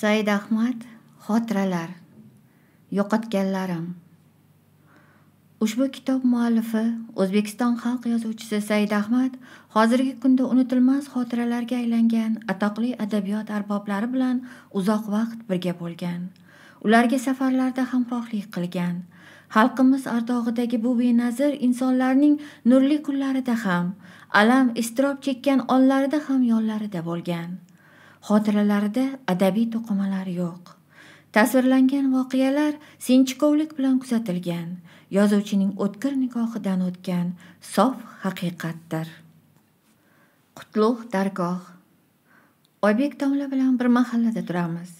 said ahmad xotiralar yo'qotganlarim ushbu kitob muallifi o'zbekiston xalq yozuvchisi said ahmad hozirgi kunda unutilmas xotiralarga aylangan atoqli adabiyot arboblari bilan uzoq vaqt birga bo'lgan ularga safarlarda hamrohlik qilgan xalqimiz ardog'idagi bu benazir insonlarning nurli kunlarida ham alam iztirob chekkan onlarida ham yonlarida bo'lgan xotiralarida adabiy to'qimalar yo'q tasvirlangan voqealar sinchikovlik bilan kuzatilgan yozuvchining o'tkir nigohidan o'tgan sof haqiqatdir qutlug' dargoh oybek domla bilan bir mahallada turamiz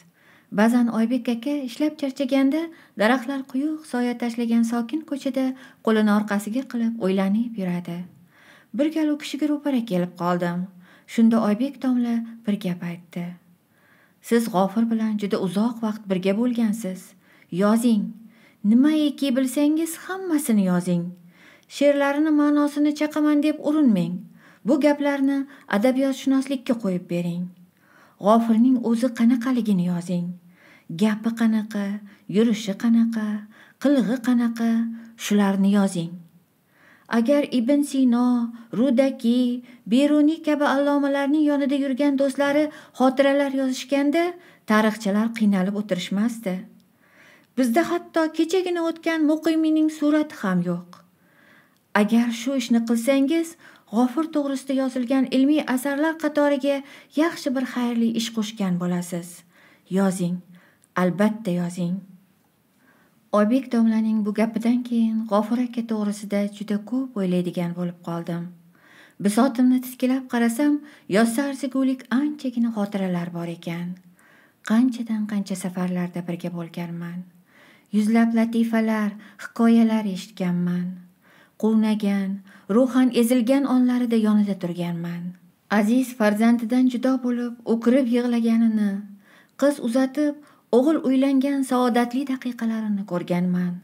ba'zan oybek aka ishlab charchaganda daraxtlar quyuq soya tashlagan sokin ko'chada qo'lini orqasiga qilib o'ylanib yuradi bir gal u kishiga ro'para kelib qoldim shunda oybek domla bir gap aytdi siz g'ofir bilan juda uzoq vaqt birga bo'lgansiz yozing nimaiki bilsangiz hammasini yozing she'rlarini ma'nosini chaqaman deb urinmang bu gaplarni adabiyotshunoslikka qo'yib bering g'ofirning o'zi qanaqaligini yozing gapi qanaqa yurishi qanaqa qilig'i qanaqa shularni yozing agar ibn sino rudaki beruniy kabi allomalarning yonida yurgan do'stlari xotiralar yozishganda tarixchilar qiynalib o'tirishmasdi bizda hatto kechagina o'tgan muqimining surati ham yo'q agar shu ishni qilsangiz g'ofur to'g'risida yozilgan ilmiy asarlar qatoriga yaxshi bir xayrli ish qo'shgan bo'lasiz yozing albatta yozing oybek domlaning bu gapidan keyin g'ofur aka to'g'risida juda ko'p o'ylaydigan bo'lib qoldim bisotimni titkilab qarasam yozsa arzigulik anchagina xotiralar bor ekan qanchadan qancha safarlarda birga bo'lganman yuzlab latifalar hikoyalar eshitganman quvnagan ruhan ezilgan onlarida yonida turganman aziz farzandidan judo bo'lib o'kirib yig'laganini qiz uzatib o'g'il uylangan saodatli daqiqalarini ko'rganman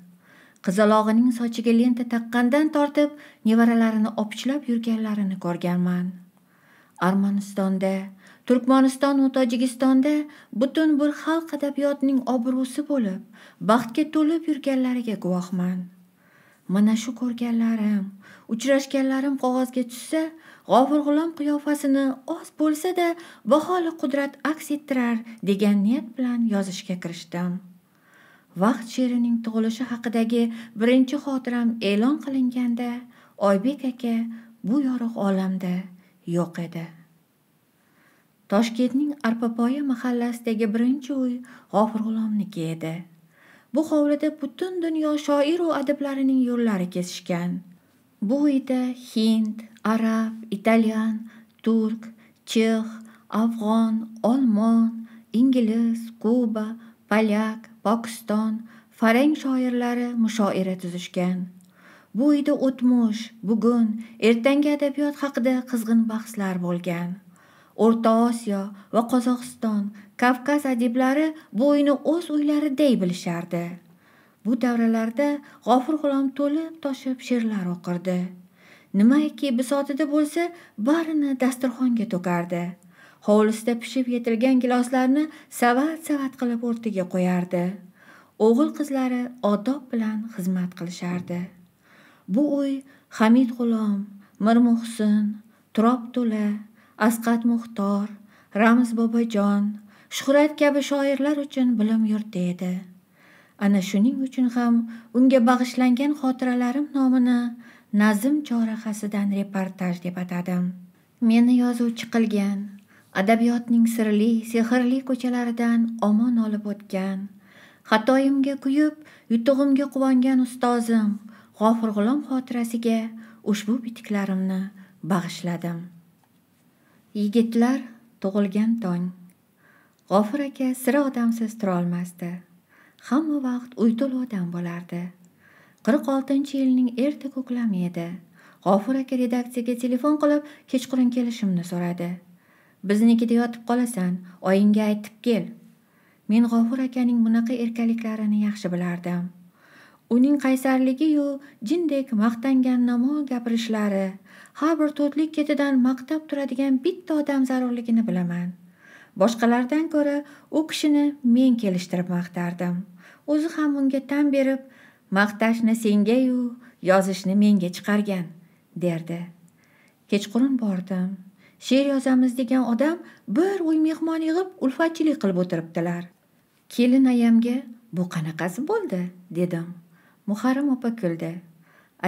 qizalog'ining sochiga lenta taqqandan tortib nevaralarini opichlab yurganlarini ko'rganman armanistonda turkmaniston va tojikistonda butun bir xalq adabiyotining obro'si bo'lib baxtga to'lib yurganlariga guvohman mana shu ko'rganlarim uchrashganlarim qog'ozga tushsa g'ofur g'ulom qiyofasini oz bo'lsa-da baholi qudrat aks ettirar degan niyat bilan yozishga kirishdim vaqt she'rining tug'ilishi haqidagi birinchi xotiram e'lon qilinganda oybek aka bu yorug' olamda yo'q edi toshkentning arpapoya mahallasidagi birinchi uy g'ofur g'ulomniki edi bu hovlida butun dunyo shoiru adiblarining yo'llari kesishgan bu uyda hind arab italyan turk chex afg'on olmon ingliz kuba polyak pokiston farang shoirlari mushoira tuzishgan bu uyda o'tmish bugun ertangi adabiyot haqida qizg'in bahslar bo'lgan o'rta osiyo va qozog'iston kavkaz adiblari bu uyni o'z uylariday bilishardi bu davralarda g'ofur g'ulom to'lib toshib she'rlar o'qirdi nimaiki bisotida bo'lsa barini dasturxonga to'kardi hovlisida pishib yetilgan giloslarni savat savat qilib o'rtaga qo'yardi o'g'il qizlari odob bilan xizmat qilishardi bu uy hamid g'ulom mirmuhsin turob to'la asqat muxtor ramz bobojon shuhrat kabi shoirlar uchun bilim yurti edi ana shuning uchun ham unga bag'ishlangan xotiralarim nomini nazm chorahasidan reportaj deb atadim meni yozuvchi qilgan adabiyotning sirli sehrli ko'chalaridan omon olib o'tgan xatoyimga kuyib yutug'imga quvongan ustozim g'ofur g'ulom xotirasiga ushbu bitiklarimni bag'ishladim yigitlar tug'ilgan tong g'ofur aka sira odamsiz turolmasdi hamma vaqt uy to'la odam bo'lardi qirq oltinchi yilning erta ko'klami edi g'ofur aka redaksiyaga telefon qilib kechqurun kelishimni so'radi biznikida yotib qolasan oyingga aytib kel men g'ofur akaning bunaqa erkaliklarini yaxshi bilardim uning qaysarligiyu jindek maqtangan namo gapirishlari har bir to'tlik ketidan maqtab turadigan bitta odam zarurligini bilaman boshqalardan ko'ra u kishini men kelishtirib maqtardim o'zi ham unga tan berib maqtashni sengayu yozishni menga chiqargan derdi kechqurun bordim she'r yozamiz degan odam bir uy mehmon yig'ib ulfatchilik qilib o'tiribdilar kelinayamga bu qanaqasi bo'ldi dedim muharrim opa kuldi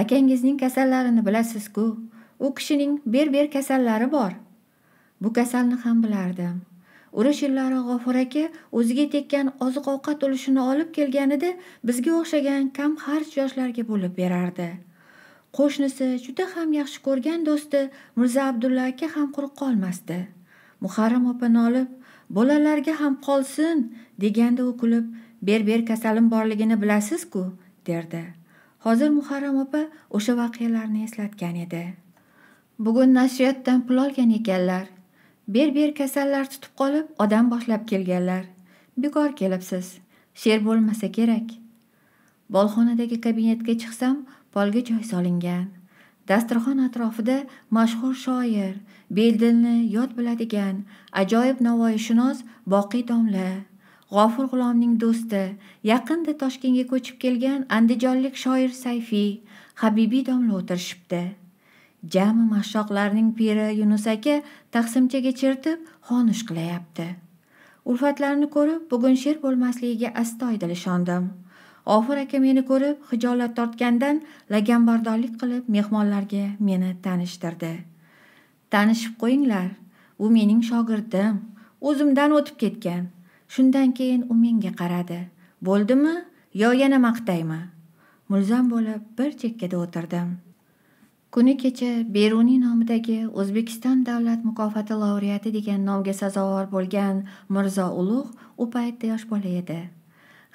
akangizning kasallarini bilasizku u kishining ber ber kasallari bor bu kasalni ham bilardim urush yillari g'ofur aka o'ziga tekkan oziq ovqat ulushini olib kelganida bizga o'xshagan kam xarj yoshlarga bo'lib berardi qo'shnisi juda ham yaxshi ko'rgan do'sti mirza abdulla aka ham quruq qolmasdi muharram opani olib bolalarga ham qolsin deganda u kulib ber ber kasalim borligini bilasizku derdi hozir muharram opa o'sha voqealarni eslatgan edi bugun nashriyotdan pul olgan ekanlar ber ber kasallar tutib qolib odam boshlab kelganlar bekor kelibsiz sher bo'lmasa kerak bolxonadagi kabinetga chiqsam polga joy solingan dasturxon atrofida mashhur shoir beldilni yod biladigan ajoyib navoiyshunos boqiy domla g'ofur g'ulomning do'sti yaqinda toshkentga ko'chib kelgan andijonlik shoir sayfiy habibiy domla o'tirishibdi jami mashshoqlarning piri yunus aka taqsimchaga chertib xonush qilayapti ulfatlarni ko'rib bugun sher bo'lmasligiga astoydil ishondim ofir aka meni ko'rib hijolat tortgandan laganbardorlik qilib mehmonlarga meni tanishtirdi tanishib qo'yinglar u mening shogirdim o'zimdan o'tib ketgan shundan keyin u menga qaradi bo'ldimi yo yana maqtaymi mulzam bo'lib bir chekkada o'tirdim kuni kecha beruniy nomidagi o'zbekiston davlat mukofoti laureati degan nomga sazovor bo'lgan mirzo ulug' u paytda yosh bola edi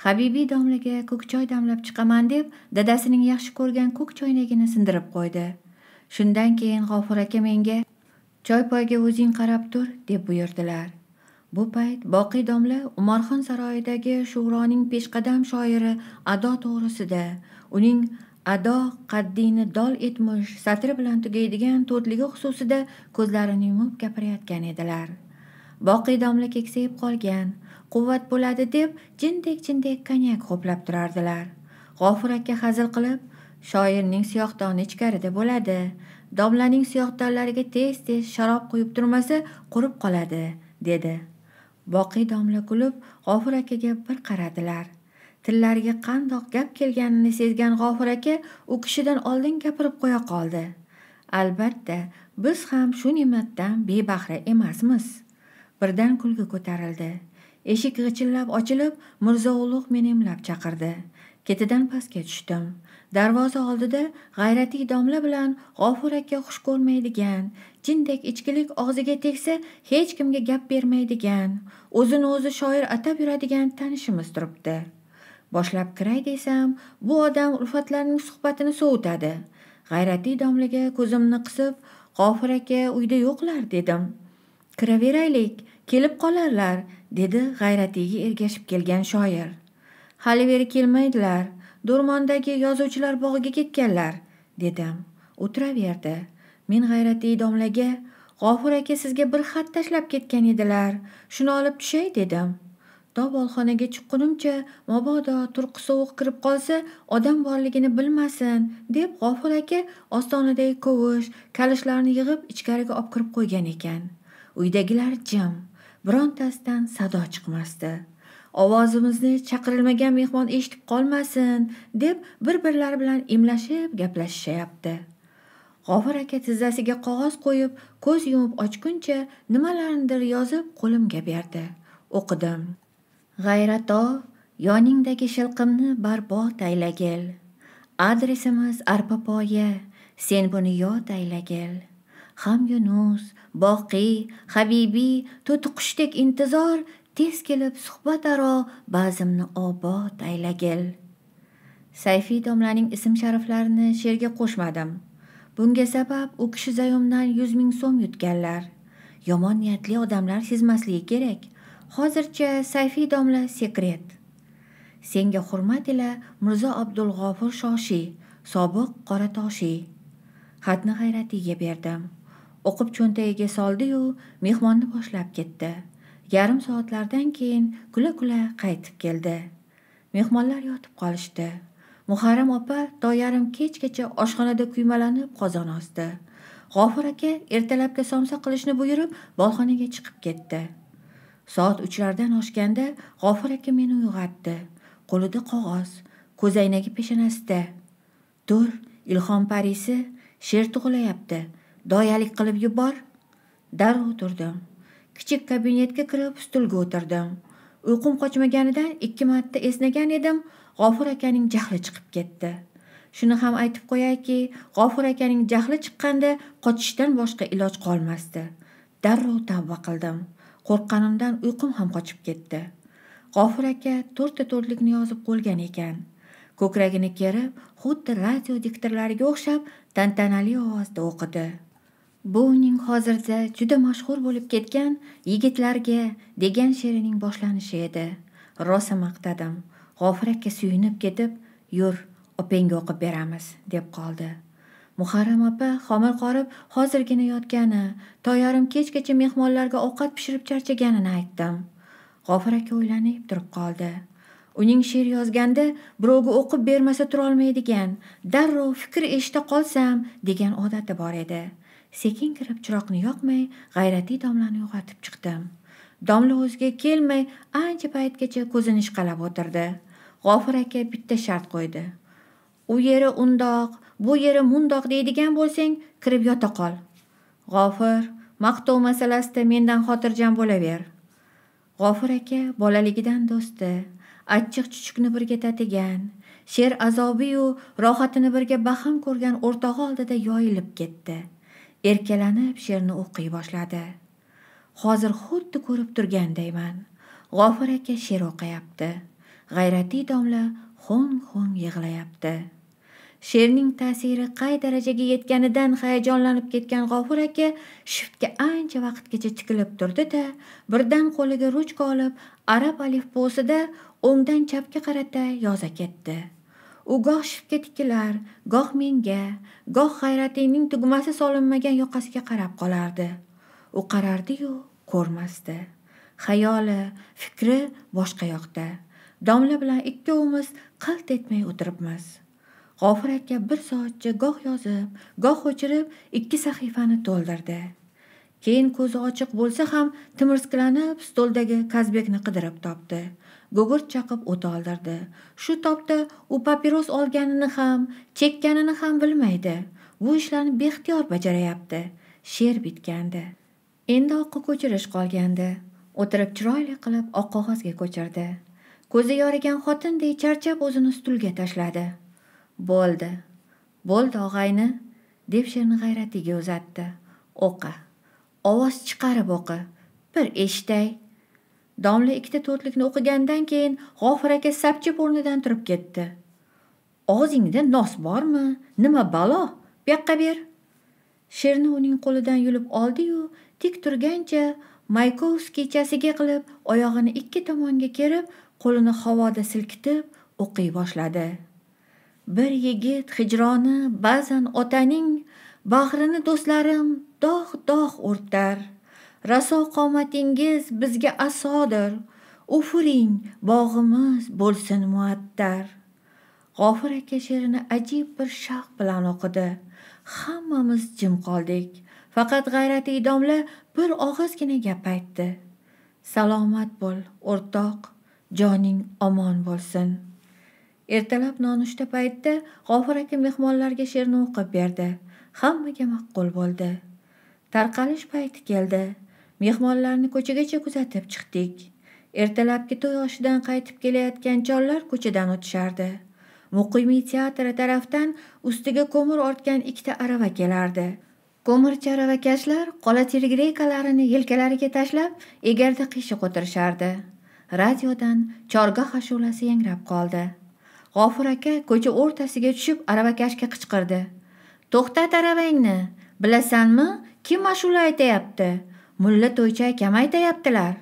habibiy domlaga ko'k choy damlab chiqaman deb dadasining yaxshi ko'rgan ko'k choynagini sindirib qo'ydi shundan keyin g'ofur aka menga choy poyga o'zing qarab tur deb buyurdilar bu payt boqiy domla umarxon saroyidagi shuroning peshqadam shoiri ado to'g'risida uning ado qaddini dol etmish satri bilan tugaydigan to'rtligi xususida ko'zlarini yumib gapirayotgan edilar boqiy domla keksayib qolgan quvvat bo'ladi deb jindek jindek konyak ho'plab turardilar g'ofur aka hazil qilib shoirning siyohdoni ichkarida bo'ladi domlaning siyohdonlariga tez tez sharob quyib turmasa qurib qoladi dedi boqiy domla kulib g'ofur akaga bir qaradilar tillariga qandoq gap kelganini sezgan g'ofur aka u kishidan oldin gapirib qo'ya qoldi albatta biz ham shu ne'matdan bebahra emasmiz birdan kulgi ko'tarildi eshik g'ichillab ochilib mirzo ulug' meni imlab chaqirdi ketidan pastga tushdim darvoza oldida g'ayratiy domla bilan g'ofur aka xush ko'rmaydigan jindek ichkilik og'ziga tegsa hech kimga gap bermaydigan o'zini o'zi shoir atab yuradigan tanishimiz turibdi boshlab kiray desam bu odam ulfatlarning suhbatini sovutadi g'ayratli domlaga ko'zimni qisib g'ofir aka uyda yo'qlar dedim kiraveraylik kelib qolarlar dedi g'ayratiyga ergashib kelgan shoir hali beri kelmaydilar do'rmondagi yozuvchilar bog'iga ketganlar dedim o'tiraverdi men g'ayratiy domlaga g'ofur aka sizga bir xat tashlab ketgan edilar shuni olib tushay dedim dovolxonaga chiqqunimcha mabodo turqi sovuq kirib qolsa odam borligini bilmasin deb g'ofil aka ostonadagi kovush kalishlarni yig'ib ichkariga olib kirib qo'ygan ekan uydagilar jim birontasidan sado chiqmasdi ovozimizni chaqirilmagan mehmon eshitib qolmasin deb bir birlari bilan imlashib gaplashishyapti g'ofir aka tizzasiga qog'oz qo'yib ko'z yumib ochguncha nimalarnidir yozib qo'limga berdi o'qidim g'ayrato yoningdagi shilqimni barbod aylagil adresimiz arpapoya sen buni yod aylagil ham yunus boqiy habibiy to'tiqushdek intizor tez kelib suhbat aro bazmni obod aylagil sayfiy domlaning ism shariflarini she'rga qo'shmadim bunga sabab u kishi zayomdan yuz ming so'm yutganlar yomon niyatli odamlar sezmasligi kerak hozircha sayfiy domla sekret senga hurmat ila mirzo abdulg'ofur shoshiy sobiq qoratoshiy xatni g'ayratiga berdim o'qib cho'ntagiga soldiyu mehmonni boshlab ketdi yarim soatlardan keyin kula kula qaytib keldi mehmonlar yotib qolishdi muharram opa to yarim kechgacha oshxonada kuymalanib qozon osdi g'ofur aka ertalabga somsa qilishni buyurib bolxonaga chiqib ketdi soat uchlardan oshganda g'ofur aka meni uyg'otdi qo'lida qog'oz ko'zoynagi peshonasida tur ilhom parisi sher tug'ilayapti doyalik qilib yubor darrov turdim kichik kabinetga kirib stulga o'tirdim uyqum qochmaganidan ikki marta esnagan edim g'ofur akaning jahli chiqib ketdi shuni ham aytib qo'yayki g'ofur akaning jahli chiqqanda qochishdan boshqa iloj qolmasdi darrov tavba qildim qo'rqqanimdan uyqum ham qochib ketdi g'ofur aka to'rtta to'rtlikni yozib qo'ygan ekan ko'kragini kerib xuddi radio diktorlariga o'xshab tantanali ovozda o'qidi bu uning hozirda juda mashhur bo'lib ketgan yigitlarga degan she'rining boshlanishi edi rosa maqtadim g'ofur aka suyunib ketib yur opangga o'qib beramiz deb qoldi muharram opa xomil qorib hozirgina yotgani to yarim kechgacha mehmonlarga ovqat pishirib charchaganini aytdim g'ofir aka o'ylanib turib qoldi uning she'r yozganda birovga o'qib bermasa turolmaydigan darrov fikr eshita qolsam degan odati bor edi sekin kirib chiroqni yoqmay g'ayratiy domlani uyg'otib chiqdim domla o'ziga kelmay ancha paytgacha ko'zini ishqalab o'tirdi g'ofir aka bitta shart qo'ydi u yeri undoq bu yeri mundoq deydigan bo'lsang kirib yota qol g'ofir maqtov masalasida mendan xotirjam bo'laver g'ofir aka bolaligidan do'sti achchiq chuchukni birga tatigan sher azobiyu rohatini birga baham ko'rgan o'rtog'i oldida yoyilib ketdi erkalanib she'rni o'qiy boshladi hozir xuddi ko'rib turgandayman g'ofir aka she'r o'qiyapti g'ayratli domla xo'ng xo'ng yig'layapti she'rning ta'siri qay darajaga yetganidan hayajonlanib ketgan g'ofur aka shiftga ancha vaqtgacha tikilib turdi da birdan qo'liga ruchka olib arab alifbosida o'ngdan chapga qarata yoza ketdi u goh shiftga tikilar goh menga goh hayratingning tugmasi solinmagan yoqasiga qarab qolardi u qarardiyu ko'rmasdi xayoli fikri boshqa yoqda domla bilan ikkovimiz qilt etmay o'tiribmiz g'ofur aka bir soatcha goh yozib goh o'chirib ikki sahifani to'ldirdi keyin ko'zi ochiq bo'lsa ham timirskilanib stoldagi kazbekni qidirib topdi gugurt chaqib o't oldirdi shu topda u papiros olganini ham chekkanini ham bilmaydi bu ishlarni beixtiyor bajarayapti she'r bitgandi endi oqqa ko'chirish qolgandi o'tirib chiroyli qilib oq qog'ozga ko'chirdi ko'zi yorigan xotinday charchab o'zini stulga tashladi bo'ldi bo'ldi og'ayni deb sherni g'ayratiga uzatdi o'qi ovoz chiqarib o'qi bir eshitay domla ikkita to'rtlikni o'qigandan keyin g'ofir aka sapchib o'rnidan turib ketdi og'zingda nos bormi nima balo bu yoqqa ber sherni uning qo'lidan yulib oldiyu tik turgancha maykovskiychasiga qilib oyog'ini ikki tomonga kerib qo'lini havoda silkitib o'qiy boshladi bir yigit hijroni ba'zan otaning bag'rini do'stlarim dog' dog' o'rtar raso qomatingiz bizga asodir ufuring bog'imiz bo'lsin muattar g'ofur aka she'rini ajib bir shavq bilan o'qidi hammamiz jim qoldik faqat g'ayrati idomla bir og'izgina gap aytdi salomat bo'l o'rtoq joning omon bo'lsin ertalab nonushta paytida g'ofur aka mehmonlarga she'rni o'qib berdi hammaga maqul bo'ldi tarqalish payti keldi mehmonlarni ko'chagacha kuzatib chiqdik ertalabki to'y oshidan qaytib kelayotgan chollar ko'chadan o'tishardi muqimiy teatri tarafdan ustiga ko'mir ortgan ikkita arava kelardi ko'mir aravakashlar qola telegreykalarini yelkalariga tashlab egarda qiyshiq o'tirishardi radiodan chorgoh ashulasi yangrab qoldi g'ofur aka ko'cha o'rtasiga tushib aravakashga qichqirdi to'xtat aravangni bilasanmi kim ashula aytayapti mulla to'ycha akam aytayaptilar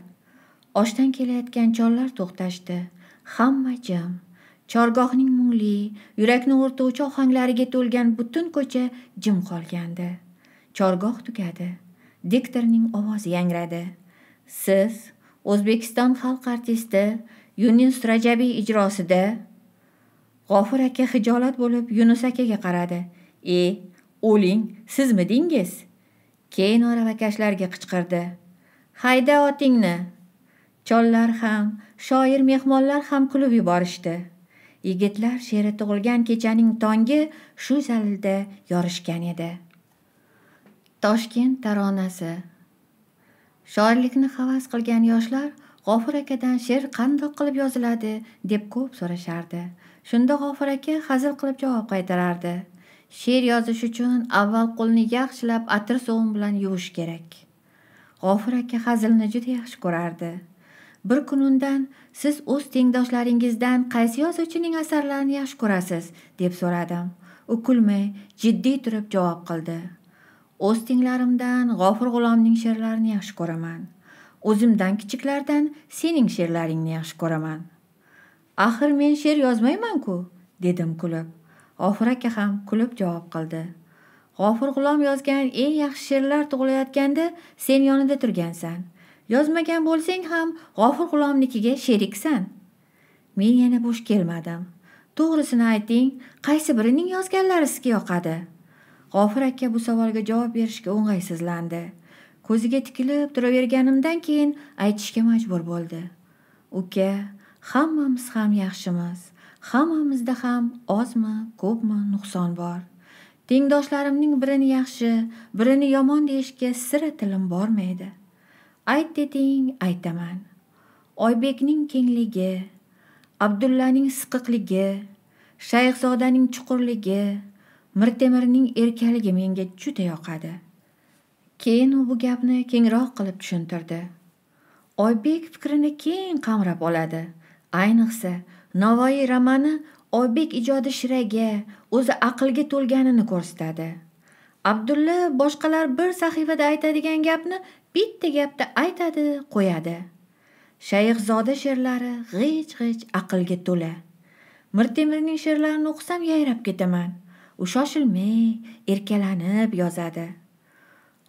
oshdan kelayotgan chollar to'xtashdi hamma jim chorgohning mungli yurakni o'rtovchi ohanglariga to'lgan butun ko'cha jim qolgandi chorgoh tugadi diktorning ovozi yangradi siz o'zbekiston xalq artisti yunis rajabiy ijrosida g'ofur aka hijolat bo'lib yunus akaga qaradi e o'ling sizmidingiz keyin aravakashlarga qichqirdi hayda otingni chollar ham shoir mehmonlar ham kulib yuborishdi yigitlar sheri tug'ilgan kechaning tongi shu zalda yorishgan edi toshkent taronasi shoirlikni havas qilgan yoshlar g'ofur akadan she'r qandoq qilib yoziladi deb ko'p so'rashardi shunda g'ofur aka hazil qilib javob qaytarardi she'r yozish uchun avval qo'lni yaxshilab atir sovun bilan yuvish kerak g'ofur aka hazilni juda yaxshi ko'rardi bir kun undan siz o'z tengdoshlaringizdan qaysi yozuvchining asarlarini yaxshi ko'rasiz deb so'radim u kulmay jiddiy turib javob qildi o'z tenglarimdan g'ofur g'ulomning she'rlarini yaxshi ko'raman o'zimdan kichiklardan sening she'rlaringni yaxshi ko'raman axir men she'r yozmayman-ku dedim kulib g'ofur aka ham kulib javob qildi g'ofur g'ulom yozgan eng yaxshi she'rlar tug'ilayotganda sen yonida turgansan yozmagan bo'lsang ham g'ofur g'ulomnikiga sheriksan men yana bo'sh kelmadim to'g'risini ayting qaysi birining yozganlari sizga yoqadi g'ofur aka bu savolga javob berishga o'ng'aysizlandi ko'ziga tikilib turaverganimdan keyin aytishga majbur bo'ldi uka hammamiz ham yaxshimiz hammamizda ham ozmi ko'pmi nuqson bor tengdoshlarimning birini yaxshi birini yomon deyishga sira tilim bormaydi ayt deding aytaman oybekning kengligi abdullaning siqiqligi shayxzodaning chuqurligi mirtemirning erkaligi menga juda yoqadi keyin u bu gapni kengroq qilib tushuntirdi oybek fikrini keng qamrab oladi ayniqsa navoiy romani oybek ijodi shiraga o'zi aqlga to'lganini ko'rsatadi abdulla boshqalar bir sahifada aytadigan gapni bitta gapda aytadi qo'yadi shayxzoda she'rlari g'ich g'ich aqlga to'la mirtemirning she'rlarini o'qisam yayrab ketaman u shoshilmay erkalanib yozadi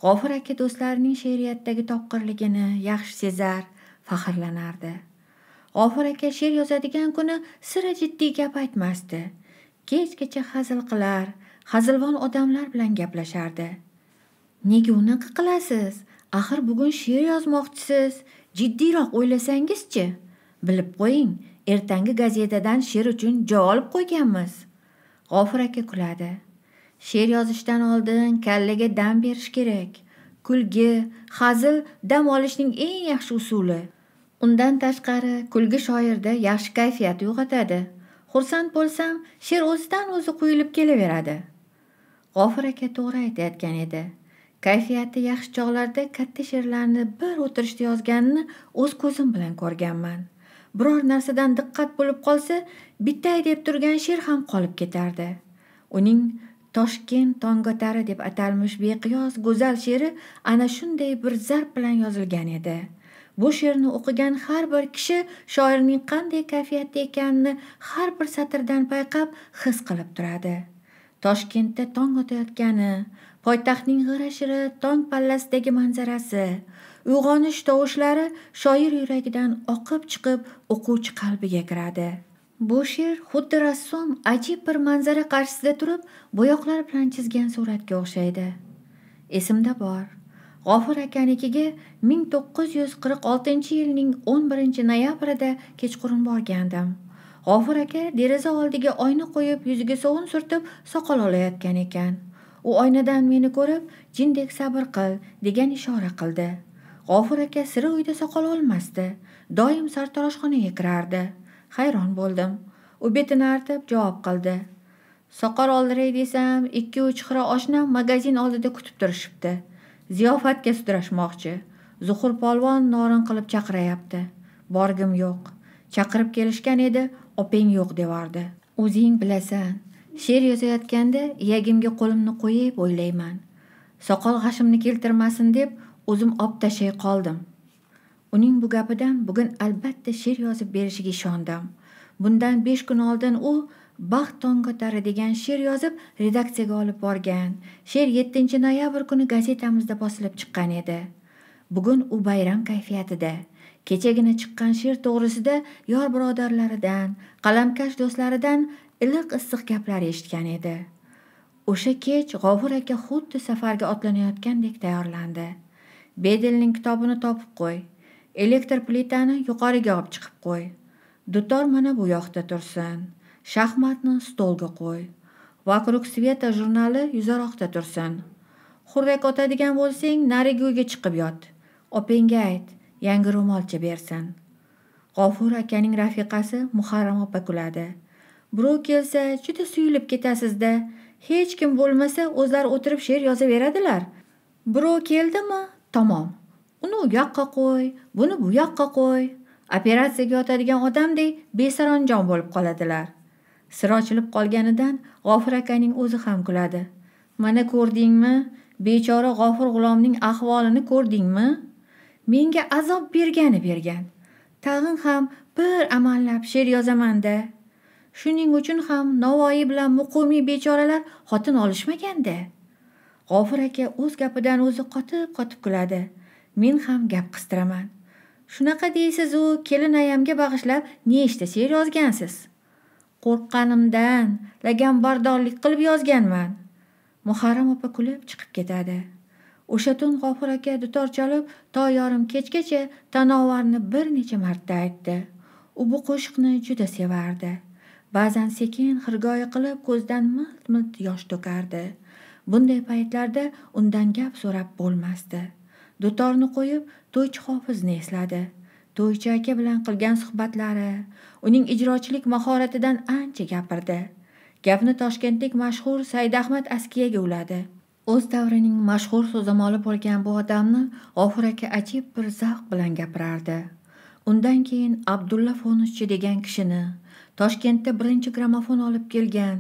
g'ofir aka do'stlarining she'riyatdagi topqirligini yaxshi sezar faxrlanardi g'ofur aka she'r yozadigan kuni sira jiddiy gap aytmasdi kechgacha hazil qilar hazilvon odamlar bilan gaplashardi nega unaqa qilasiz axir bugun she'r yozmoqchisiz jiddiyroq o'ylasangizchi bilib qo'ying ertangi gazetadan she'r uchun joy olib qo'yganmiz g'ofur aka kuladi she'r yozishdan oldin kallaga dam berish kerak kulgi hazil dam olishning eng yaxshi usuli undan tashqari kulgi shoirda yaxshi kayfiyat uyg'otadi xursand bo'lsam she'r o'zidan o'zi quyilib kelaveradi g'ofir aka to'g'ri aytayotgan edi kayfiyati yaxshi chog'larda katta she'rlarni bir o'tirishda yozganini o'z ko'zim bilan ko'rganman biror narsadan diqqat bo'lib qolsa bittay deb turgan she'r ham qolib ketardi uning toshkent tongotari deb atalmish beqiyos go'zal she'ri ana shunday bir zarb bilan yozilgan edi bu she'rni o'qigan har bir kishi shoirning qanday kayfiyatda ekanini har bir satrdan payqab his qilib turadi toshkentda tong otayotgani poytaxtning g'ira shira tong pallasidagi manzarasi uyg'onish tovushlari shoir yuragidan oqib chiqib o'quvchi qalbiga kiradi bu she'r xuddi rassom ajib bir manzara qarshisida turib bo'yoqlar bilan chizgan suratga o'xshaydi esimda bor g'ofur akanikiga 1946 yilning 11 noyabrida kechqurun borgandim g'ofur aka deraza oldiga oyna qo'yib yuziga sovun surtib soqol olayotgan ekan u oynadan meni ko'rib jindek sabr qil degan ishora qildi g'ofur aka sira uyda soqol olmasdi doim sartaroshxonaga kirardi hayron bo'ldim u betini artib javob qildi soqol oldiray desam ikki uch xira oshnam magazin oldida kutib turishibdi ziyofatga sudrashmoqchi zuhur polvon norin qilib chaqirayapti borgim yo'q chaqirib kelishgan edi opang yo'q devordi o'zing bilasan she'r yozayotganda yagimga qo'limni qo'yib o'ylayman soqol g'ashimni keltirmasin deb o'zim olib tashlay qoldim uning bu gapidan bugun albatta she'r yozib berishiga ishondim bundan besh kun oldin u baxt tong ko'tari degan she'r yozib redaksiyaga olib borgan she'r 7 noyabr kuni gazetamizda bosilib chiqqan edi bugun u bayram kayfiyatida kechagina chiqqan she'r to'g'risida yor birodarlaridan qalamkash do'stlaridan iliq issiq gaplar eshitgan edi o'sha kech g'ofur aka xuddi safarga otlanayotgandek tayyorlandi bedelning kitobini topib qo'y elektr plitani yuqoriga olib chiqib qo'y dutor mana bu yoqda tursin shaxmatni stolga qo'y vokруг sveta jurnali yuzaroqda tursin xurrak otadigan bo'lsang narigi uyga chiqib yot opangga ayt yangi ro'molcha bersin g'ofur akaning rafiqasi muharram opa kuladi birov kelsa juda suyulib ketasizda hech kim bo'lmasa o'zlari o'tirib she'r yozaveradilar birov keldimi tamom uni u yoqqa qo'y buni bu yoqqa qo'y operatsiyaga yotadigan odamdek besaronjon bo'lib qoladilar sir ochilib qolganidan g'ofur akaning o'zi ham kuladi mana ko'rdingmi bechora g'ofur g'ulomning ahvolini ko'rdingmi menga azob bergani bergan tag'in ham bir amallab she'r yozamanda shuning uchun ham navoiy bilan muqumiy bechoralar xotin olishmaganda g'ofur aka o'z gapidan o'zi qotib qotib kuladi men ham gap qistiraman shunaqa deysizu kelinayamga bag'ishlab nechta she'r yozgansiz qo'rqqanimdan laganbardorlik qilib yozganman muharram opa kulib chiqib ketadi o'sha tun g'ofur aka dutor chalib to yorim kechgacha tanovarni bir necha marta aytdi u bu qo'shiqni juda sevardi ba'zan sekin xirgoyi qilib ko'zidan milt milt yosh to'kardi bunday paytlarda undan gap so'rab bo'lmasdi dutorni qo'yib to'ychi hofizni esladi to'ychi aka bilan qilgan suhbatlari uning ijrochilik mahoratidan ancha gapirdi gapni toshkentlik mashhur saidahmad askiyaga uladi o'z davrining mashhur so'zamoli bo'lgan bu odamni g'ofur aka ajib bir zavq bilan gapirardi undan keyin abdulla fonuschi degan kishini toshkentda birinchi gramofon olib kelgan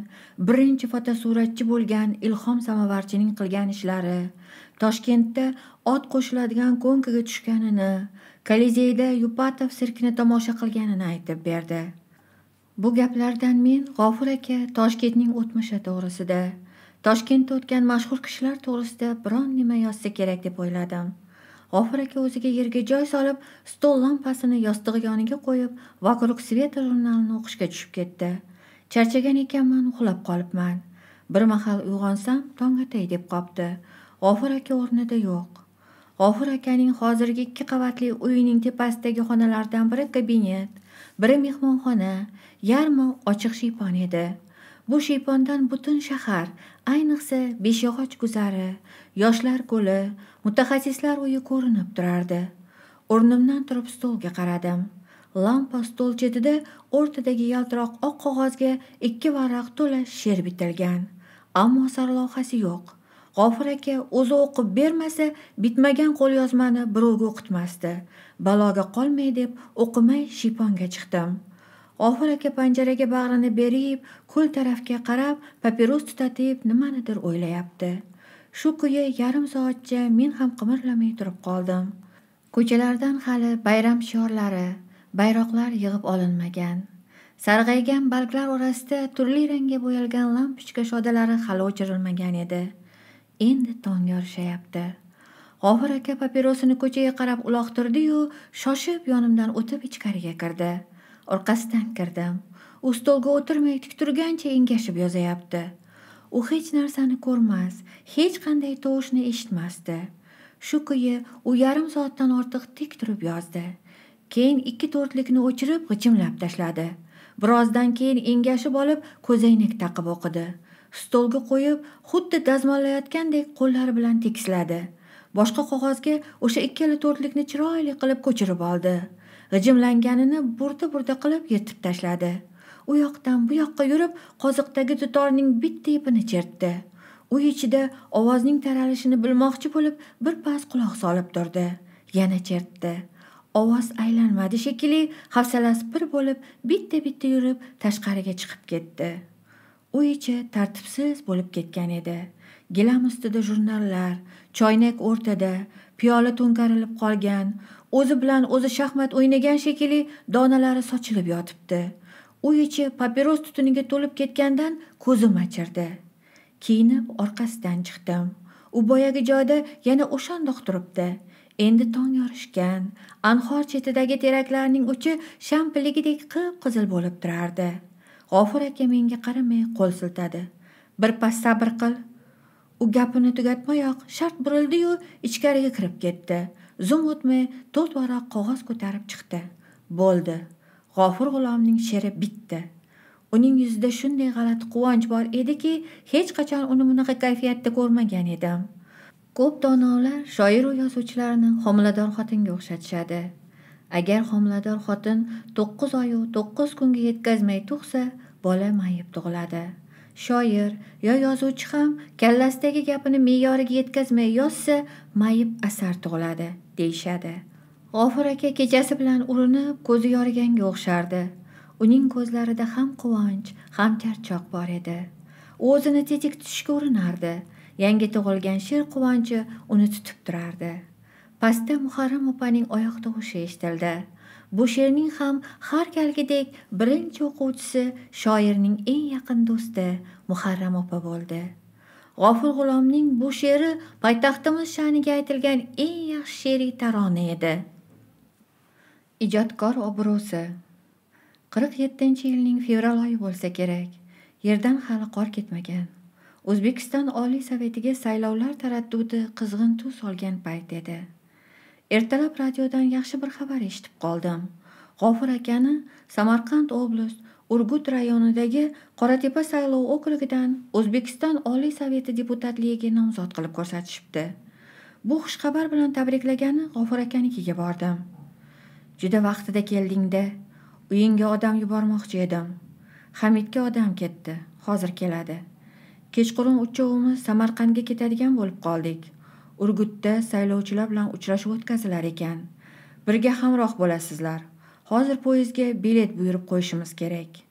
birinchi fotosuratchi bo'lgan ilhom samovarchining qilgan ishlari toshkentda ot qo'shiladigan ko'nkaga tushganini kolizeyda yupatov sirkni tomosha qilganini aytib berdi bu gaplardan men g'ofur aka toshkentning o'tmishi to'g'risida toshkentda o'tgan mashhur kishilar to'g'risida biron nima yozsa kerak deb o'yladim g'ofur aka o'ziga yerga joy solib stol lampasini yostig'i yoniga qo'yib вокруг света jurnalini o'qishga tushib ketdi charchagan ekanman uxlab qolibman bir mahal uyg'onsam tong atay deb qopti g'ofur aka o'rnida yo'q g'ofur akaning hozirgi ikki qavatli uyining tepasidagi xonalardan biri kabinet biri mehmonxona yarmi ochiq shiypon edi bu shiypondan butun shahar ayniqsa beshyog'och guzari yoshlar ko'li mutaxassislar uyi ko'rinib turardi o'rnimdan turib stolga qaradim lampa stol chetida o'rtadagi yaltiroq oq qog'ozga ikki varaq to'la she'r bitilgan ammo sarlavhasi yo'q g'ofur aka o'zi o'qib bermasa bitmagan qo'lyozmani birovga o'qitmasdi baloga qolmay deb o'qimay shiyponga chiqdim g'ofur aka panjaraga bag'rini berib ko'l tarafga qarab papiros tutatib nimanidir o'ylayapti shu kuyi yarim soatcha men ham qimirlamay turib qoldim ko'chalardan hali bayram shiorlari bayroqlar yig'ib olinmagan sarg'aygan barglar orasida turli rangga bo'yalgan lampochka shodalari hali o'chirilmagan edi endi tong yorishayapti g'ofir aka papirosini ko'chaga qarab uloqtirdiyu shoshib yonimdan o'tib ichkariga kirdi orqasidan kirdim u stolga o'tirmay tik turgancha engashib yozayapti u hech narsani ko'rmas hech qanday tovushni eshitmasdi shu kuyi u yarim soatdan ortiq tik turib yozdi keyin ikki to'rtlikni o'chirib g'ijimlab tashladi birozdan keyin engashib olib ko'zoynak taqib o'qidi stolga qo'yib xuddi dazmollayotgandek qo'llari bilan tekisladi boshqa qog'ozga o'sha ikkala to'rtlikni chiroyli qilib ko'chirib oldi g'ijimlanganini burda burda qilib yirtib tashladi u yoqdan bu yoqqa yurib qoziqdagi dutorning bitta ipini chertdi uy ichida ovozning taralishini bilmoqchi bo'lib bir pas quloq solib turdi yana chertdi ovoz aylanmadi shekilli hafsalasi pir bo'lib bitta bitta yurib tashqariga chiqib ketdi uy ichi tartibsiz bo'lib ketgan edi gilam ustida jurnallar choynak o'rtada piyola to'nkarilib qolgan o'zi bilan o'zi shaxmat o'ynagan shekilli donalari sochilib yotibdi uy ichi papiros tutuniga to'lib ketgandan ko'zim achirdi kiyinib orqasidan chiqdim u boyagi joyda yana o'shandoq turibdi endi tong yorishgan anhor chetidagi teraklarning uchi shampilligidek qip qizil bo'lib turardi g'ofur aka menga qaramay qo'l siltadi pas sabr qil u gapini tugatmayoq shart burildiyu ichkariga kirib ketdi zum o'tmay to'rt varaq qog'oz ko'tarib chiqdi bo'ldi g'ofur g'ulomning she'ri bitdi uning yuzida shunday g'alati quvonch bor ediki hech qachon uni bunaqa kayfiyatda ko'rmagan edim ko'p donolar shoiru yozuvchilarni homilador xotinga o'xshatishadi agar homilador xotin to'qqiz oyu to'qqiz kunga yetkazmay tug'sa bola mayib tug'iladi shoir yo yozuvchi ham kallasidagi gapini me'yoriga yetkazmay yozsa mayib asar tug'iladi deyishadi g'ofur aka kechasi bilan urinib ko'zi yoriganga o'xshardi uning ko'zlarida ham quvonch ham charchoq bor edi u o'zini tetik tutishga urinardi yangi tug'ilgan sher quvonchi uni tutib turardi pastda muharram opaning oyoq tovushi eshitildi bu she'rning ham har galgidek birinchi o'quvchisi shoirning eng yaqin do'sti muharram opa bo'ldi g'ofur g'ulomning bu she'ri poytaxtimiz sha'niga aytilgan eng yaxshi she'riy tarona edi ijodkor obro'si qirq yettinchi yilning fevral oyi bo'lsa kerak yerdan hali qor ketmagan o'zbekiston oliy sovetiga saylovlar taraddudi qizg'in tus olgan payt edi ertalab radiodan yaxshi bir xabar eshitib qoldim g'ofur akani samarqand oblast urgut rayonidagi qoratepa saylov okrugidan o'zbekiston oliy soveti deputatligiga nomzod qilib ko'rsatishibdi bu xushxabar bilan tabriklagani g'ofur akanikiga bordim juda vaqtida keldingda uyingga odam yubormoqchi edim hamidga odam ketdi hozir keladi kechqurun uchovimiz samarqandga ketadigan bo'lib qoldik urgutda saylovchilar bilan uchrashuv o'tkazilar ekan birga hamroh bo'lasizlar hozir poyezdga bilet buyurib qo'yishimiz kerak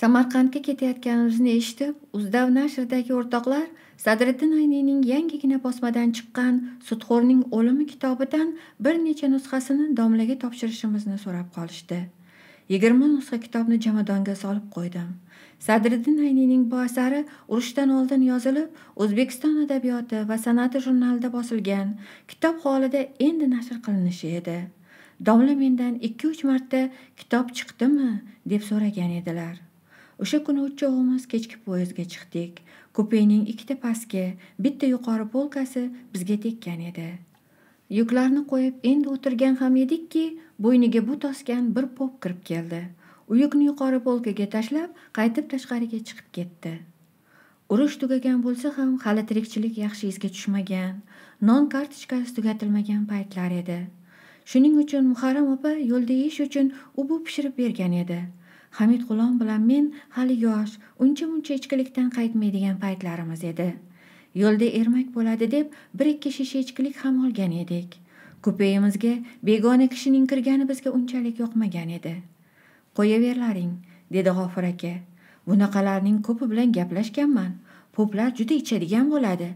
samarqandga ketayotganimizni eshitib uzdav nashridagi o'rtoqlar sadriddin ayniyning yangigina bosmadan chiqqan sudxo'rning o'limi kitobidan bir necha nusxasini domlaga topshirishimizni so'rab qolishdi yigirma nusxa kitobni jomadonga solib qo'ydim sadriddin ayniyning bu asari urushdan oldin yozilib o'zbekiston adabiyoti va san'ati jurnalida bosilgan kitob holida endi nashr qilinishi edi domla mendan ikki uch marta kitob chiqdimi deb so'ragan edilar o'sha kuni uchovimiz kechki poyezdga chiqdik kupening ikkita pastki bitta yuqori polkasi bizga tekkan edi yuklarni qo'yib endi o'tirgan ham edikki bo'yniga but osgan bir pop kirib keldi uyukni yuqori polkaga tashlab qaytib tashqariga chiqib ketdi urush tugagan bo'lsa ham hali tirikchilik yaxshi izga tushmagan non kartochkasi tugatilmagan paytlar edi shuning uchun muharram opa yo'lda yeyish uchun u bu pishirib bergan edi hamid g'ulom bilan men hali yosh uncha muncha ichkilikdan qaytmaydigan paytlarimiz edi yo'lda ermak bo'ladi deb bir ikki shisha ichkilik ham olgan edik kupeyimizga begona kishining kirgani bizga unchalik yoqmagan edi qo'yaverlaring dedi g'ofur aka bunaqalarning ko'pi bilan gaplashganman poplar juda ichadigan bo'ladi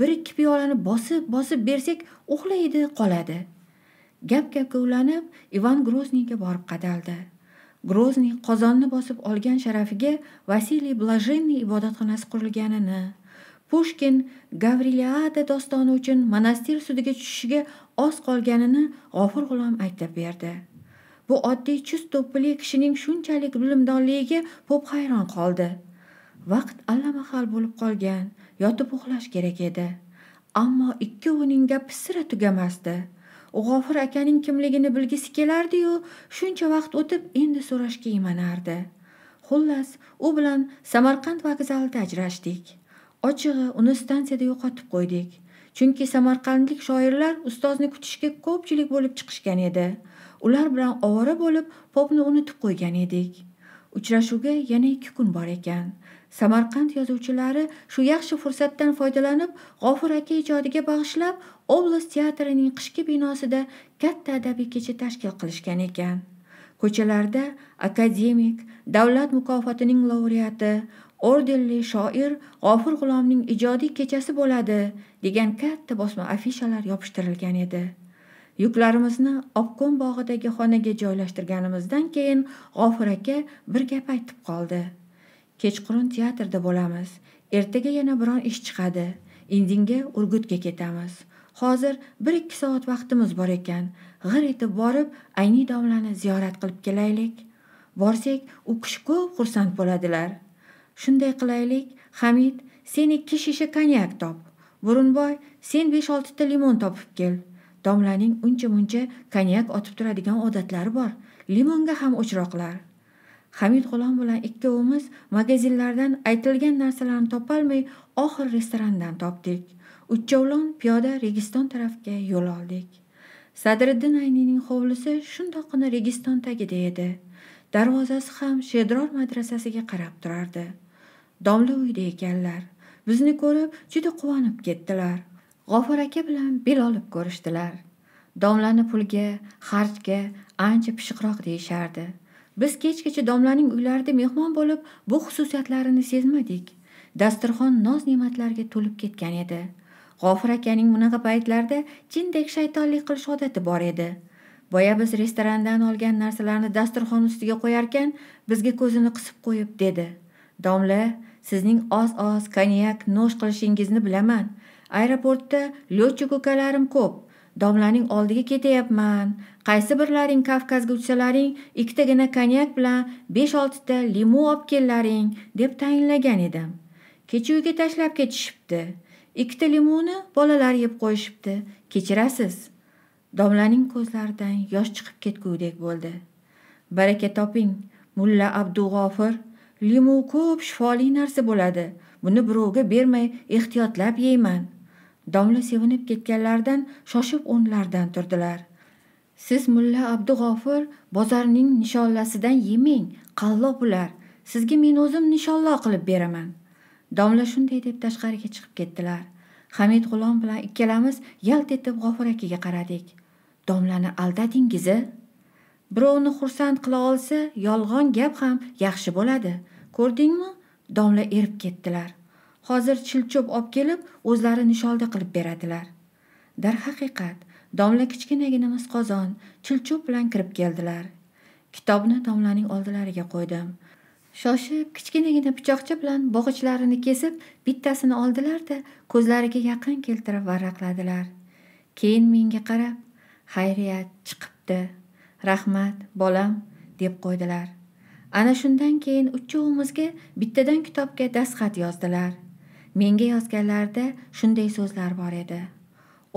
bir ikki piyolani bosib bosib bersak uxlaydi qoladi gap gapga ulanib ivan grozniyga borib qadaldi grozniy qozonni bosib olgan sharafiga vasiliy blajenniy ibodatxonasi qurilganini pushkin gavriliada dostoni uchun monastir sudiga tushishiga oz qolganini g'ofur g'ulom aytib berdi bu oddiy chust to'ppili kishining shunchalik bilimdonligiga pop hayron qoldi vaqt allamahal bo'lib qolgan yotib uxlash kerak edi ammo ikki uning gapi sira tugamasdi g'ofur akaning kimligini bilgisi kelardiyu shuncha vaqt o'tib endi so'rashga imanardi xullas u bilan samarqand vokzalida ajrashdik ochig'i uni stansiyada yo'qotib qo'ydik chunki samarqandlik shoirlar ustozni kutishga ko'pchilik bo'lib chiqishgan edi ular bilan ovora bo'lib popni unutib qo'ygan edik uchrashuvga yana ikki kun bor ekan samarqand yozuvchilari shu yaxshi fursatdan foydalanib g'ofur aka ijodiga bag'ishlab oblast teatrining qishki binosida katta adabiy kecha tashkil qilishgan ekan ko'chalarda akademik davlat mukofotining laureati ordenli shoir g'ofur g'ulomning ijodiy kechasi bo'ladi degan katta bosma afishalar yopishtirilgan edi yuklarimizni obkom bog'idagi xonaga joylashtirganimizdan keyin g'ofur aka bir gap aytib qoldi kechqurun teatrda bo'lamiz ertaga yana biron ish chiqadi indinga urgutga ketamiz hozir bir ikki soat vaqtimiz bor ekan g'ir etib borib ayni domlani ziyorat qilib kelaylik borsak u kishi ko'p xursand bo'ladilar shunday qilaylik hamid sen ikki shisha konyak top burunboy sen besh oltita limon topib kel domlaning uncha muncha konyak otib turadigan odatlari bor limonga ham o'chroqlar hamid g'ulom bilan ikkovimiz magazinlardan aytilgan narsalarni topolmay oxiri restorandan topdik uchovlon piyoda registon tarafga yo'l oldik sadriddin ayniyning hovlisi shundoqqina registon tagida edi darvozasi ham shedror madrasasiga qarab turardi domla uyda ekanlar bizni ko'rib juda quvonib ketdilar g'ofur aka bilan bel olib ko'rishdilar domlani pulga xarjga ancha pishiqroq deyishardi biz kechgacha domlaning uylarida mehmon bo'lib bu xususiyatlarini sezmadik dasturxon noz ne'matlarga to'lib ketgan edi g'ofur akaning bunaqa paytlarda jindek shaytonlik qilish odati bor edi boya biz restorandan olgan narsalarni dasturxon ustiga qo'yarkan bizga ko'zini qisib qo'yib dedi domla sizning oz oz konyak no'sh qilishingizni bilaman aeroportda letchik ukalarim ko'p domlaning oldiga ketyapman qaysi birlaring kavkazga uchsalaring ikkitagina konyak bilan besh oltita limu olib kellaring deb tayinlagan edim kecha uyga tashlab ketishibdi ikkita limuni bolalar yeb qo'yishibdi kechirasiz domlaning ko'zlaridan yosh chiqib ketgudek bo'ldi baraka toping mulla abdug'ofir limu ko'p shifoli narsa bo'ladi buni birovga bermay ehtiyotlab yeyman domla sevinib ketganlaridan shoshib o'rnlaridan turdilar siz mulla abdug'ofur bozorning nishonlasidan yemang qallob bular sizga men o'zim nishonlo qilib beraman domla shunday deb tashqariga chiqib ketdilar hamid g'ulom bilan ikkalamiz yalt etib g'ofur akaga qaradik domlani aldadingiz birovni xursand qila olsa yolg'on gap ham yaxshi bo'ladi ko'rdingmi domla erib ketdilar hozir chilcho'p olib kelib o'zlari nisholda qilib beradilar darhaqiqat domla kichkinagina misqozon chilcho'p bilan kirib keldilar kitobni domlaning oldilariga qo'ydim shoshib kichkinagina pichoqcha bilan bog'ichlarini kesib bittasini oldilarda ko'zlariga yaqin keltirib varaqladilar keyin menga qarab xayriyat chiqibdi rahmat bolam deb qo'ydilar ana shundan keyin uchovimizga bittadan kitobga dastxat yozdilar menga yozganlarida shunday so'zlar bor edi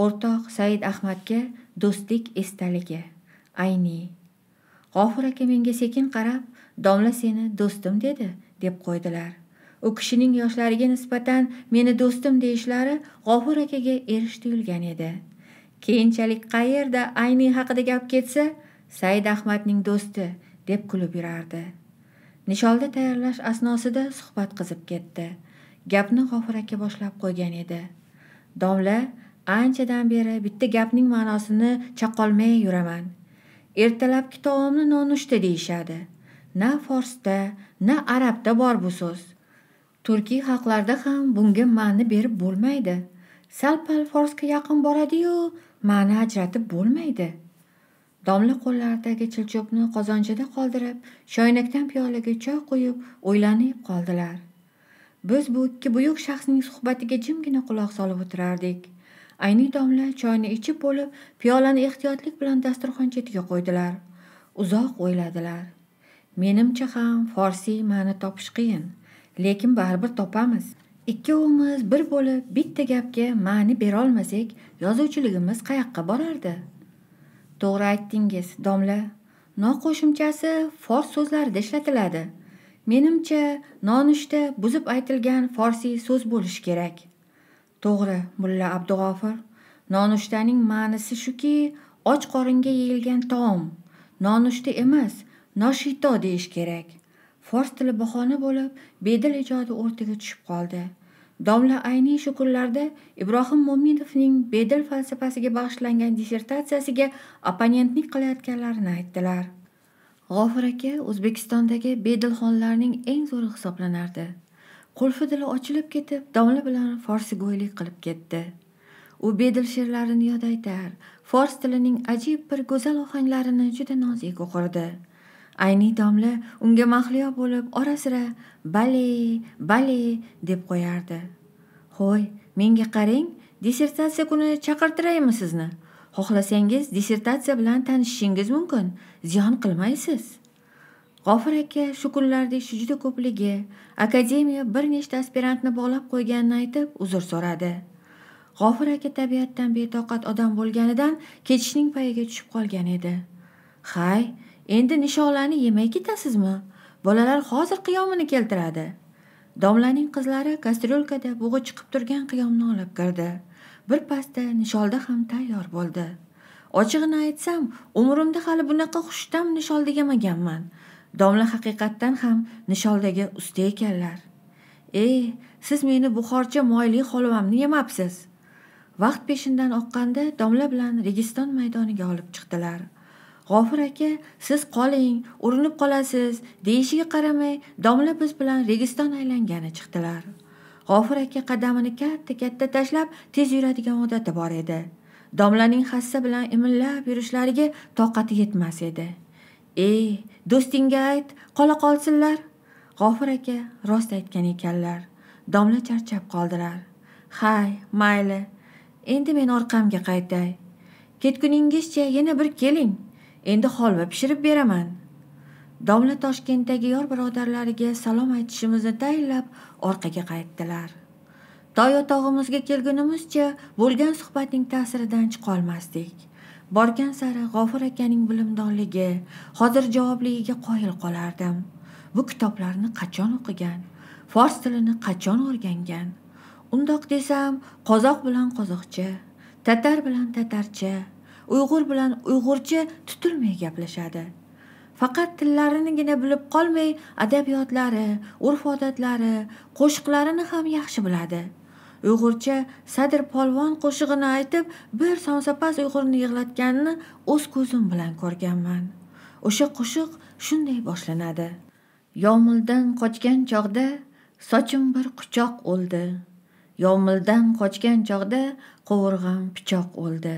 o'rtoq said ahmadga do'stlik esdaligi ayni g'ofur aka menga sekin qarab domla seni do'stim dedi deb qo'ydilar u kishining yoshlariga nisbatan meni do'stim deyishlari g'ofur akaga erish tuyulgan edi keyinchalik qayerda ayni haqida gap ketsa said ahmadning do'sti deb kulib yurardi nisholda tayyorlash asnosida suhbat qizib ketdi gapni g'ofur aka boshlab qo'ygan edi domla anchadan beri bitta gapning ma'nosini chaqolmay yuraman ertalabki taomni nonushta deyishadi na forsda na arabda bor bu so'z turkiy xalqlarda ham bunga ma'ni berib bo'lmaydi sal pal forsga yaqin boradiyu ma'ni ajratib bo'lmaydi domla qo'llaridagi chilcho'pni qozonchada qoldirib shoynakdan piyolaga choy quyib o'ylanib qoldilar biz bu ikki buyuk shaxsning suhbatiga jimgina quloq solib o'tirardik ayni domla choyni ichib bo'lib piyolani ehtiyotlik bilan dasturxon chetiga qo'ydilar uzoq o'yladilar menimcha ham forsiy ma'ni topish qiyin lekin baribir topamiz ikkovimiz bir bo'lib bitta gapga ma'ni berolmasak yozuvchiligimiz qayoqqa borardi to'g'ri aytdingiz domla noqo'shimchasi fors so'zlarida ishlatiladi menimcha nonushta buzib aytilgan forsiy so'z bo'lishi kerak to'g'ri mulla abdug'ofur nonushtaning ma'nisi shuki och qoringa yeyilgan taom nonushta emas noshito deyish kerak fors tili bahona bo'lib bedil ijodi o'rtaga tushib qoldi domla ayniy shu kunlarda ibrohim mo'minovning bedil falsafasiga bag'ishlangan dissertatsiyasiga opponentlik qilayotganlarini aytdilar g'ofur aka o'zbekistondagi bedilxonlarning eng zo'ri hisoblanardi qulfi dili ochilib ketib domla bilan forsigo'ylik qilib ketdi u bedil she'rlarini yod aytar fors tilining ajib bir go'zal ohanglarini juda nozik o'qirdi ayni domla unga mahliyo bo'lib ora sira bale bale deb qo'yardi hoy menga qarang dissertatsiya kuni chaqirtiraymi sizni xohlasangiz dissertatsiya bilan tanishishingiz mumkin ziyon qilmaysiz g'ofir aka shu kunlarda ishi juda ko'pligi akademiya bir nechta aspirantni bog'lab qo'yganini aytib uzr so'radi g'ofir aka tabiatdan betoqat odam bo'lganidan ketishning payiga tushib qolgan edi hay endi nishonlani yemay ketasizmi bolalar hozir qiyomini keltiradi domlaning qizlari kastryulkada bug'i chiqib turgan qiyomni olib kirdi bir pasda nisholda ham tayyor bo'ldi ochig'ini aytsam umrimda hali bunaqa xushtam nishol demaganman domla haqiqatdan ham nisholdagi usta ekanlar e siz meni buxorcha moyli holvamni yemabsiz vaqt peshindan oqqanda domla bilan registon maydoniga olib chiqdilar g'ofur aka siz qoling urinib qolasiz deyishiga qaramay domla biz bilan registon aylangani chiqdilar g'ofur aka qadamini katta katta tashlab tez yuradigan odati bor edi domlaning hassa bilan imillab yurishlariga toqati yetmas edi ey do'stingga ayt qola qolsinlar g'ofur aka rost aytgan ekanlar domla charchab qoldilar hay mayli endi men orqamga qaytay ketguningizcha yana bir keling endi holva pishirib beraman domla toshkentdagi yor birodarlariga salom aytishimizni tayinlab orqaga qaytdilar toy o'tog'imizga kelgunimizcha bo'lgan suhbatning ta'siridan chiqolmasdik borgan sari g'ofur akaning bilimdonligi hozir javobligiga qoyil qolardim bu kitoblarni qachon o'qigan fors tilini qachon o'rgangan undoq desam qozoq bilan qozoqcha tatar bilan tatarcha uyg'ur bilan uyg'urcha tutilmay gaplashadi faqat tillarinigina bilib qolmay adabiyotlari urf odatlari qo'shiqlarini ham yaxshi biladi uyg'urcha sadr polvon qo'shig'ini aytib bir sonsapas uyg'urni yig'latganini o'z ko'zim bilan ko'rganman o'sha qo'shiq shunday boshlanadi yomildan qochgan chog'da sochim bir quchoq o'ldi yomildan qochgan chog'da qovurg'am pichoq o'ldi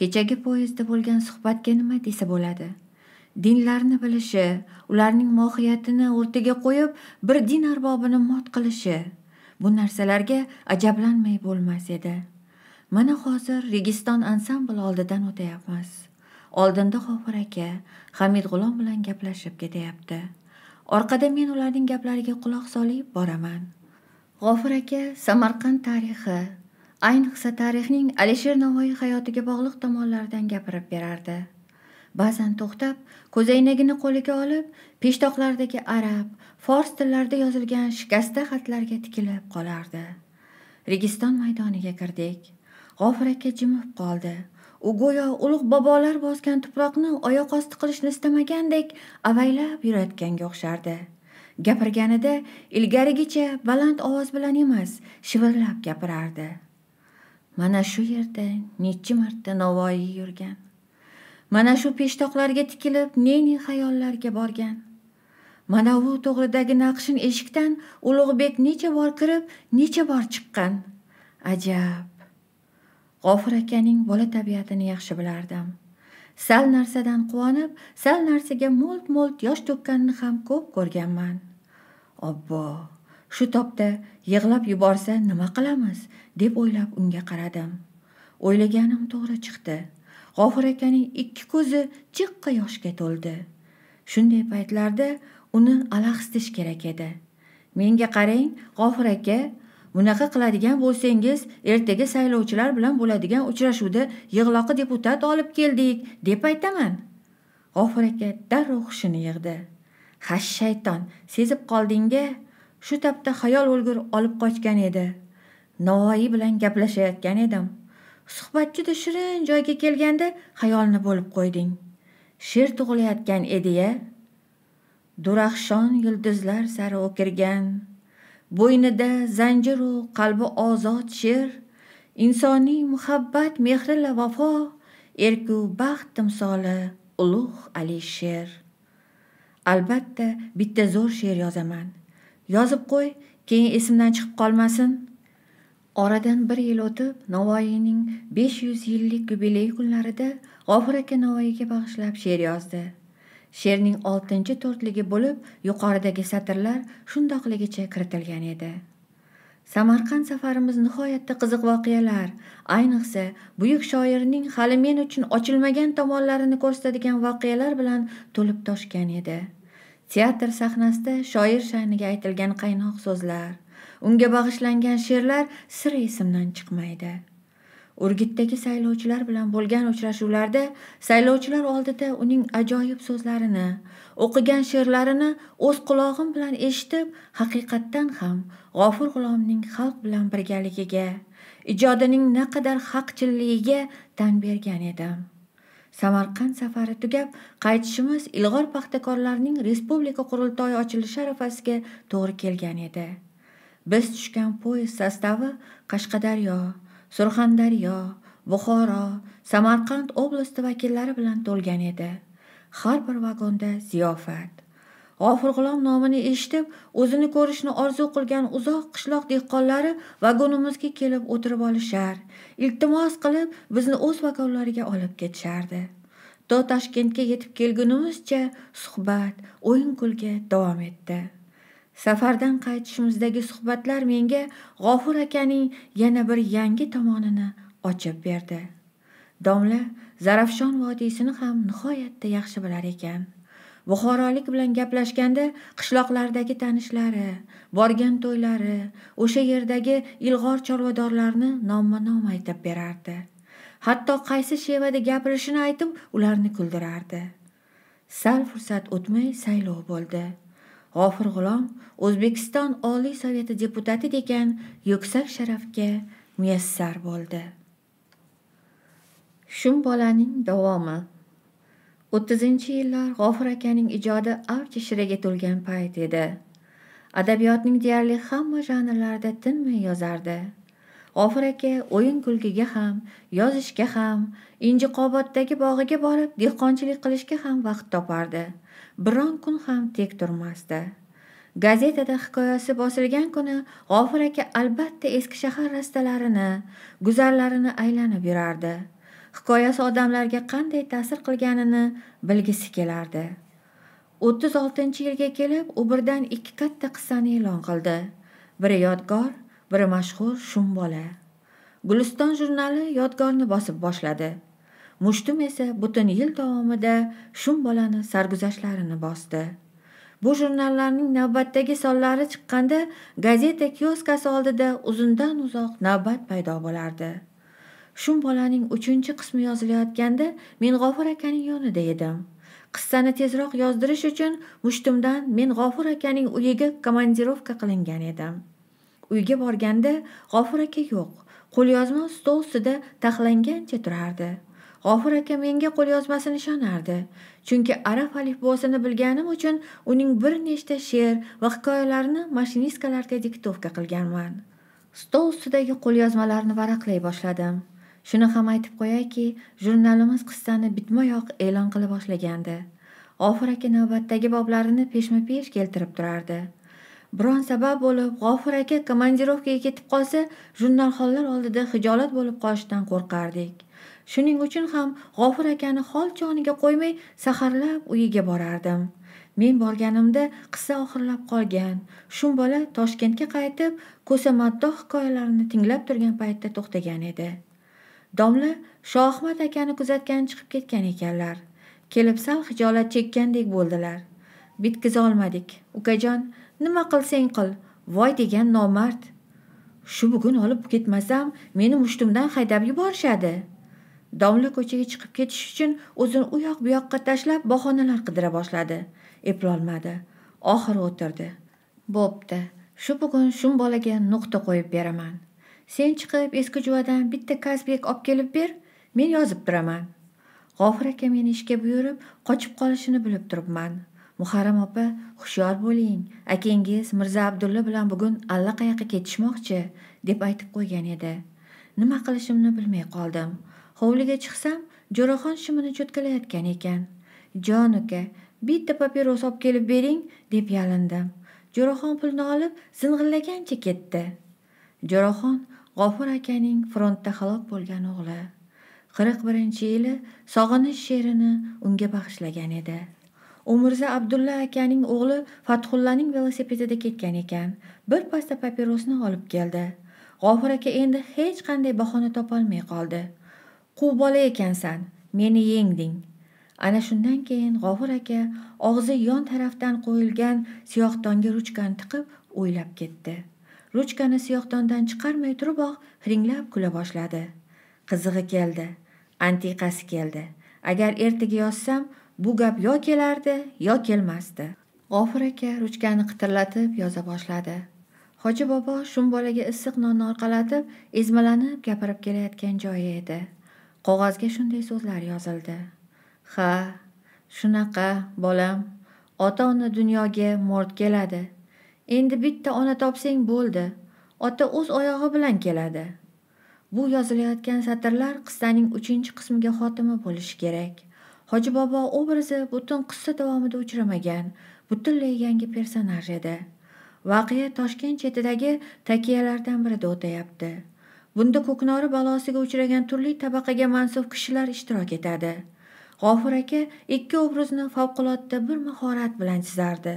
kechagi poyezdda bo'lgan suhbatga nima desa bo'ladi dinlarni bilishi ularning mohiyatini o'rtaga qo'yib bir din arbobini mot qilishi bu narsalarga ajablanmay bo'lmas edi mana hozir registon ansambl oldidan o'tayapmiz oldinda g'ofur aka hamid g'ulom bilan gaplashib ketyapti orqada men ularning gaplariga quloq solib boraman g'ofur aka samarqand tarixi ayniqsa tarixning alisher navoiy hayotiga bog'liq tomonlaridan gapirib berardi ba'zan to'xtab ko'zoynagini qo'liga olib peshtoqlardagi arab fors tillarida yozilgan shikasta xatlarga tikilib qolardi registon maydoniga kirdik g'ofir aka jimib qoldi u go'yo ulug' bobolar bosgan tuproqni oyoq osti qilishni istamagandek avaylab yurayotganga o'xshardi gapirganida ilgarigicha baland ovoz bilan emas shivirlab gapirardi mana shu yerda nechi marta navoiy yurgan mana shu peshtoqlarga tikilib ne ne xayollarga borgan mana u to'g'ridagi naqshin eshikdan ulug'bek necha bor kirib necha bor chiqqan ajab g'ofur akaning bola tabiatini yaxshi bilardim sal narsadan quvonib sal narsaga mo'lt mo'lt yosh to'kkanini ham ko'p ko'rganman obbo shu topda yig'lab yuborsa nima qilamiz deb o'ylab unga qaradim o'ylaganim to'g'ri chiqdi g'ofur akaning ikki ko'zi jiqqa yoshga to'ldi shunday paytlarda uni alahsitish kerak edi menga qarang g'ofur aka bunaqa qiladigan bo'lsangiz ertaga saylovchilar bilan bo'ladigan uchrashuvda yig'loqi deputat olib keldik deb aytaman g'ofur aka darrov hushini yig'di ha shayton sezib qolding shu tapda xayol o'lgur olib qochgan edi navoiy bilan gaplashayotgan edim suhbat juda shirin joyga kelganda xayolni bo'lib qo'yding sher tug'ilayotgan edi-ya duraxshon yulduzlar sari o'kirgan bo'ynida zanjiru qalbi ozod sher insoniy muhabbat mehri la vafo erku baxt timsoli ulug' ali sher albatta bitta zo'r she'r yozaman yozib qo'y keyin esimdan chiqib qolmasin oradan bir yil o'tib navoiyning besh yuz yillik yubiley kunlarida g'ofur aka navoiyga bag'ishlab she'r yozdi she'rning oltinchi to'rtligi bo'lib yuqoridagi satrlar shundoqligicha kiritilgan edi samarqand safarimiz nihoyatda qiziq voqealar ayniqsa buyuk shoirning hali men uchun ochilmagan tomonlarini ko'rsatadigan voqealar bilan to'lib toshgan edi teatr sahnasida shoir sha'niga aytilgan qaynoq so'zlar unga bag'ishlangan she'rlar sira esimdan chiqmaydi urgitdagi saylovchilar bilan bo'lgan uchrashuvlarda saylovchilar oldida uning ajoyib so'zlarini o'qigan she'rlarini o'z qulog'im bilan eshitib haqiqatdan ham g'ofur g'ulomning xalq bilan birgaligiga ijodining naqadar haqchilligiga tan bergan edim samarqand safari tugab qaytishimiz ilg'or paxtakorlarning respublika qurultoyi ochilishi arafasiga to'g'ri kelgan edi biz tushgan poyezd sostavi qashqadaryo surxondaryo buxoro samarqand oblasti vakillari bilan to'lgan edi har bir vagonda ziyofat g'ulom nomini eshitib o'zini ko'rishni orzu qilgan uzoq qishloq dehqonlari vagonimizga kelib o'tirib olishar iltimos qilib bizni o'z vagonlariga olib ketishardi to toshkentga yetib kelgunimizcha suhbat o'yin kulgi davom etdi safardan qaytishimizdagi suhbatlar menga g'ofur akaning yana bir yangi tomonini ochib berdi domla zarafshon vodiysini ham nihoyatda yaxshi bilar ekan buxorolik bilan gaplashganda qishloqlardagi tanishlari borgan to'ylari o'sha yerdagi ilg'or chorvadorlarni nomma nom aytib berardi hatto qaysi shevada gapirishini aytib ularni kuldirardi sal fursat o'tmay saylov bo'ldi g'ofir g'ulom o'zbekiston oliy soveti deputati degan yuksak sharafga muyassar bo'ldi shumbolaning davomi o'ttizinchi yillar g'ofir akaning ijodi avj shiraga to'lgan payt edi adabiyotning deyarli hamma janrlarida tinmay yozardi Gafur aka o'yin kulgiga ham yozishga ham injiqoboddagi bog'iga borib dehqonchilik qilishga ham vaqt topardi biron kun ham tek turmasdi gazetada hikoyasi bosilgan kuni g'ofir aka albatta eski shahar rastalarini guzarlarini aylanib yurardi hikoyasi odamlarga qanday ta'sir qilganini bilgisi kelardi o'ttiz oltinchi yilga kelib u birdan ikki katta qissani e'lon qildi biri yodgor biri mashhur shum bola guliston jurnali yodgorni bosib boshladi mushtum esa butun yil davomida shum bolani sarguzashtlarini bosdi bu jurnallarning navbatdagi sonlari chiqqanda gazeta kioskasi oldida uzundan uzoq navbat paydo bo'lardi shum bolaning uchinchi qismi yozilayotganda men g'ofur akaning yonida edim qissani tezroq yozdirish uchun mushtumdan men g'ofur akaning uyiga komandirovka qilingan edim uyga borganda g'ofur aka yo'q qo'lyozma stol ustida taxlangancha turardi g'ofur aka menga qo'lyozmasini ishonardi chunki arab alifbosini bilganim uchun uning bir nechta she'r va hikoyalarini mashinistkalarga diktovka qilganman stol ustidagi qo'lyozmalarni varaqlay boshladim shuni ham aytib qo'yayki jurnalimiz qissani bitmayoq e'lon qila boshlagandi g'ofur aka navbatdagi boblarini peshma pesh keltirib turardi biron sabab bo'lib g'ofur aka komandirovkaga ketib qolsa jurnalxonlar oldida xijolat bo'lib qolishdan qo'rqardik shuning uchun ham g'ofur akani hol joniga qo'ymay saharlab uyiga borardim men borganimda qissa oxirlab qolgan shum bola toshkentga qaytib ko'samaddo hikoyalarini tinglab turgan paytda to'xtagan edi domla shoahmad akani kuzatgani chiqib ketgan ekanlar kelib sal hijolat chekkandek bo'ldilar bitkiza olmadik ukajon nima qilsang qil voy degan nomard shu bugun olib ketmasam meni mushtumdan haydab yuborishadi domla ko'chaga chiqib ketish uchun o'zini u yoq bu yoqqa tashlab bahonalar qidira boshladi eplolmadi oxiri o'tirdi bo'pti shu bugun shu bolaga nuqta qo'yib beraman sen chiqib eski juvadan bitta kasbek olib kelib ber men yozib turaman g'ofur aka meni ishga buyurib qochib qolishini bilib turibman muharram opa hushyor bo'ling akangiz mirzo abdulla bilan bugun allaqayoqqa ketishmoqchi deb aytib qo'ygan edi nima qilishimni bilmay qoldim hovliga chiqsam jo'raxon shimini cho'tkalayotgan ekan jon uka bitta papiros olib kelib bering deb yalindim jo'raxon pulni olib zing'illagancha ketdi jo'raxon g'ofur akaning frontda halok bo'lgan o'g'li qirq birinchi yili sog'inish she'rini unga bag'ishlagan edi umrza abdulla akaning o'g'li fathullaning velosipedida ketgan ekan bir pasda papirosni olib keldi g'ofur aka endi hech qanday bahona topolmay qoldi quv bola ekansan meni yengding ana shundan keyin g'ofur aka og'zi yon tarafdan qo'yilgan siyohdonga ruchkani tiqib o'ylab ketdi ruchkani siyohdondan chiqarmay turiboq hiringlab kula boshladi qizig'i keldi antiqasi keldi agar ertaga yozsam bu gap yo kelardi yo kelmasdi g'ofur aka ruchkani qitirlatib yoza boshladi hoji bobo shum bolaga issiq nonni orqalatib ezmalanib gapirib kelayotgan joyi edi qog'ozga shunday so'zlar yozildi ha shunaqa bolam ota ona dunyoga mo'rt keladi endi bitta ona topsang bo'ldi ota o'z oyog'i bilan keladi bu yozilayotgan satrlar qissaning uchinchi qismiga xotima bo'lishi kerak hoji bobo obrazi butun qissa davomida uchramagan butunlay yangi personaj edi voqea toshkent chetidagi takiyalardan birida o'tayapti Bunda ko'knori balosiga uchragan turli tabaqaga mansub kishilar ishtirok etadi. G'ofur aka ikki obrazni favqulodda bir mahorat bilan chizardi.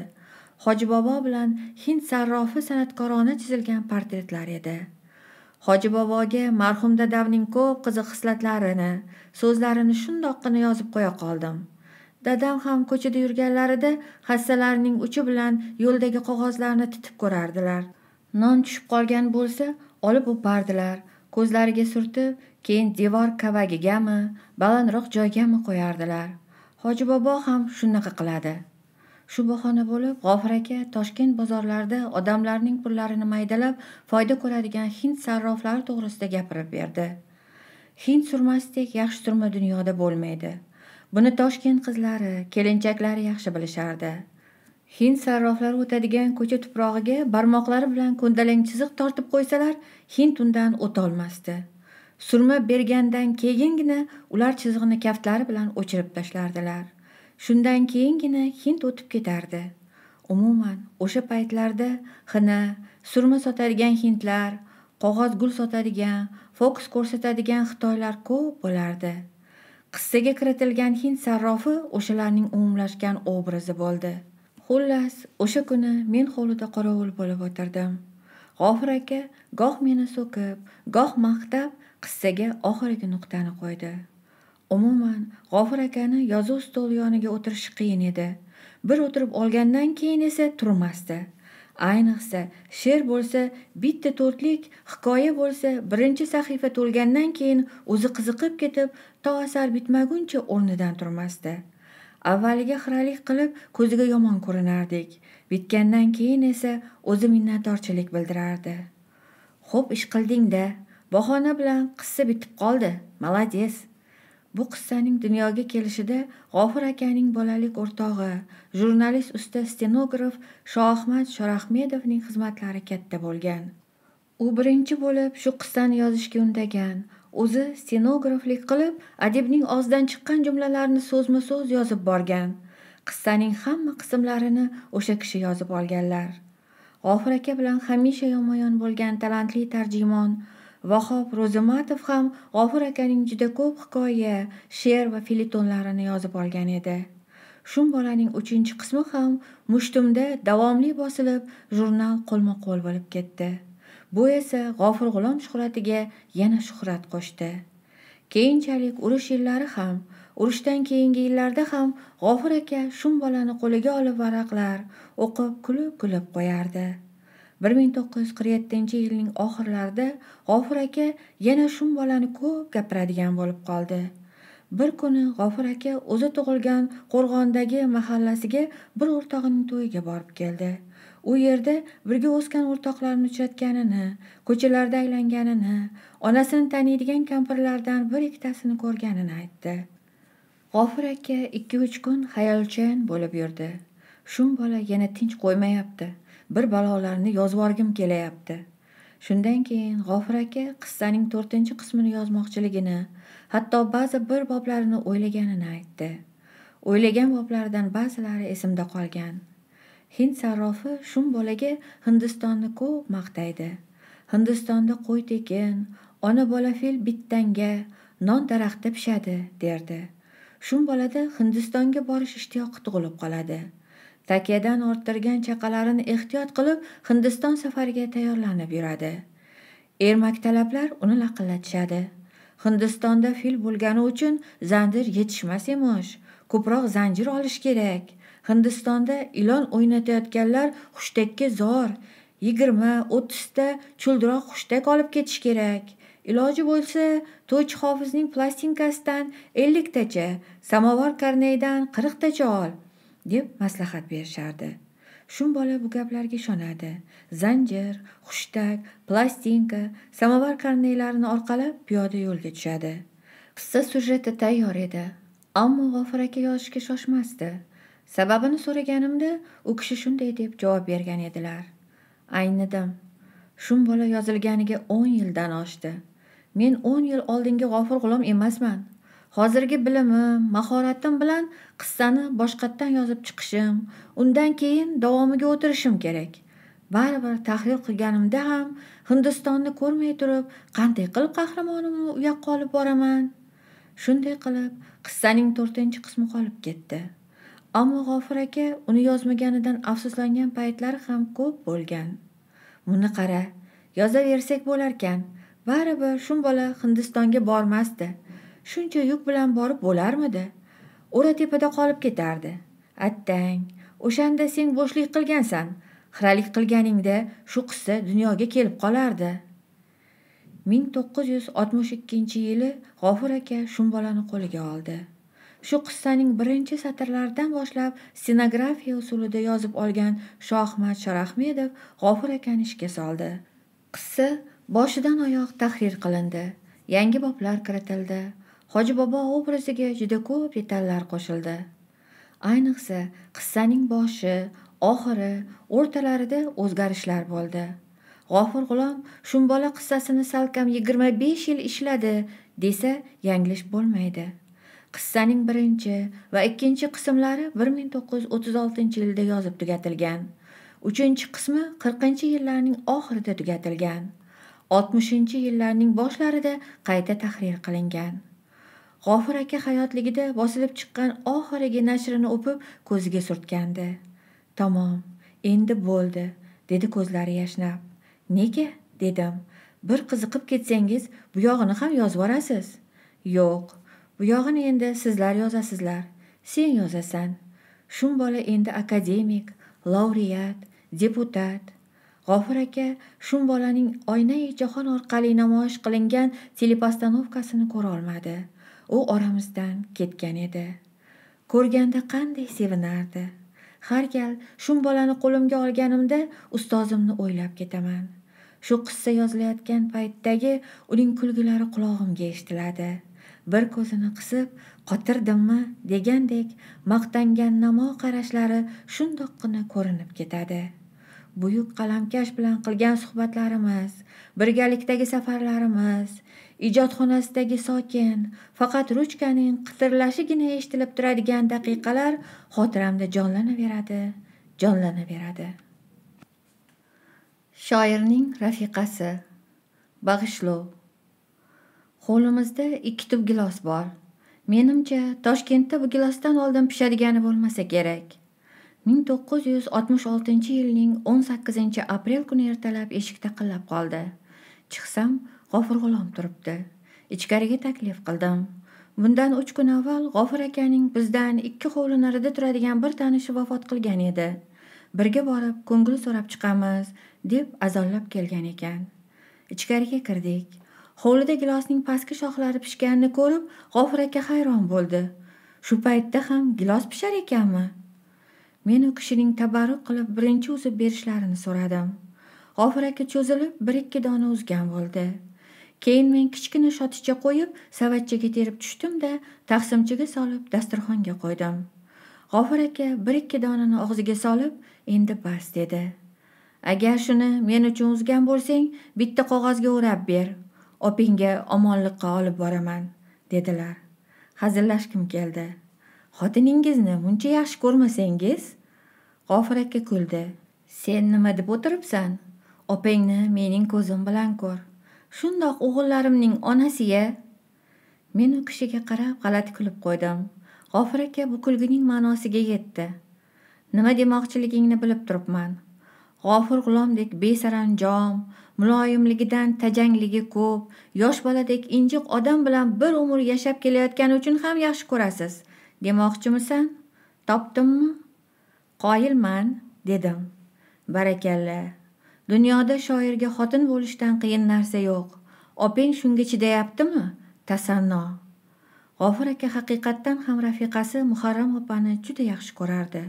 Hoji bobo bilan hind sarrofi san'atkorona chizilgan portretlar edi. Hoji boboga marhum dadamning ko'p qiziq hislatlarini so'zlarini shundoqqina yozib qo'ya qoldim. Dadam ham ko'chada yurganlarida hassalarining uchi bilan yo'ldagi qog'ozlarni titib ko'rardilar. Non tushib qolgan bo'lsa, olib o'pardilar ko'zlariga surtib keyin devor kavagigami balandroq joygami qo'yardilar hoji bobo ham shunaqa qiladi shu bahona bo'lib g'ofir aka toshkent bozorlarida odamlarning pullarini maydalab foyda ko'radigan hind sarroflari to'g'risida gapirib berdi hind surmasidek yaxshi surma dunyoda bo'lmaydi buni toshkent qizlari kelinchaklari yaxshi bilishardi hind sarroflari o'tadigan ko'cha tuprog'iga barmoqlari bilan ko'ndalang chiziq tortib qo'ysalar hind undan o'tolmasdi surma bergandan keyingina ular chizig'ini kaftlari bilan o'chirib tashlardilar shundan keyingina hind o'tib ketardi umuman o'sha paytlarda xina surma sotadigan hindlar qog'oz gul sotadigan fokus ko'rsatadigan xitoylar ko'p bo'lardi qissaga kiritilgan hind sarrofi o'shalarning umumlashgan obrazi bo'ldi xullas o'sha kuni men hovlida qorovul bo'lib o'tirdim g'ofir aka goh meni so'kib goh maqtab qissaga oxirgi nuqtani qo'ydi umuman g'ofir akani yozuv stoli yoniga o'tirish qiyin edi bir o'tirib olgandan keyin esa turmasdi ayniqsa she'r bo'lsa bitta to'rtlik hikoya bo'lsa birinchi sahifa to'lgandan keyin o'zi qiziqib ketib to asar bitmaguncha o'rnidan turmasdi avvaliga xiralik qilib ko'ziga yomon ko'rinardik bitgandan keyin esa o'zi minnatdorchilik bildirardi xo'p ish qildingda bahona bilan qissa bitib qoldi malades bu qissaning dunyoga kelishida g'ofur akaning bolalik o'rtog'i jurnalist usta stenograf shoahmad shorahmedovning xizmatlari katta bo'lgan u birinchi bo'lib shu qissani yozishga undagan o'zi stenograflik qilib adibning og'zidan chiqqan jumlalarni so'zma so'z yozib borgan qissaning hamma qismlarini o'sha kishi yozib olganlar g'ofir aka bilan hamisha yonma yon bo'lgan talantli tarjimon vahob ro'zimatov ham g'ofir akaning juda ko'p hikoya she'r va filitonlarini yozib olgan edi shum bolaning uchinchi qismi ham mushtumda davomli bosilib jurnal qo'lma qo'l bo'lib ketdi bu esa g'ulom shuhratiga yana shuhrat qo'shdi keyinchalik urush yillari ham urushdan keyingi yillarda ham g'ofur aka shum bolani qo'liga olib varaqlar o'qib kulib kulib qo'yardi 1947 yilning oxirlarida g'ofur aka yana shum bolani ko'p gapiradigan bo'lib qoldi bir kuni g'ofur aka o'zi tug'ilgan qo'rg'ondagi mahallasiga bir o'rtog'ining to'yiga borib keldi u yerda birga o'sgan o'rtoqlarini uchratganini ko'chalarda aylanganini onasini taniydigan kampirlardan bir ikkitasini ko'rganini aytdi g'ofur aka ikki uch kun xayolchan bo'lib yurdi shum bola yana tinch qo'ymayapti bir balolarni yozvorgim kelayapti shundan keyin g'ofur aka qissaning to'rtinchi qismini yozmoqchiligini hatto ba'zi bir boblarini o'ylaganini aytdi o'ylagan boblaridan ba'zilari esimda qolgan hind sarrofi shum bolaga hindistonni ko'p maqtaydi hindistonda qo'y tekin ona bola fil bittanga non daraxtda pishadi derdi shum bolada hindistonga borish ishtiyoqi tug'ilib qoladi takyadan orttirgan chaqalarini ehtiyot qilib hindiston safariga tayyorlanib yuradi ermak talablar uni laqillatishadi hindistonda fil bo'lgani uchun zanjir yetishmas emish ko'proq zanjir olish kerak hindistonda ilon o'ynatayotganlar hushtakka zor yigirma o'ttizta chuldiroq hushtak olib ketish kerak iloji bo'lsa to'ch hofizning plastinkasidan elliktacha samovar karneydan qirqtacha ol deb maslahat berishardi shum bola bu gaplarga ishonadi zanjir hushtak plastinka samovar karneylarini orqalab piyoda yo'lga tushadi qissa syujeti tayyor edi ammo g'ofir aka yozishga shoshmasdi sababini so'raganimda u kishi shunday deb javob bergan edilar aynidim shum bola yozilganiga o'n yildan oshdi men o'n yil oldingi g'ofur g'ulom emasman hozirgi bilimim mahoratim bilan qissani boshqatdan yozib chiqishim undan keyin davomiga o'tirishim kerak baribir tahlil qilganimda ham hindistonni ko'rmay turib qanday qilib qahramonimni u yoqqa olib boraman shunday qilib qissaning to'rtinchi qismi qolib ketdi ammo g'ofur aka uni yozmaganidan afsuslangan paytlari ham ko'p bo'lgan buni qara yozaversak bo'larkan baribir shu bola hindistonga bormasdi shuncha yuk bilan borib bo'larmidi o'ra tepada qolib ketardi attang o'shanda sen bo'shlik qilgansan xiralik qilganingda shu qissa dunyoga kelib qolardi 1962 yili g'ofur aka shum bolani qo'liga oldi shu qissaning birinchi satrlaridan boshlab stenografiya usulida yozib olgan shohmat sharahmedov g'ofur akani ishga soldi qissa boshidan oyoq tahrir qilindi yangi boblar kiritildi hoji bobo obraziga juda ko'p detallar qo'shildi ayniqsa qissaning boshi oxiri o'rtalarida o'zgarishlar bo'ldi g'ofur g'ulom shumbola qissasini salkam yigirma besh yil ishladi desa yanglish bo'lmaydi qissaning birinchi va ikkinchi qismlari 1936 yilda yozib tugatilgan uchinchi qismi 40 yillarning oxirida tugatilgan 60 yillarning boshlarida qayta tahrir qilingan g'ofur aka hayotligida bosilib chiqqan oxirgi nashrini o'pib ko'ziga surtgandi tamom endi bo'ldi dedi ko'zlari yashnab nega dedim bir qiziqib ketsangiz bu yog'ini ham yozib yuborasiz yo'q bu yog'ini endi sizlar yozasizlar sen yozasan shum bola endi akademik laureat deputat g'ofur aka shum bolaning oynai jahon orqali namoyish qilingan telepostanovkasini ko'rolmadi u oramizdan ketgan edi ko'rganda qanday sevinardi har gal shum bolani qo'limga olganimda ustozimni o'ylab ketaman shu qissa yozilayotgan paytdagi uning kulgilari qulog'imga eshitiladi bir ko'zini qisib qotirdimmi degandek maqtangan namo qarashlari shundoqqina ko'rinib ketadi buyuk qalamkash bilan qilgan suhbatlarimiz birgalikdagi safarlarimiz ijodxonasidagi sokin faqat ruchkaning qitirlashigina eshitilib turadigan daqiqalar xotiramda jonlanaveradi jonlanaveradi shoirning rafiqasi bag'ishlov qo'limizda ikki tub gilos bor menimcha toshkentda bu gilosdan oldin pishadigani bo'lmasa kerak ming to'qqiz yuz oltmish oltinchi yilning o'n sakkizinchi aprel kuni ertalab eshik taqillab qoldi chiqsam g'ofur g'ulom turibdi ichkariga taklif qildim bundan uch kun avval g'ofur akaning bizdan ikki hovli narida turadigan bir tanishi vafot qilgan edi birga borib ko'ngil so'rab chiqamiz deb azonlab kelgan ekan ichkariga kirdik hovlida gilosning pastki shoxlari pishganini ko'rib g'ofur aka hayron bo'ldi shu paytda ham gilos pishar ekanmi men u kishining tabarruk qilib birinchi uzib berishlarini so'radim g'ofur aka cho'zilib bir ikki dona uzgan bo'ldi keyin men kichkina shotichcha qo'yib savatchaga terib tushdim da taqsimchiga solib dasturxonga qo'ydim g'ofur aka bir ikki donani og'ziga solib endi bas dedi agar shuni men uchun uzgan bo'lsang bitta qog'ozga o'rab ber opingga omonliqqa olib boraman dedilar hazillashgim keldi xotiningizni buncha yaxshi ko'rmasangiz g'ofir aka kuldi sen nima deb o'tiribsan opangni mening ko'zim bilan ko'r shundoq o'g'illarimning onasiga men u kishiga qarab g'alati kulib qo'ydim g'ofir aka bu kulgining ma'nosiga yetdi nima demoqchiligingni bilib turibman g'ofur g'ulomdek besaranjom muloyimligidan tajangligi ko'p yosh boladek injiq odam bilan bir umr yashab kelayotgani uchun ham yaxshi ko'rasiz demoqchimisan topdimmi qoyilman dedim barakalla dunyoda shoirga xotin bo'lishdan qiyin narsa yo'q oping shunga chidayaptimi tasanno g'ofur aka haqiqatdan ham rafiqasi muharram opani juda yaxshi ko'rardi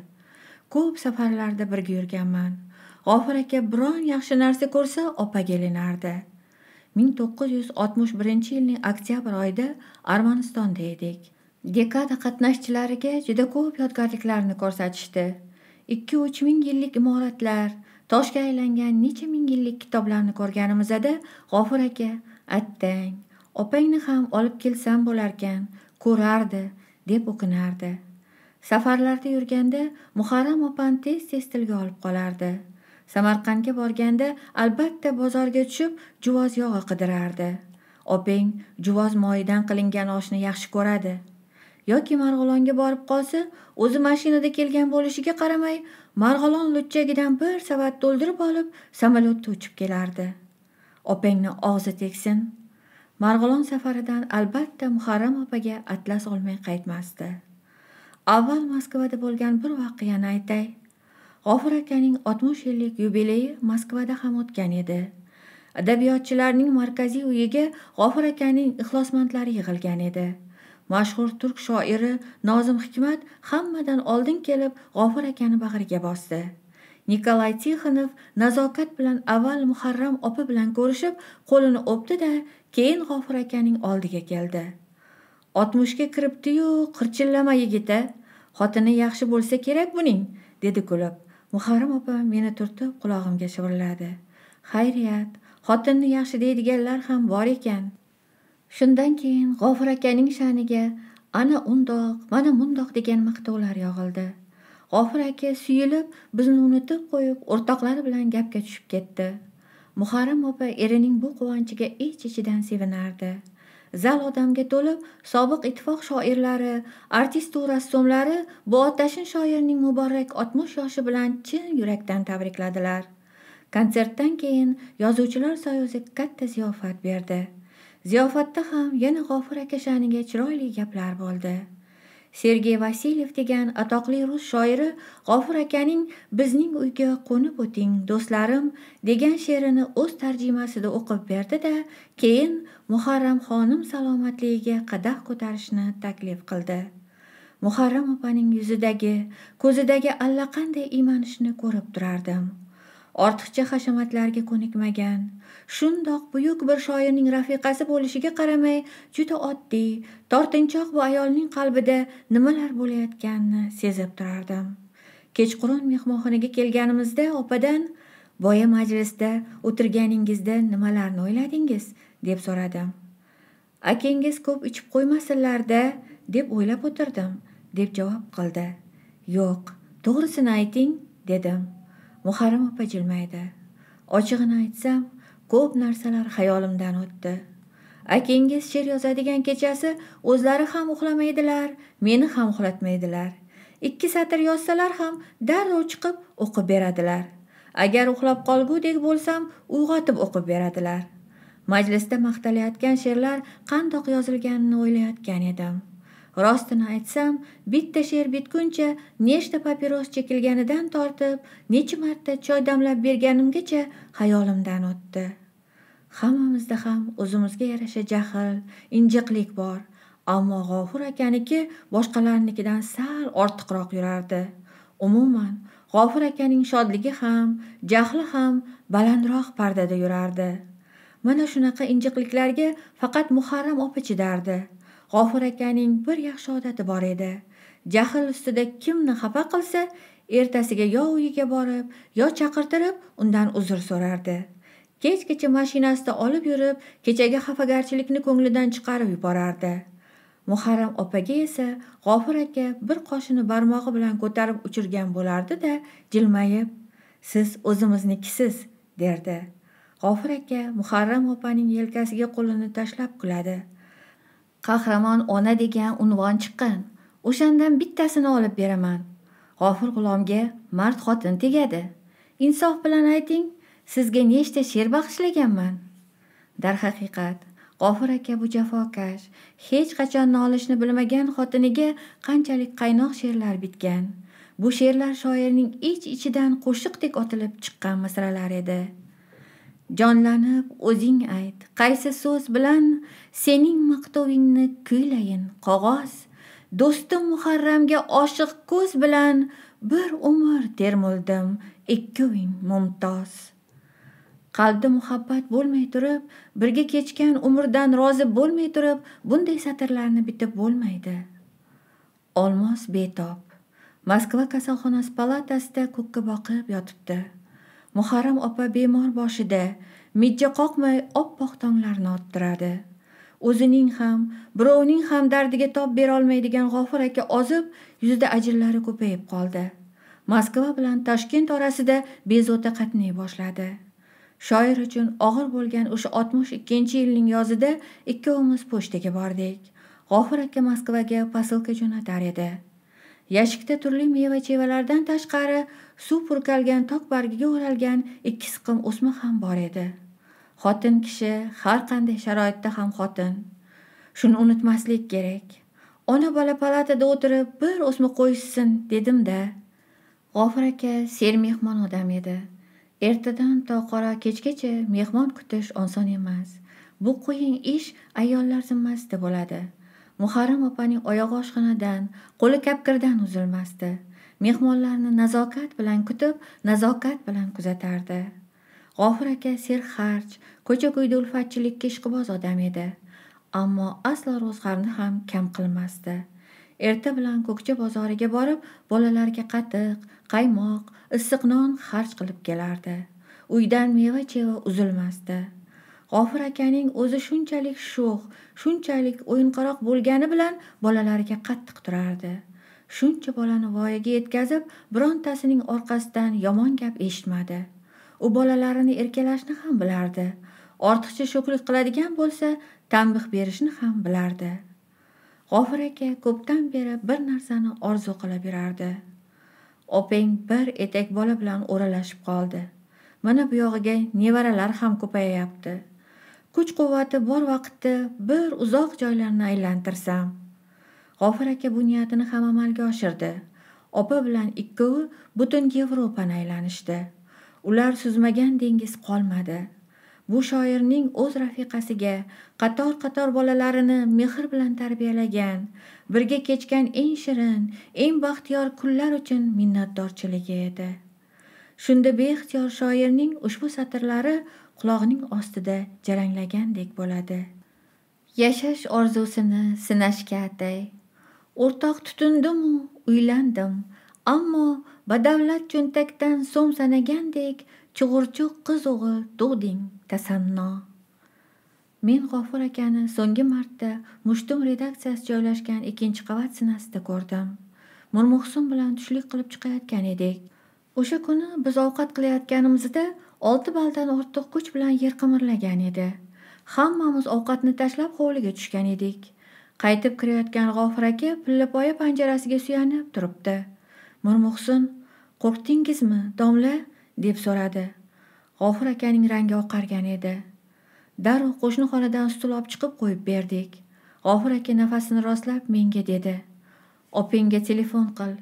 ko'p safarlarda birga yurganman g'ofur aka biron yaxshi narsa ko'rsa opaga oltmish 1961 yilning oktyabr oyida armanistonda edik dekada qatnashchilariga juda ko'p yodgorliklarni ko'rsatishdi ikki uch ming yillik imoratlar toshga aylangan necha ming yillik kitoblarni ko'rganimizda g'ofur aka attang opangni ham olib kelsam bo'larkan ko'rardi deb o'kinardi safarlarda yurganda muharram opani tez tez tilga olib qolardi samarqandga borganda albatta bozorga tushib juvoz yog'i qidirardi opang juvoz moyidan qilingan oshni yaxshi ko'radi yoki marg'ilonga borib qolsa o'zi mashinada kelgan bo'lishiga qaramay marg'ilon luchagidan bir savat to'ldirib olib samolyotda uchib kelardi opangni og'zi teksin marg'ilon safaridan albatta muharram opaga atlas olmay qaytmasdi avval moskvada bo'lgan bir voqeani aytay g'ofur akaning oltmish yillik yubileyi moskvada ham o'tgan edi adabiyotchilarning markaziy uyiga g'ofur akaning ixlosmandlari yig'ilgan edi mashhur turk shoiri nozim hikmat hammadan oldin kelib g'ofur akani bag'riga bosdi nikolay tixonov nazokat bilan avval muharram opa bilan ko'rishib qo'lini o'pdi da keyin g'ofur akaning oldiga keldi oltmishga kiribdiyu qirchillama yigita xotini yaxshi bo'lsa kerak buning dedi kulib muharram opa meni turtib qulog'imga shivirladi xayriyat xotinni yaxshi deydiganlar ham bor ekan shundan keyin g'ofur akaning sha'niga ana undoq mana mundoq degan maqtovlar yog'ildi g'ofur aka suyilib bizni unutib qo'yib o'rtoqlari bilan gapga tushib ketdi muharram opa erining bu quvonchiga ich ichidan sevinardi zal odamga to'lib sobiq ittifoq shoirlari artistu rassomlari bu otashin shoirning muborak oltmish yoshi bilan chin yurakdan tabrikladilar konsertdan keyin yozuvchilar soyuzi katta ziyofat berdi ziyofatda ham yana g'ofur aka sha'niga chiroyli gaplar bo'ldi sergey vasilyev degan atoqli rus shoiri g'ofur akaning bizning uyga qo'nib o'ting do'stlarim degan she'rini o'z tarjimasida o'qib berdi da keyin Muharram xonim salomatligiga qadah ko'tarishni taklif qildi muharram opaning yuzidagi ko'zidagi allaqanday iymanishni ko'rib turardim ortiqcha hashamatlarga ko'nikmagan shundoq buyuk bir shoirning rafiqasi bo'lishiga qaramay juda oddiy tortinchoq bu ayolning qalbida nimalar bo'layotganini sezib turardim kechqurun mehmonxonaga kelganimizda opadan boya majlisda o'tirganingizda nimalarni o'yladingiz deb so'radim akangiz ko'p ichib qo'ymasinlarda deb o'ylab o'tirdim deb javob qildi yo'q to'g'risini ayting dedim muharram opa jilmaydi ochig'ini aytsam ko'p narsalar xayolimdan o'tdi akangiz she'r yozadigan kechasi o'zlari ham uxlamaydilar meni ham uxlatmaydilar ikki satr yozsalar ham darrov chiqib o'qib beradilar agar uxlab qolgudek bo'lsam uyg'otib o'qib beradilar majlisda maqtalayotgan she'rlar qandoq yozilganini o'ylayotgan edim rostini aytsam bitta she'r bitguncha nechta papiros chekilganidan tortib necha marta choy damlab berganimgacha xayolimdan o'tdi hammamizda ham o'zimizga yarasha jahl injiqlik bor ammo g'ofur akaniki boshqalarnikidan sal ortiqroq yurardi umuman g'ofur akaning shodligi ham jahli ham balandroq pardada yurardi mana shunaqa injiqliklarga faqat muharram opa chidardi g'ofur akaning bir yaxshi odati bor edi jahl ustida kimni xafa qilsa ertasiga yo uyiga borib yo chaqirtirib undan uzr so'rardi kechgacha mashinasida olib yurib kechagi xafagarchilikni ko'nglidan chiqarib yuborardi muharram opaga esa g'ofur aka bir qoshini barmog'i bilan ko'tarib uchirgan bo'lardi da jilmayib siz o'zimiznikisiz derdi g'ofur aka muharram opaning yelkasiga qo'lini tashlab kuladi qahramon ona degan unvon chiqqan o'shandan bittasini olib beraman g'ofur g'ulomga mard xotin tegadi insof bilan ayting sizga nechta she'r bag'ishlaganman darhaqiqat g'ofur aka bu jafokash hech qachon nolishni bilmagan xotiniga qanchalik qaynoq she'rlar bitgan bu she'rlar shoirning ich iç ichidan qo'shiqdek otilib chiqqan misralar edi jonlanib o'zing ayt qaysi so'z bilan sening maqtovingni kuylayin qog'oz do'sti muharramga oshiq ko'z bilan bir umr termuldim ikkoving mumtoz qalbda muhabbat bo'lmay turib birga kechgan umrdan rozi bo'lmay turib bunday satrlarni bitib bo'lmaydi olmos betob moskva kasalxonasi palatasida ko'kka boqib yotibdi muharram opa bemor boshida mijja qoqmay oppoq tonglarni ottiradi o'zining ham birovning ham dardiga tob berolmaydigan g'ofur aka ozib yuzida ajinlari ko'payib qoldi moskva bilan toshkent orasida bezovta qatnay boshladi shoir uchun og'ir bo'lgan o'sha oltmish ikkinchi yilning yozida ikkovimiz pochtaga bordik g'ofur aka moskvaga posilka jo'natar edi yashikda turli meva chevalardan tashqari suv purkalgan tok bargiga o'ralgan ikki siqim o'sma ham bor edi xotin kishi har qanday sharoitda ham xotin shuni unutmaslik kerak ona bola palatada o'tirib bir o'sma qo'yishsin dedimda g'ofir aka ser mehmon odam edi ertadan to qora kechgacha mehmon kutish oson emas bu qo'ying ish ayollar zimmasida bo'ladi muharram opaning oyog'i oshxonadan qo'li kapkirdan uzilmasdi mehmonlarni nazokat bilan kutib nazokat bilan kuzatardi g'ofur aka serxarj ko'cha ko'yda ulfatchilikka ishqiboz odam edi ammo aslo ro'zg'arni ham kam qilmasdi erta bilan ko'kcha bozoriga borib bolalarga qatiq qaymoq issiq non xarj qilib kelardi uydan meva cheva uzilmasdi g'ofur akaning o'zi shunchalik sho'x shunchalik o'yinqaroq bo'lgani bilan bolalarga qattiq turardi shuncha bolani voyaga yetkazib birontasining orqasidan yomon gap eshitmadi u bolalarini erkalashni ham bilardi ortiqcha sho'klik qiladigan bo'lsa tanbih berishni ham bilardi g'ofir aka ko'pdan beri bir narsani orzu qilib yurardi opang bir etak bola bilan o'ralashib qoldi mana buyog'iga nevaralar ham ko'payyapti kuch quvvati bor vaqtda bir uzoq joylarni aylantirsam g'ofir aka bu niyatini ham amalga oshirdi opa bilan ikkovi butun yevropani aylanishdi ular suzmagan dengiz qolmadi bu shoirning o'z rafiqasiga qator qator bolalarini mehr bilan tarbiyalagan birga kechgan eng shirin eng baxtiyor kunlar uchun minnatdorchiligi edi shunda beixtiyor shoirning ushbu satrlari qulog'ning ostida jaranglagandek bo'ladi yashash orzusini sinashga atay o'rtoq tutindimu uylandim ammo badavlat cho'ntakdan so'm sanagandek chug'urchuq qiz o'g'il tug'ding tasanno men g'ofur akani so'nggi marta mushtum redaksiyasi joylashgan ikkinchi qavat sinasida ko'rdim nurmuhsin bilan tushlik qilib chiqayotgan edik o'sha kuni biz ovqat qilayotganimizda olti baldan ortiq kuch bilan yer qimirlagan edi hammamiz ovqatni tashlab hovliga tushgan edik qaytib kirayotgan g'ofir aka pillapoya panjarasiga suyanib turibdi murmuhsin qo'rqdingizmi domla deb so'radi g'ofir akaning rangi oqargan edi darrov qo'shni xonadan stul olib chiqib qo'yib berdik g'ofir aka nafasini rostlab menga dedi opangga telefon qil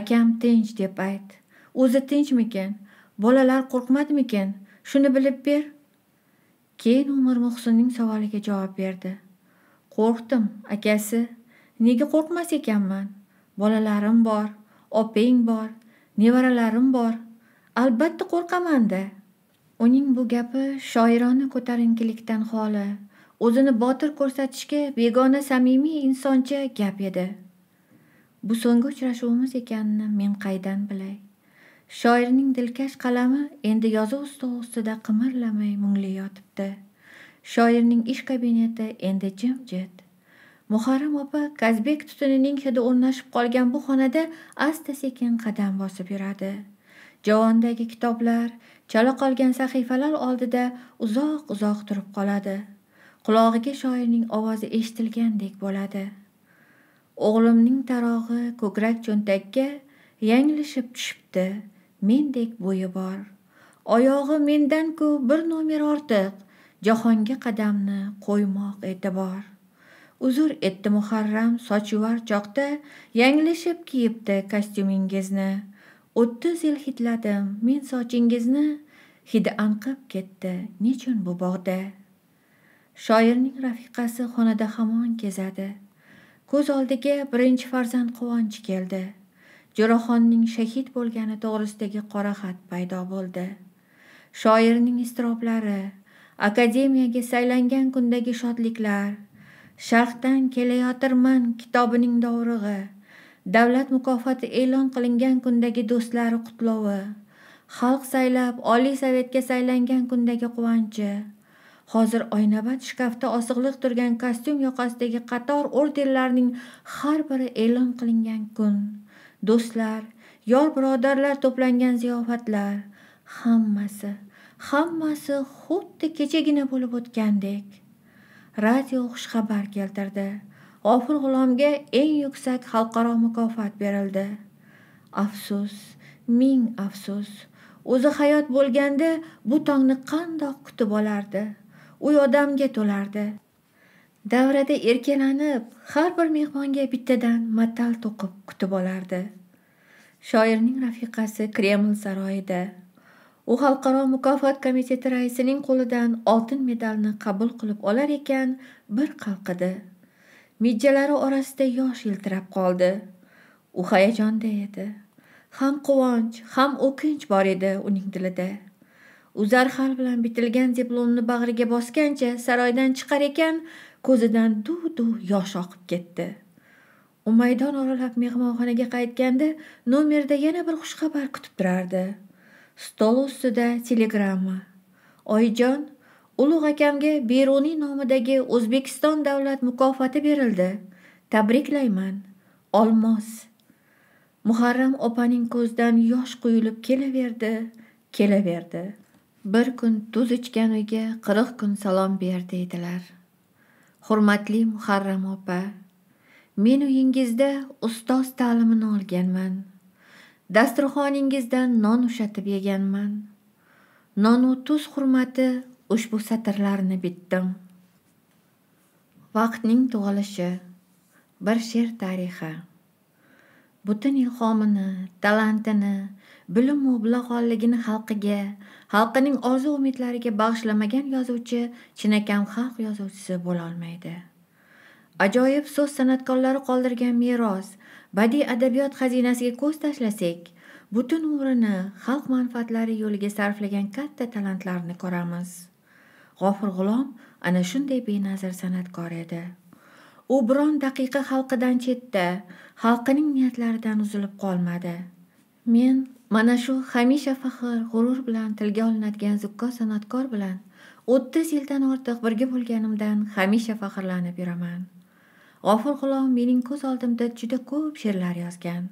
akam tinch deb ayt o'zi tinchmikin bolalar qo'rqmadimikin shuni bilib ber keyin u mirmuhsinning savoliga javob berdi qo'rqdim akasi nega qo'rqmas ekanman bolalarim bor opang bor nevaralarim bor albatta qo'rqamanda uning bu gapi shoirona ko'tarinkilikdan xoli o'zini botir ko'rsatishga begona samimiy insoncha gap edi bu so'nggi uchrashuvimiz ekanini men qaydan bilay shoirning dilkash qalami endi yozuv ustida qimirlamay mungli yotibdi shoirning ish kabineti endi jimjit muharram opa kazbek tutunining hidi o'rnashib qolgan bu xonada asta sekin qadam bosib yuradi javondagi kitoblar chala qolgan sahifalar oldida uzoq uzoq turib qoladi qulog'iga shoirning ovozi eshitilgandek bo'ladi o'g'limning tarog'i ko'krak cho'ntakka yanglishib tushibdi mendek bo'yi bor oyog'i mendan ku bir nomer ortiq jahonga qadamni qo'ymoq e'tibor uzr etdi muharram sochivor choqda yanglishib kiyibdi kostyumingizni o'ttiz yil hidladim men sochingizni hidi anqib ketdi nechun bu bog'da shoirning rafiqasi xonada hamon kezadi ko'z oldiga birinchi farzand quvonchi keldi jo'raxonning shahid bo'lgani to'g'risidagi qora xat paydo bo'ldi shoirning iztiroblari akademiyaga saylangan kundagi shodliklar sharqdan kelayotirman kitobining dovrug'i davlat mukofoti e'lon qilingan kundagi do'stlari qutlovi xalq saylab oliy sovetga saylangan kundagi quvonchi hozir oynabat shkafda osig'liq turgan kostyum yoqasidagi qator ordenlarning har biri e'lon qilingan kun do'stlar yor birodarlar to'plangan ziyofatlar hammasi hammasi xuddi kechagina bo'lib o'tgandek radio xushxabar keltirdi g'ofur g'ulomga eng yuksak xalqaro mukofot berildi afsus ming afsus o'zi hayot bo'lganda bu tongni qandoq kutib olardi u odamga to'lardi davrada erkalanib har bir mehmonga bittadan matal to'qib kutib olardi shoirning rafiqasi kreml saroyida u xalqaro mukofot komiteti raisining qo'lidan oltin medalni qabul qilib olar ekan bir qalqidi mijjalari orasida yosh yiltirab qoldi u hayajonda edi ham quvonch ham o'kinch bor edi uning dilida u zarhal bilan bitilgan diplomni bag'riga bosgancha saroydan chiqar ekan ko'zidan duv duv yosh oqib ketdi u maydon oralab mehmonxonaga qaytganda nomerda yana bir xushxabar kutib turardi stol ustida telegramma oyijon ulug' akamga beruniy nomidagi o'zbekiston davlat mukofoti berildi tabriklayman olmos muharram opaning ko'zidan yosh quyilib kelaverdi kelaverdi bir kun tuz ichgan uyga qirq kun salom ber deydilar hurmatli muharram opa men uyingizda ustoz ta'limini olganman dasturxoningizdan non ushatib yeganman nonu tuz hurmati ushbu satrlarni bitdim vaqtning tug'ilishi bir she'r tarixi butun ilhomini talantini bilimu bilag'onligini xalqiga xalqining orzu umidlariga bag'ishlamagan yozuvchi chinakam xalq yozuvchisi bo'lolmaydi ajoyib so'z san'atkorlari qoldirgan meros badiiy adabiyot xazinasiga ko'z tashlasak butun umrini xalq manfaatlari yo'liga sarflagan katta talantlarni ko'ramiz g'ofur g'ulom ana shunday benazir san'atkor edi u biron daqiqa xalqidan chetda xalqining niyatlaridan uzilib qolmadi men mana shu hamisha faxr g'urur bilan tilga olinadigan zukko san'atkor bilan o'ttiz yildan ortiq birga bo'lganimdan hamisha faxrlanib yuraman g'ofur g'ulom mening ko'z oldimda juda ko'p she'rlar yozgan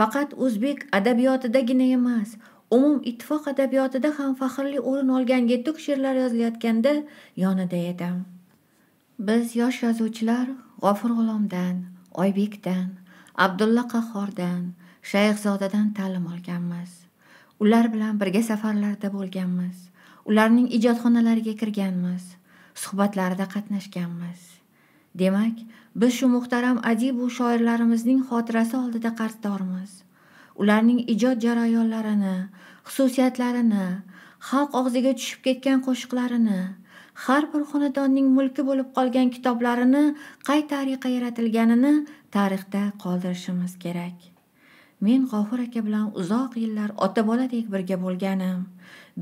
faqat o'zbek adabiyotidagina emas umum ittifoq adabiyotida ham faxrli o'rin olgan yetuk she'rlar yozilayotganda yonida edim biz yosh yozuvchilar g'ofur g'ulomdan oybekdan abdulla qahhordan shayxzodadan ta'lim olganmiz ular bilan birga safarlarda bo'lganmiz ularning ijodxonalariga kirganmiz suhbatlarida qatnashganmiz demak biz shu muhtaram adibu shoirlarimizning xotirasi oldida qarzdormiz ularning ijod jarayonlarini xususiyatlarini xalq og'ziga tushib ketgan qo'shiqlarini har bir xonadonning mulki bo'lib qolgan kitoblarini qay tariqa yaratilganini tarixda qoldirishimiz kerak men g'ofur aka bilan uzoq yillar ota boladek birga bo'lganim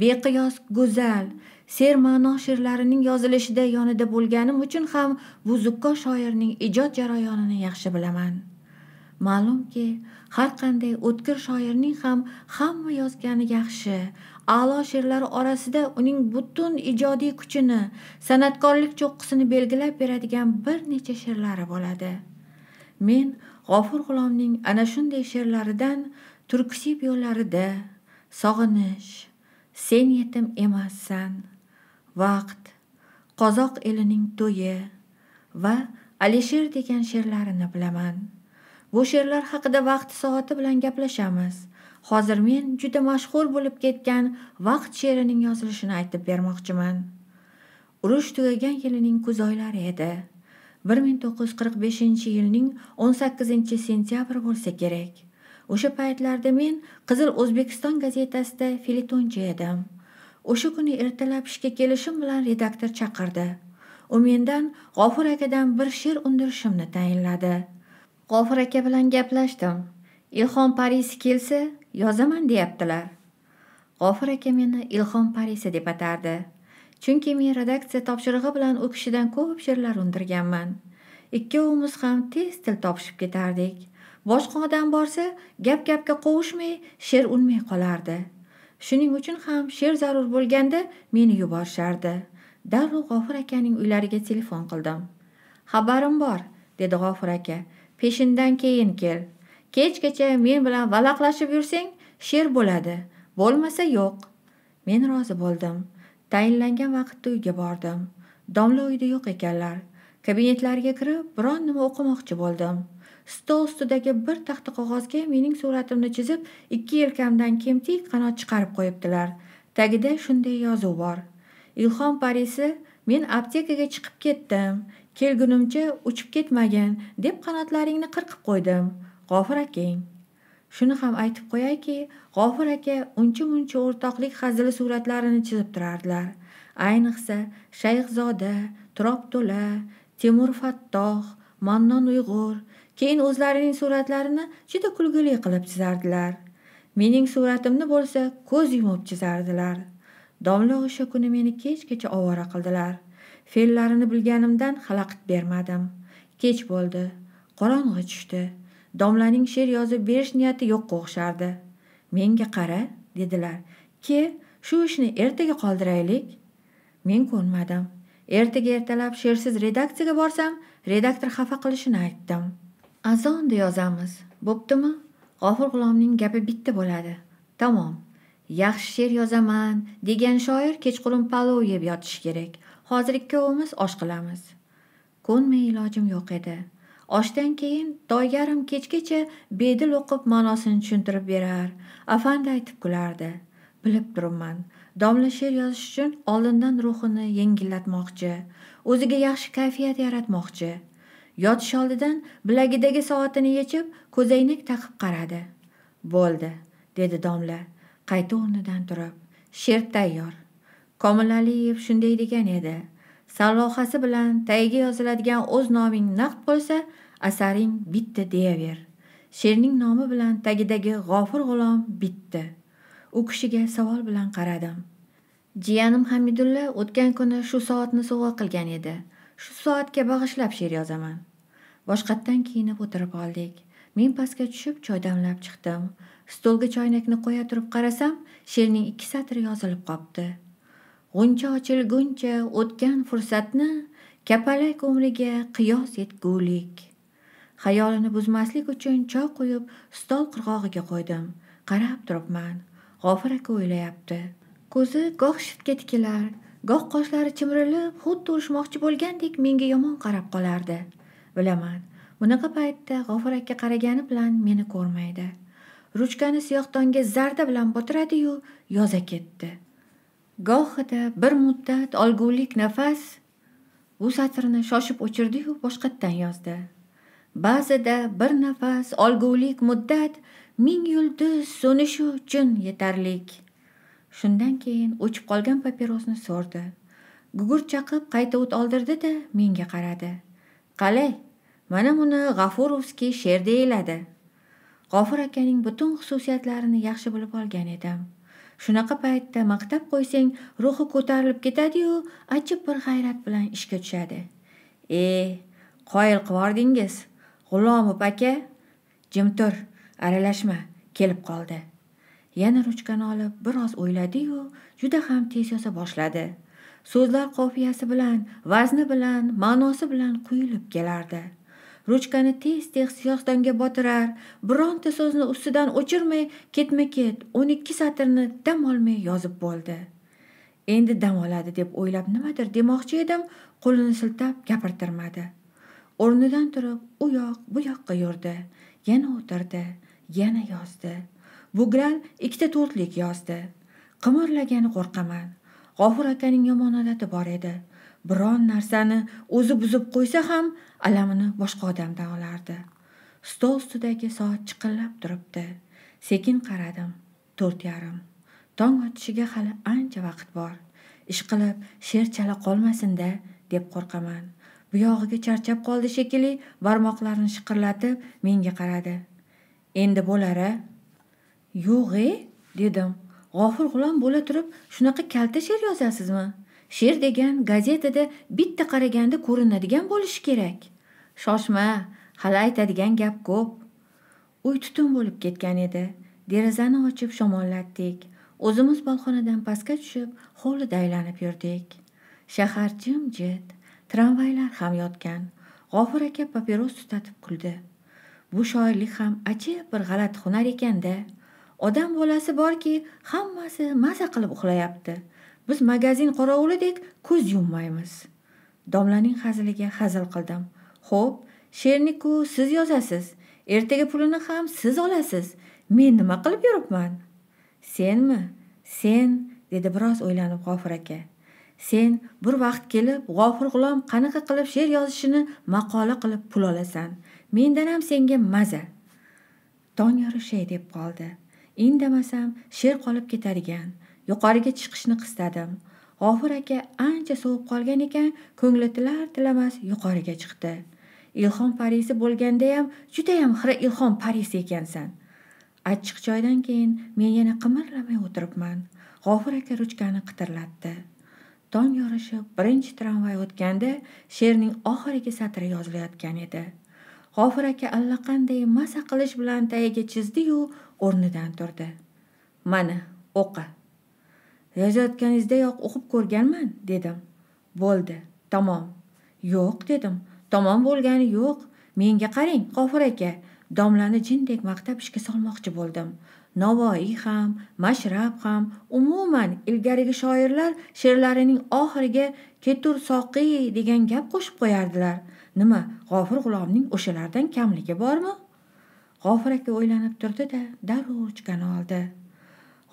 beqiyos go'zal serma'no she'rlarining yozilishida yonida bo'lganim uchun ham bu zukko shoirning ijod jarayonini yaxshi bilaman ma'lumki har qanday o'tkir shoirning ham hamma yozgani yaxshi a'lo she'rlari orasida uning butun ijodiy kuchini san'atkorlik cho'qqisini belgilab beradigan bir necha she'rlari bo'ladi men g'ofur g'ulomning ana shunday she'rlaridan turksib yo'llarida sog'inish sen yetim emassan vaqt qozoq elining to'yi va alisher degan she'rlarini bilaman bu she'rlar haqida vaqt soati bilan gaplashamiz hozir men juda mashhur bo'lib ketgan vaqt she'rining yozilishini aytib bermoqchiman urush tugagan yilining kuz oylari edi 1945 yilning 18 sentyabr bo'lsa kerak o'sha paytlarda men qizil o'zbekiston gazetasida felitonchi edim o'sha kuni ertalab ishga kelishim bilan redaktor chaqirdi u mendan g'ofur akadan bir she'r undirishimni tayinladi g'ofur aka bilan gaplashdim ilhom parisi kelsa yozaman deyaptilar g'ofur aka meni ilhom parisi deb atardi chunki men redaksiya topshirig'i bilan u kishidan ko'p she'rlar undirganman ikkovimiz ham tez til topishib ketardik boshqa odam borsa gap gapga qovushmay she'r unmay qolardi shuning uchun ham she'r zarur bo'lganda meni yuborishardi darrov g'ofur akaning uylariga telefon qildim xabarim bor dedi g'ofur aka peshindan keyin kel kechgacha men bilan valaqlashib yursang she'r bo'ladi bo'lmasa yo'q men rozi bo'ldim tayinlangan vaqtda uyga bordim domla uyda yo'q ekanlar kabinetlariga kirib biron nima o'qimoqchi bo'ldim stol ustidagi bir taxta qog'ozga mening suratimni chizib ikki yelkamdan kemtik qanot chiqarib qo'yibdilar tagida shunday yozuv bor ilhom parisi men aptekaga chiqib ketdim kelgunimcha uchib ketmagin deb qanotlaringni qirqib qo'ydim g'ofir akang shuni ham aytib qo'yayki g'ofir aka uncha muncha o'rtoqlik hazili suratlarini chizib turardilar ayniqsa shayxzoda to'la temur fattoh mannon uyg'ur keyin o'zlarining suratlarini juda kulgili qilib chizardilar mening suratimni bo'lsa ko'z yumib chizardilar domla o'sha kuni meni kechgacha ovora qildilar fe'llarini bilganimdan xalaqit bermadim kech bo'ldi qorong'i tushdi domlaning she'r yozib berish niyati yo'qqa o'xshardi menga qara dedilar ke shu ishni ertaga qoldiraylik men ko'nmadim ertaga ertalab she'rsiz redaksiyaga borsam redaktor xafa qilishini aytdim azonni yozamiz bo'ptimi g'ofur g'ulomning gapi bitta bo'ladi tamom yaxshi she'r yozaman degan shoir kechqurun palov yeb yotishi kerak hozir ikkovimiz osh qilamiz ko'nmay ilojim yo'q edi oshdan keyin yarim kechgacha bedil o'qib ma'nosini tushuntirib berar afandi aytib kulardi bilib turibman domla she'r yozish uchun oldindan ruhini yengillatmoqchi o'ziga yaxshi kayfiyat yaratmoqchi yotish oldidan bilagidagi soatini yechib ko'zoynak taqib qaradi bo'ldi dedi domla qayta o'rnidan turib sher tayyor komil aliyev shunday degan edi sallohasi bilan tagiga yoziladigan o'z noming naqd bo'lsa asaring bitta deyaver sherning nomi bilan tagidagi g'ofur g'ulom bitta u kishiga savol bilan qaradim jiyanim hamidulla o'tgan kuni shu soatni sovg'a qilgan edi shu soatga bag'ishlab she'r yozaman boshqatdan kiyinib o'tirib oldik men pastga tushib choy damlab chiqdim stolga choynakni qo'ya turib qarasam she'rning ikki satri yozilib qolibdi g'uncha ochilguncha o'tgan fursatni kapalak umriga qiyos yetgulik xayolini buzmaslik uchun choy quyib stol qirg'og'iga qo'ydim qarab turibman g'ofir aka o'ylayapti ko'zi goh shiftga tikilar goh qoshlari chimirilib xuddi urishmoqchi bo'lgandek menga yomon qarab qolardi bilaman bunaqa paytda g'ofur aka qaragani bilan meni ko'rmaydi ruchkani siyoh zarda bilan botiradiyu yoza ketdi gohida bir muddat olgulik nafas bu satrni shoshib o'chirdiyu boshqatdan yozdi ba'zida bir nafas olgulik muddat ming yulduz so'nishi uchun yetarlik shundan keyin o'chib qolgan papirosni so'rdi gugurt chaqib qayta o't oldirdi-da, menga qaradi qalay mana buni g'afurovskiy she'r deyiladi g'ofur akaning butun xususiyatlarini yaxshi bilib olgan edim shunaqa paytda maqtab qo'ysang ruhi ko'tarilib ketadi-yu, achib bir g'ayrat bilan ishga tushadi e qoyil qivordingiz g'ulomov aka jim tur aralashma kelib qoldi yana ruchkani olib biroz o'yladi-yu, juda ham tez yoza boshladi. So'zlar qofiyasi bilan, vazni bilan, ma'nosi bilan quyilib kelardi. ruchkani tez-tez siyohdonga botirar, bironta so'zni ustidan o'chirmay ketma-ket 12 satrni dam olmay yozib bo'ldi. Endi dam oladi deb o'ylab nimadir demoqchi edim, qo'lini siltab gapirtirmadi. O'rnidan turib, u yoq, bu yoqqa yurdi, yana o'tirdi, yana yozdi. bu gal ikkita to'rtlik yozdi qimirlagani qo'rqaman g'ofur akaning yomon odati bor edi biron narsani o'zi buzib qo'ysa ham alamini boshqa odamdan olardi stol ustidagi soat chiqillab turibdi sekin qaradim to'rt yarim tong otishiga hali ancha vaqt bor ishqilib sher chala qolmasinda deb qo'rqaman buyog'iga charchab qoldi shekilli barmoqlarini shiqirlatib menga qaradi endi bo'lar a yo'q e dedim g'ofil g'ulom bo'la turib shunaqa kalta she'r yozasizmi she'r degan gazetada bitta qaraganda ko'rinadigan bo'lishi kerak shoshma hali aytadigan gap ko'p uy tutun bo'lib ketgan edi derazani ochib shamollatdik o'zimiz bolxonadan pastga tushib hovlida aylanib yurdik shahar jimjit tramvaylar ham yotgan g'ofur aka papiros tutatib kuldi bu shoirlik ham ajib bir g'alati hunar ekanda odam bolasi borki hammasi maza qilib uxlayapti biz magazin qorovulidek ko'z yummaymiz domlaning haziliga hazil qildim xo'p sherniku siz yozasiz ertaga pulini ham siz olasiz men nima qilib yuribman senmi sen dedi biroz o'ylanib g'ofur aka sen bir vaqt kelib g'ofur g'ulom qanaqa qilib she'r yozishini maqola qilib pul olasan mendan ham senga maza tong yorishay deb qoldi indamasam sher qolib ketar ekan yuqoriga chiqishni qistadim g'ofur aka ancha sovib qolgan ekan ko'ngli tilar tilamas yuqoriga chiqdi ilhom parisi bo'lgandayam judayam xira ilhom parisi ekansan achchiq choydan keyin men yana qimirlamay o'tiribman g'ofur aka ruchkani qitirlatdi tong yorishib birinchi tramvay o'tganda she'rning oxirgi satri yozilayotgan edi g'ofir aka allaqanday maza qilish bilan tagiga chizdiyu o'rnidan turdi mana o'qi yozayotganingizdayoq o'qib ko'rganman dedim bo'ldi tamom yo'q dedim tamom bo'lgani yo'q menga qarang g'ofir aka domlani jindek maqtab ishga solmoqchi bo'ldim navoiy ham mashrab ham umuman ilgarigi shoirlar she'rlarining oxiriga ketur soqiy degan gap qo'shib qo'yardilar nima g'ofir g'ulomning o'shalardan kamligi bormi g'ofir aka o'ylanib turdida darrov ruchkani oldi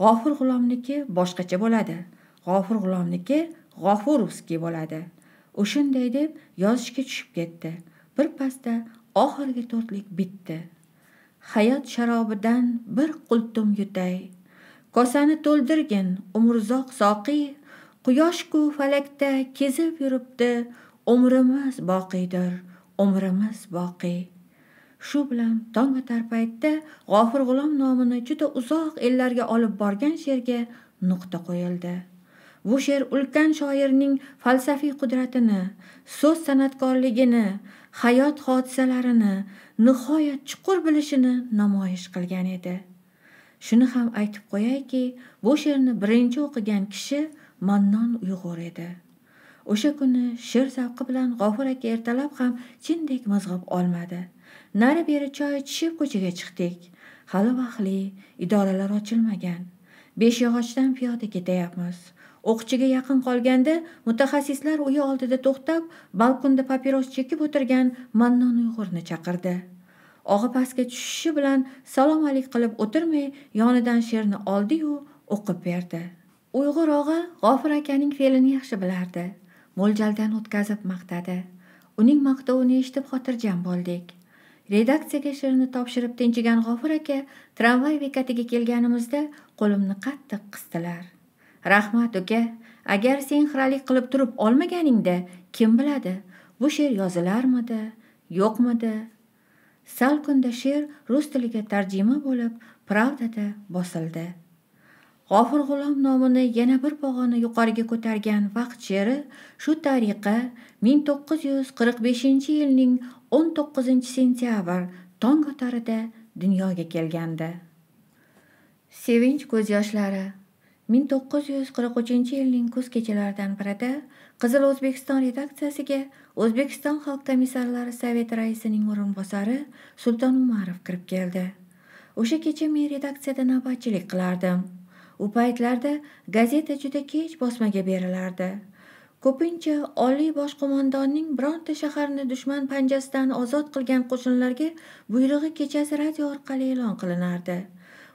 g'ofir g'ulomniki boshqacha bo'ladi g'ofir g'ulomniki g'ofurovskiy bo'ladi o'shanday deb yozishga tushib ketdi birpasda oxirgi to'rtlik bitdi hayot sharobidan bir qultum yutay kosani to'ldirgin umrzoq soqiy quyoshku falakda kezib yuribdi umrimiz boqiydir umrimiz boqiy shu bilan tong otar paytda g'ofir g'ulom nomini juda uzoq ellarga olib borgan she'rga nuqta qo'yildi bu she'r ulkan shoirning falsafiy qudratini so'z san'atkorligini hayot hodisalarini nihoyat chuqur bilishini namoyish qilgan edi shuni ham aytib qo'yayki bu she'rni birinchi o'qigan kishi mannon uyg'ur edi o'sha kuni she'r zavqi bilan g'ofur aka ertalab ham chindek mizg'ib olmadi nari beri choy ichishib ko'chaga chiqdik hali vahli idoralar ochilmagan besh yog'ochdan piyoda ketayapmiz o'qchiga yaqin qolganda mutaxassislar uyi oldida to'xtab balkonda papiros chekib o'tirgan mannon uyg'urni chaqirdi og'i pastga tushishi bilan salom alik qilib o'tirmay yonidan she'rni oldiyu o'qib berdi uyg'ur og'a g'ofur akaning fe'lini yaxshi bilardi mo'ljaldan o'tkazib maqtadi uning maqtovini eshitib xotirjam bo'ldik redaksiyaga she'rni topshirib tinchigan g'ofur aka tramvay bekatiga kelganimizda qo'limni qattiq qisdilar rahmat uka agar sen xiralik qilib turib olmaganingda kim biladi bu she'r yozilarmidi yo'qmidi sal kunda she'r rus tiliga tarjima bo'lib pravdada bosildi g'ofur g'ulom nomini yana bir pog'ona yuqoriga ko'targan vaqt she'ri shu tariqa 1945 yilning 19 sentyabr tong otarida dunyoga kelgandi sevinch ko'z yoshlari 1943 yilning kuz kechalaridan birida qizil o'zbekiston redaksiyasiga o'zbekiston xalq komissarlari sovet raisining o'rinbosari sulton umarov kirib keldi o'sha kecha men redaksiyada navbatchilik qilardim u paytlarda gazeta juda kech bosmaga berilardi ko'pincha oliy bosh qo'mondonning bironta shaharni dushman panjasidan ozod qilgan qo'shinlarga buyrug'i kechasi radio orqali e'lon qilinardi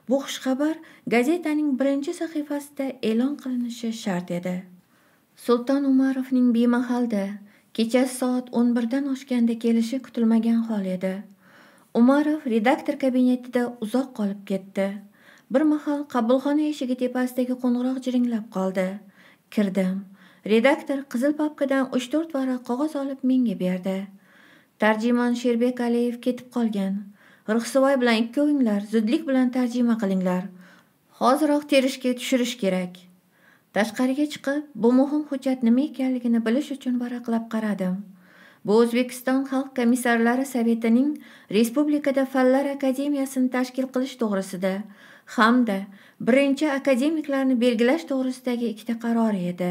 bu xushxabar gazetaning birinchi sahifasida e'lon qilinishi shart edi sulton umarovning bemahalda kechasi soat o'n birdan oshganda kelishi kutilmagan hol edi umarov redaktor kabinetida uzoq qolib ketdi bir mahal qabulxona eshigi tepasidagi qo'ng'iroq jiringlab qoldi kirdim redaktor qizil papkadan uch to'rt varaq qog'oz olib menga berdi tarjimon sherbek aliyev ketib qolgan ruxsivoy bilan ikkovinglar zudlik bilan tarjima qilinglar hoziroq terishga tushirish kerak tashqariga chiqib bu muhim hujjat nima ekanligini bilish uchun varaqlab qaradim bu o'zbekiston xalq komissarlari sovetining respublikada fanlar akademiyasini tashkil qilish to'g'risida hamda birinchi akademiklarni belgilash to'g'risidagi ikkita qaror edi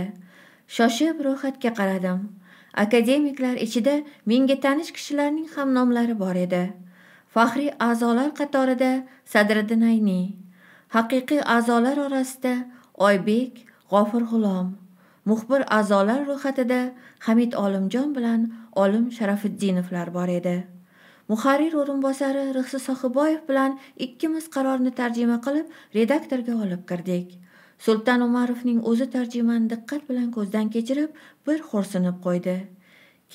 shoshib ro'yxatga qaradim akademiklar ichida menga tanish kishilarning ham nomlari bor edi faxriy a'zolar qatorida sadriddin ayni haqiqiy a'zolar orasida oybek g'ofur g'ulom muxbir a'zolar ro'yxatida hamid olimjon bilan olim sharafiddinovlar bor edi muharrir o'rinbosari rixsi sohiboyev bilan ikkimiz qarorni tarjima qilib redaktorga olib kirdik sulton umarovning o'zi tarjimani diqqat bilan ko'zdan kechirib bir xo'rsinib qo'ydi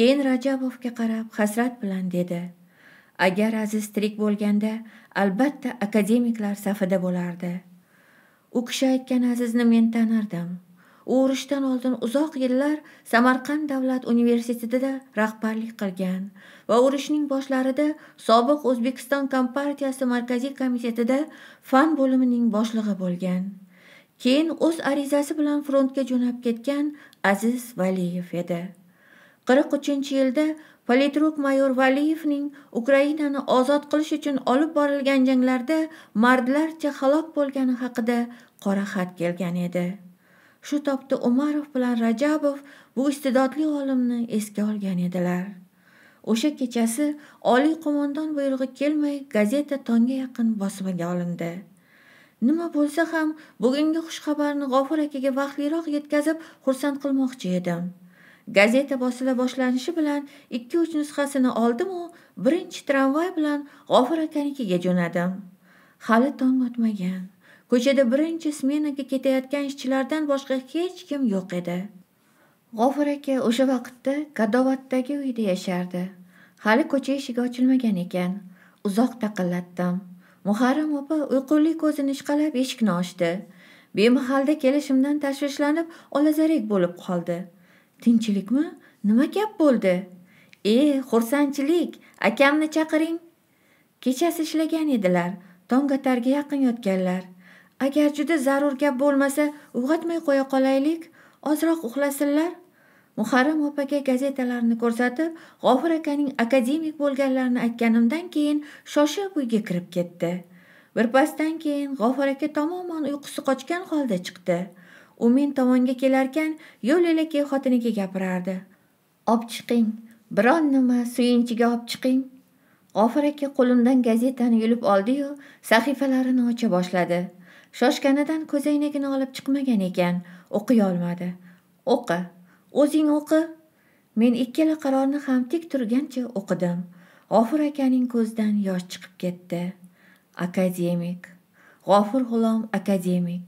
keyin rajabovga qarab hasrat bilan dedi agar aziz tirik bo'lganda albatta akademiklar safida bo'lardi u kishi aytgan azizni men tanirdim u urushdan oldin uzoq yillar samarqand davlat universitetida rahbarlik qilgan va urushning boshlarida sobiq o'zbekiston kompartiyasi markaziy komitetida fan bo'limining boshlig'i bo'lgan keyin o'z arizasi bilan frontga jo'nab ketgan aziz valiyev edi qirq uchinchi yilda politruk mayor valiyevning ukrainani ozod qilish uchun olib borilgan janglarda mardlarcha halok bo'lgani haqida qora xat kelgan edi shu topda umarov bilan rajabov bu iste'dodli olimni esga olgan edilar o'sha kechasi oliy qo'mondon buyrug'i kelmay gazeta tongga yaqin bosmaga olindi nima bo'lsa ham bugungi xushxabarni g'ofur akaga vaqtliroq yetkazib xursand qilmoqchi edim gazeta bosila boshlanishi bilan ikki uch nusxasini oldimu birinchi tramvay bilan g'ofur akanikiga jo'nadim hali tong otmagan ko'chada birinchi smenaga ketayotgan ishchilardan boshqa hech kim yo'q edi g'ofur aka o'sha vaqtda gadovatdagi uyda yashardi hali ko'cha eshigi ochilmagan ekan uzoq taqillatdim muharram opa uyquli ko'zini ishqalab eshikni ochdi bemahalda kelishimdan tashvishlanib olazarak bo'lib qoldi tinchlikmi nima gap bo'ldi e xursandchilik akamni chaqiring kechasi ishlagan edilar tong otarga yaqin yotganlar agar juda zarur gap bo'lmasa uyg'otmay qo'ya qolaylik ozroq uxlasinlar muharram opaga gazetalarni ko'rsatib g'ofur akaning akademik bo'lganlarini aytganimdan keyin shoshib uyga kirib ketdi birpasdan keyin g'ofur aka tamoman uyqusi qochgan holda chiqdi u men tomonga kelarkan yo'l yo'lakay xotiniga gapirardi olib chiqing biron nima suyunchiga olib chiqing g'ofur aka qo'limdan gazetani yulib oldiyu sahifalarini ocha boshladi shoshganidan ko'zoynagini olib chiqmagan ekan o'qiy olmadi o'qi o'zing o'qi men ikkala qarorni ham tik turgancha o'qidim g'ofur akaning ko'zidan yosh chiqib ketdi akademik g'ofur g'ulom akademik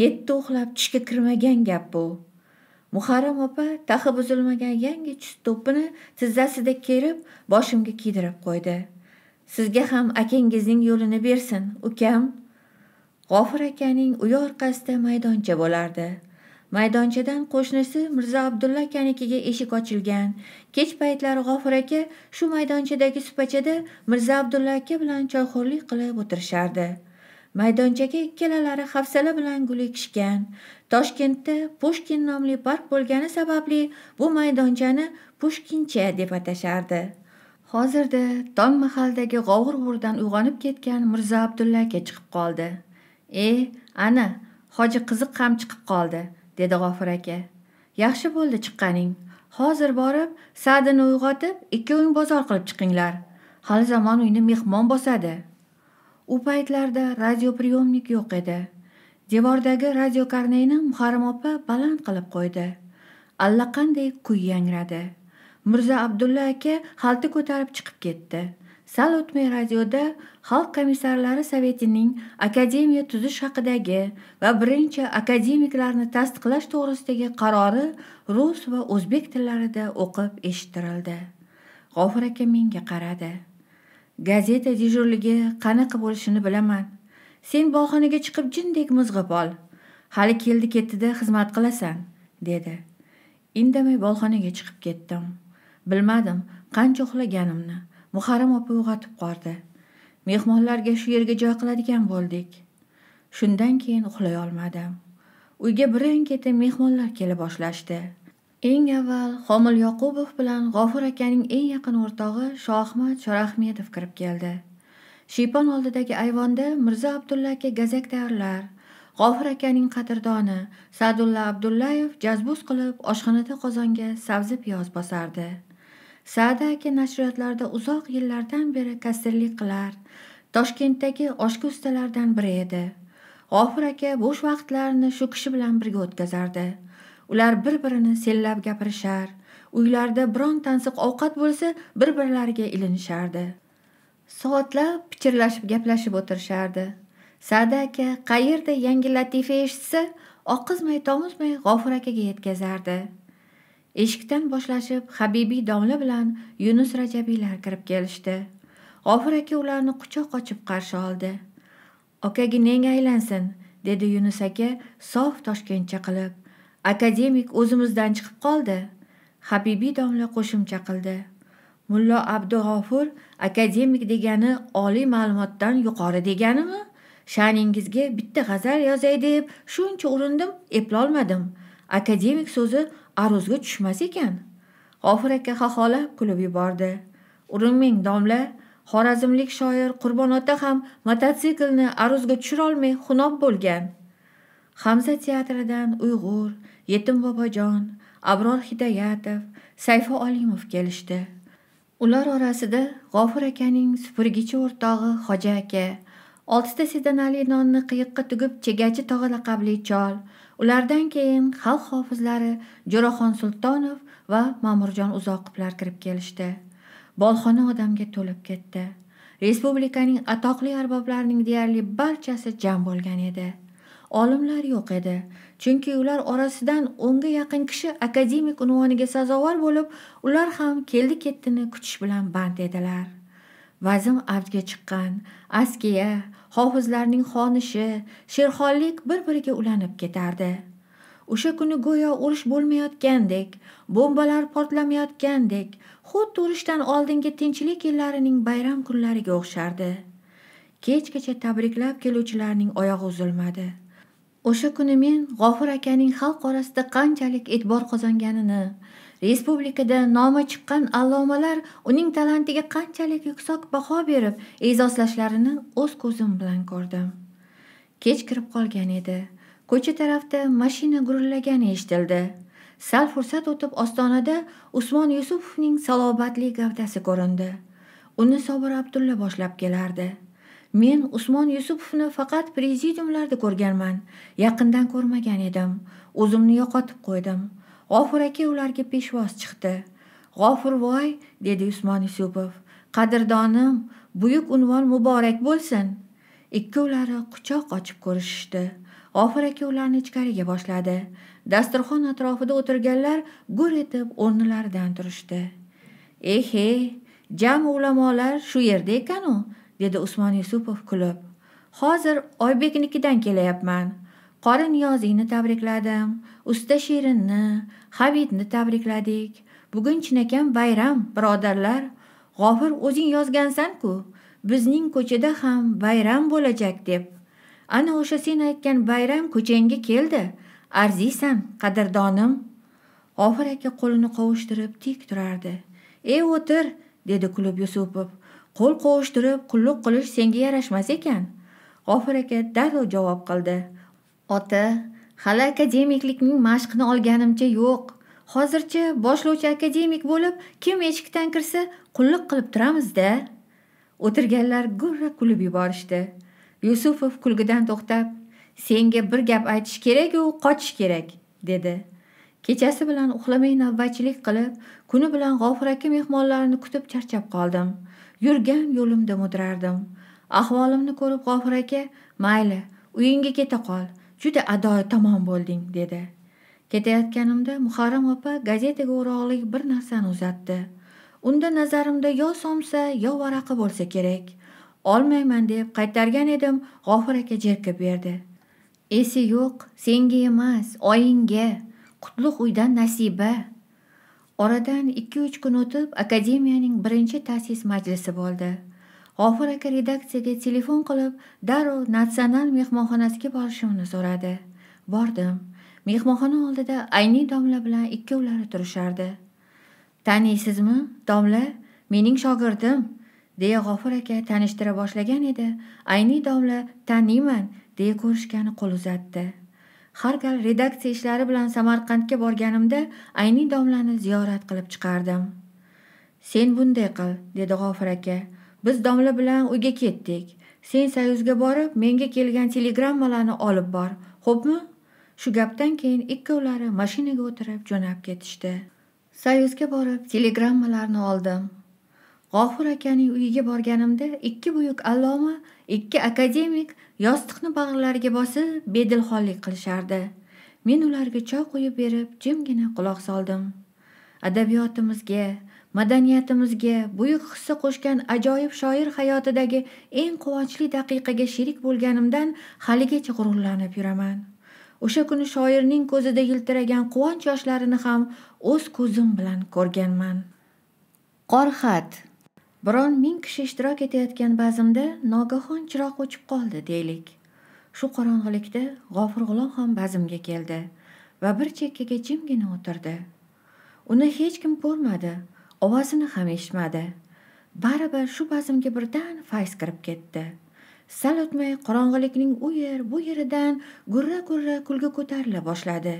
yetti uxlab tushga kirmagan gap bu muharram opa taxi buzilmagan yangi chust to'pini tizzasida kerib boshimga kiydirib qo'ydi sizga ham akangizning yo'lini bersin ukam g'ofur akaning uyi orqasida maydoncha bo'lardi maydonchadan qo'shnisi mirzo abdulla akanikiga eshik ochilgan kech paytlari g'ofur aka shu maydonchadagi supachada mirzo abdulla aka bilan choyxo'rlik qilib o'tirishardi maydonchaga ikkalalari hafsala bilan gul ekishgan toshkentda pushkin nomli park bo'lgani sababli bu maydonchani pushkincha deb atashardi hozirda tong mahaldagi g'ovur g'urdan uyg'onib ketgan mirzo abdulla aka chiqib qoldi e ana hoji qiziq ham chiqib qoldi dedi g'ofur aka yaxshi bo'ldi chiqqaning hozir borib sadini uyg'otib ikkoving bozor qilib chiqinglar hali zamon uyni mehmon bosadi u paytlarda radioprimnik yo'q edi devordagi radiokarneyni muharram opa baland qilib qo'ydi allaqanday kuy yangradi mirzo abdulla aka xalta ko'tarib chiqib ketdi sal o'tmay radioda xalq komissarlari sovetining akademiya tuzish haqidagi va birinchi akademiklarni tasdiqlash to'g'risidagi qarori rus va o'zbek tillarida o'qib eshittirildi g'ofur aka menga qaradi gazeta dejurligi qanaqa bo'lishini bilaman sen boxonaga chiqib jindek mizg'ib ol hali keldi ketdida xizmat qilasan dedi indamay bolxonaga chiqib ketdim bilmadim qancha uxlaganimni muharram opa uyg'otib qoldi mehmonlarga shu yerga joy qiladigan bo'ldik shundan keyin uxlay olmadim uyga birin ketin mehmonlar kela boshlashdi eng avval Xomil yoqubov bilan g'ofur akaning eng yaqin o'rtog'i Shohmat shorahmedov kirib keldi Shipon oldidagi ayvonda mirzo Abdullaga gazak tayyorlar g'ofur akaning qadrdoni sadulla abdullayev jazbuz qilib oshxonada qozonga sabzi piyoz bosardi sada aka nashriyotlarda uzoq yillardan beri kasirlik qilar toshkentdagi oshga ustalardan biri edi G'ofir aka bo'sh vaqtlarini shu kishi bilan birga o'tkazardi ular bir birini sellab gapirishar uylarida biron tansiq ovqat bo'lsa bir birlariga ilinishardi soatlab pichirlashib gaplashib o'tirishardi sada aka qayerda yangi latifa eshitsa oqizmay tomizmay G'ofir akaga yetkazardi eshikdan boshlashib habibiy domla bilan yunus rajabiylar kirib kelishdi g'ofur aka ularni quchoq ochib qarshi oldi okaginang aylansin dedi yunus aka sof toshkentcha qilib akademik o'zimizdan chiqib qoldi habibiy domla qo'shimcha qildi mullo abdug'ofur akademik degani oliy ma'lumotdan yuqori deganimi sha'ningizga bitta g'azal yozay deb shuncha urindim eplolmadim akademik so'zi aruzga tushmas ekan g'ofur aka xaxolab kulib yubordi urinmang domla xorazmlik shoir qurbon ota ham mototsiklni aruzga tushirolmay xunob bo'lgan hamza teatridan uyg'ur yetim bobojon abror hidoyatov sayfi olimov kelishdi ular orasida g'ofur akaning supurgichi o'rtog'i xo'ja aka oltita sedanali nonni qiyiqqa tugib chegachi tog'a laqabli chol ulardan keyin xalq hofizlari jo'raxon sultonov va ma'murjon uzoqovlar kirib kelishdi bolxona odamga to'lib ketdi respublikaning atoqli arboblarining deyarli barchasi jam bo'lgan edi olimlar yo'q edi chunki ular orasidan o'nga yaqin kishi akademik unvoniga sazovor bo'lib ular ham keldi ketdini kutish bilan band edilar vazm avjga chiqqan askiya hofizlarning xonishi sherxonlik bir biriga ulanib ketardi o'sha kuni go'yo urush bo'lmayotgandek bombalar portlamayotgandek xuddi urushdan oldingi tinchlik yillarining bayram kunlariga o'xshardi kechgacha tabriklab keluvchilarning oyog'i uzilmadi o'sha kuni men g'ofur akaning xalq orasida qanchalik e'tibor qozonganini respublikada nomi chiqqan allomalar uning talantiga qanchalik yuksak baho berib e'zozlashlarini o'z ko'zim bilan ko'rdim kech kirib qolgan edi ko'cha tarafda mashina gurillagani eshitildi sal fursat o'tib ostonada usmon yusupovning salobatli gavdasi ko'rindi uni sobir abdulla boshlab kelardi men usmon yusupovni faqat prezidiumlarda ko'rganman yaqindan ko'rmagan edim o'zimni yo'qotib qo'ydim g'ofur aka ularga peshvoz chiqdi g'ofur voy dedi usmon yusupov qadrdonim buyuk unvon muborak bo'lsin ikkovlari quchoq ochib ko'rishishdi g'ofur aka ularni ichkariga boshladi dasturxon atrofida o'tirganlar gur etib o'rnilaridan turishdi ehe eh, jami ulamolar shu yerda ekanu dedi usmon yusupov kulib hozir oybeknikidan kelyapman qora niyozingni tabrikladim usta sherinni habibni tabrikladik bugun chinakam bayram birodarlar g'ofir o'zing yozgansan-ku bizning ko'chada ham bayram bo'lajak deb ana o'sha sen aytgan bayram ko'changga keldi arziysan qadrdonim g'ofir aka qo'lini qovushtirib tik turardi e o'tir dedi kulib yusupov qo'l qovushtirib qulluq qilish senga yarashmas ekan g'ofir aka darrov javob qildi ota hali akademiklikning mashqini olganimcha yo'q hozircha boshlovchi akademik bo'lib kim eshikdan kirsa qulluq qilib turamizda o'tirganlar gurra kulib yuborishdi yusufov kulgidan to'xtab senga bir gap aytish keraku qochish kerak dedi kechasi bilan uxlamay navbatchilik qilib kuni bilan g'ofur aka mehmonlarini kutib charchab qoldim yurgan yo'limda mudrardim ahvolimni ko'rib g'ofur aka mayli uyingga keta qol juda tomon bo'lding dedi ketayotganimda muharram opa gazetaga o'rog'lik bir narsani uzatdi unda nazarimda yo somsa yo varaqi bo'lsa kerak olmayman deb qaytargan edim g'ofur aka jerkib berdi esi yo'q senga emas oyingga qutlug' uydan nasiba oradan ikki uch kun o'tib akademiyaning birinchi ta'sis majlisi bo'ldi g'ofur aka redaksiyaga telefon qilib darrov natsional mehmonxonasiga borishimni so'radi bordim mehmonxona oldida ayni domla bilan ikkovlari turishardi taniysizmi domla mening shogirdim deya g'ofur aka tanishtira boshlagan edi ayni domla taniyman deya ko'rishgani qo'l uzatdi har gal redaksiya ishlari bilan samarqandga borganimda ayni domlani ziyorat qilib chiqardim sen bunday qil dedi g'ofur aka biz domla bilan uyga ketdik sen sayuzga borib menga kelgan telegrammalarni olib bor xo'pmi shu gapdan keyin ikkovlari mashinaga o'tirib jo'nab ketishdi sayuzga borib telegrammalarni oldim g'ofur akaning uyiga borganimda ikki buyuk alloma ikki akademik yostiqni bag'rlariga bosib bedilxonlik qilishardi men ularga choy qo'yib berib jimgina quloq soldim adabiyotimizga madaniyatimizga buyuk hissa qo'shgan ajoyib shoir hayotidagi eng quvonchli daqiqaga sherik bo'lganimdan haligacha g'ururlanib yuraman o'sha kuni shoirning ko'zida yiltiragan quvonch yoshlarini ham o'z ko'zim bilan ko'rganman qorxat biron ming kishi ishtirok etayotgan bazmda nogahon chiroq o'chib qoldi deylik shu qorong'ilikda g'ofur g'ulom ham bazmga keldi va bir chekkaga jimgina o'tirdi uni hech kim ko'rmadi ovozini ham eshitmadi baribir shu bazmga birdan fayz kirib ketdi sal o'tmay qorong'ilikning u yer bu yeridan gurra gurra kulgi ko'tarila boshladi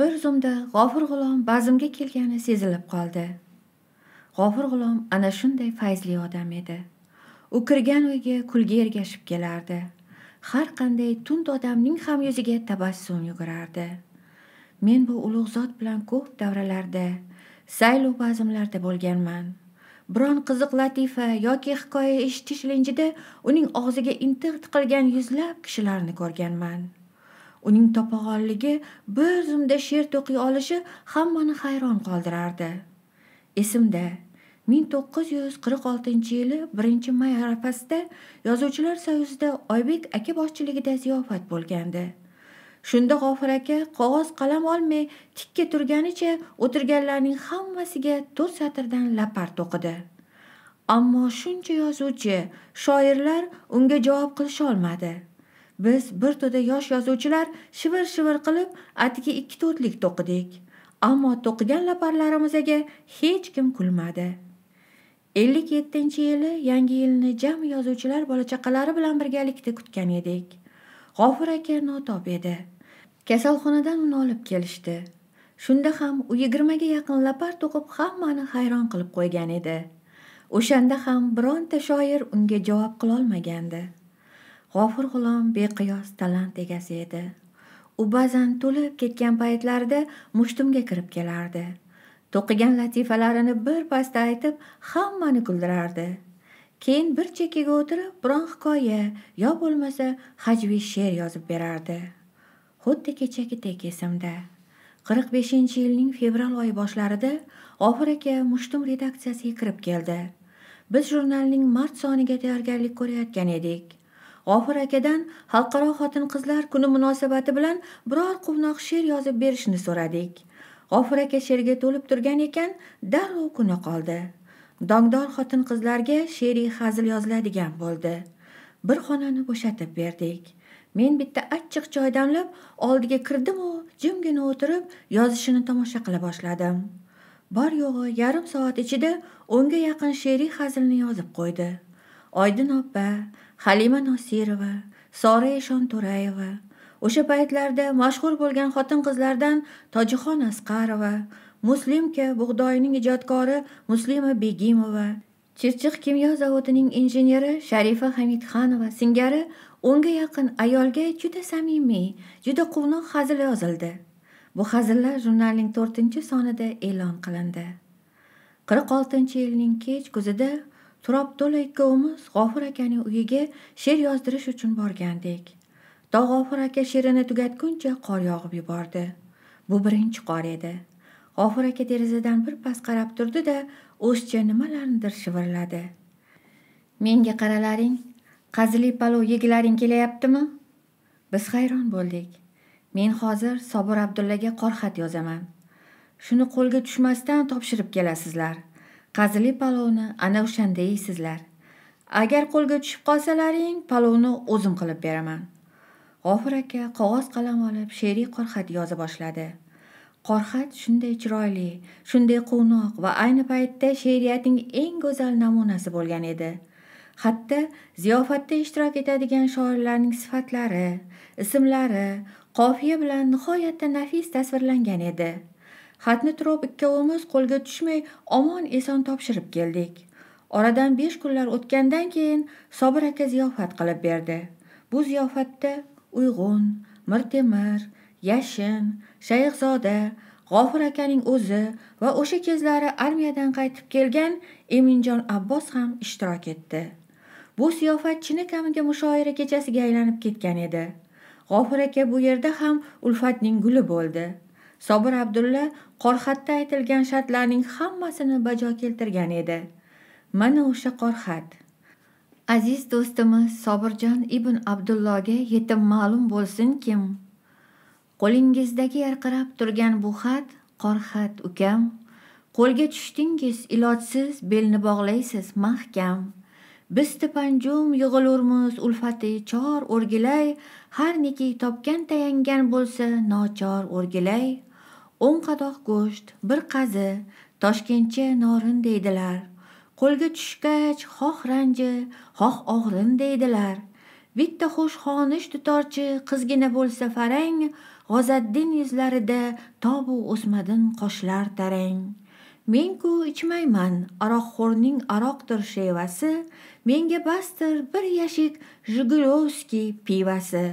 bir zumda g'ofir g'ulom bazmga kelgani sezilib qoldi g'ofir g'ulom ana shunday fayzli odam edi u kirgan uyga kulgi ergashib kelardi har qanday tund odamning ham yuziga tabassum yugurardi men bu ulug' zot bilan ko'p davralarda saylu bazmlarda bo'lganman biron qiziq latifa yoki hikoya eshitish linjida uning og'ziga intiq tiqilgan yuzlab kishilarni ko'rganman uning topag'onligi bir zumda she'r to'qiy olishi hammani hayron qoldirardi esimda 1946 yili 1 may arafasida yozuvchilar soyuzida oybek aka boshchiligida ziyofat bo'lgandi shunda g'ofur aka qog'oz qalam olmay tikka turganicha o'tirganlarning hammasiga to'rt satrdan lapart o'qidi ammo shuncha yozuvchi shoirlar unga javob qilisholmadi biz bir to'da yosh yozuvchilar shivir shivir qilib atigi ikki to'rtlik to'qidik ammo to'qigan laparlarimizga hech kim kulmadi ellik yettinchi yili yangi yilni jami yozuvchilar bola chaqalari bilan birgalikda kutgan edik g'ofur aka notob edi kasalxonadan uni olib kelishdi shunda ham u yigirmaga yaqin lapar to'qib hammani hayron qilib qo'ygan edi o'shanda ham bironta shoir unga javob qilolmagandi g'ofur g'ulom beqiyos talant egasi edi u ba'zan to'lib ketgan paytlarida mushtumga kirib kelardi to'qigan latifalarini bir pasda aytib hammani kuldirardi keyin bir chekkaga o'tirib biron hikoya yo bo'lmasa hajviy she'r yozib berardi xuddi kechagidek esimda qirq beshinchi yilning fevral oyi boshlarida g'ofur aka mushtum redaksiyasiga kirib keldi biz jurnalning mart soniga tayyorgarlik ko'rayotgan edik g'ofur akadan xalqaro xotin qizlar kuni munosabati bilan biror quvnoq she'r yozib berishni so'radik g'ofur aka she'rga to'lib turgan ekan darrov kuni qoldi dongdor xotin qizlarga she'riy hazil yoziladigan bo'ldi bir xonani bo'shatib berdik men bitta achchiq choy damlab oldiga kirdimu jimgina o'tirib yozishini tomosha qila boshladim bor yo'g'i yarim soat ichida o'nga yaqin she'riy hazilni yozib qo'ydi oydin opa halima nosirova sora eshon to'rayeva o'sha paytlarda mashhur bo'lgan xotin qizlardan tojixon asqarova muslimka bug'doyning ijodkori muslima begimova chirchiq kimyo zavodining injeneri sharifa hamidxanova singari o'nga yaqin ayolga juda samimiy juda quvnoq hazil yozildi bu hazillar jurnalning to'rtinchi sonida e'lon qilindi qirq oltinchi yilning kech kuzida turob to'la ikkovimiz g'ofur akaning uyiga she'r yozdirish uchun borgandik to g'ofur aka she'rini tugatguncha qor yog'ib yubordi bu birinchi qor edi g'ofur aka derazadan bir pas qarab turdi da o'zcha nimalarnidir shivirladi menga qaralaring qazili palov yegilaring kelyaptimi biz hayron bo'ldik men hozir sobir abdullaga qorxat yozaman shuni qo'lga tushmasdan topshirib kelasizlar qazili palovni ana o'shanda yeysizlar agar qo'lga tushib qolsalaring palovni o'zim qilib beraman g'ofur aka qog'oz qalam olib she'riy qorxat yoza boshladi qorxat shunday chiroyli shunday quvnoq va ayni paytda she'riyatning eng go'zal namunasi bo'lgan edi hatto ziyofatda ishtirok etadigan shoirlarning sifatlari ismlari qofiya bilan nihoyatda nafis tasvirlangan edi xatni turib ikkovimiz qo'lga tushmay omon eson topshirib keldik oradan besh kunlar o'tgandan keyin sobir aka ziyofat qilib berdi bu ziyofatda uyg'un mirtemir yashin shayxzoda g'ofur akaning o'zi va o'sha kezlari armiyadan qaytib kelgan eminjon abbos ham ishtirok etdi bu ziyofat kamiga mushoira kechasiga aylanib ketgan edi g'ofur aka bu yerda ham ulfatning guli bo'ldi sobir abdulla qorxatda aytilgan shartlarning hammasini bajo keltirgan edi mana o'sha qorxat aziz do'stimiz sobirjon ibn abdullohga yetim ma'lum bo'lsin kim qo'lingizdagi yarqirab turgan bu xat qorxat ukam qo'lga tushdingiz ilojsiz belni bog'laysiz mahkam biz tepanjum yig'ilurmiz ulfati chor o'rgilay har neki topgan tayangan bo'lsa nochor o'rgilay o'n qadoq go'sht bir qazi toshkentcha norin deydilar qo'lga tushgach xoh ranji xoh og'rin deydilar bitta xo'sh xonish dutorchi qizgina bo'lsa farang g'ozaddin yuzlarida tobu o'smadin qoshlar tarang men-ku ichmayman aroqxo'rning aroqdir shevasi menga basdir bir yashik jigulovskiy pivasi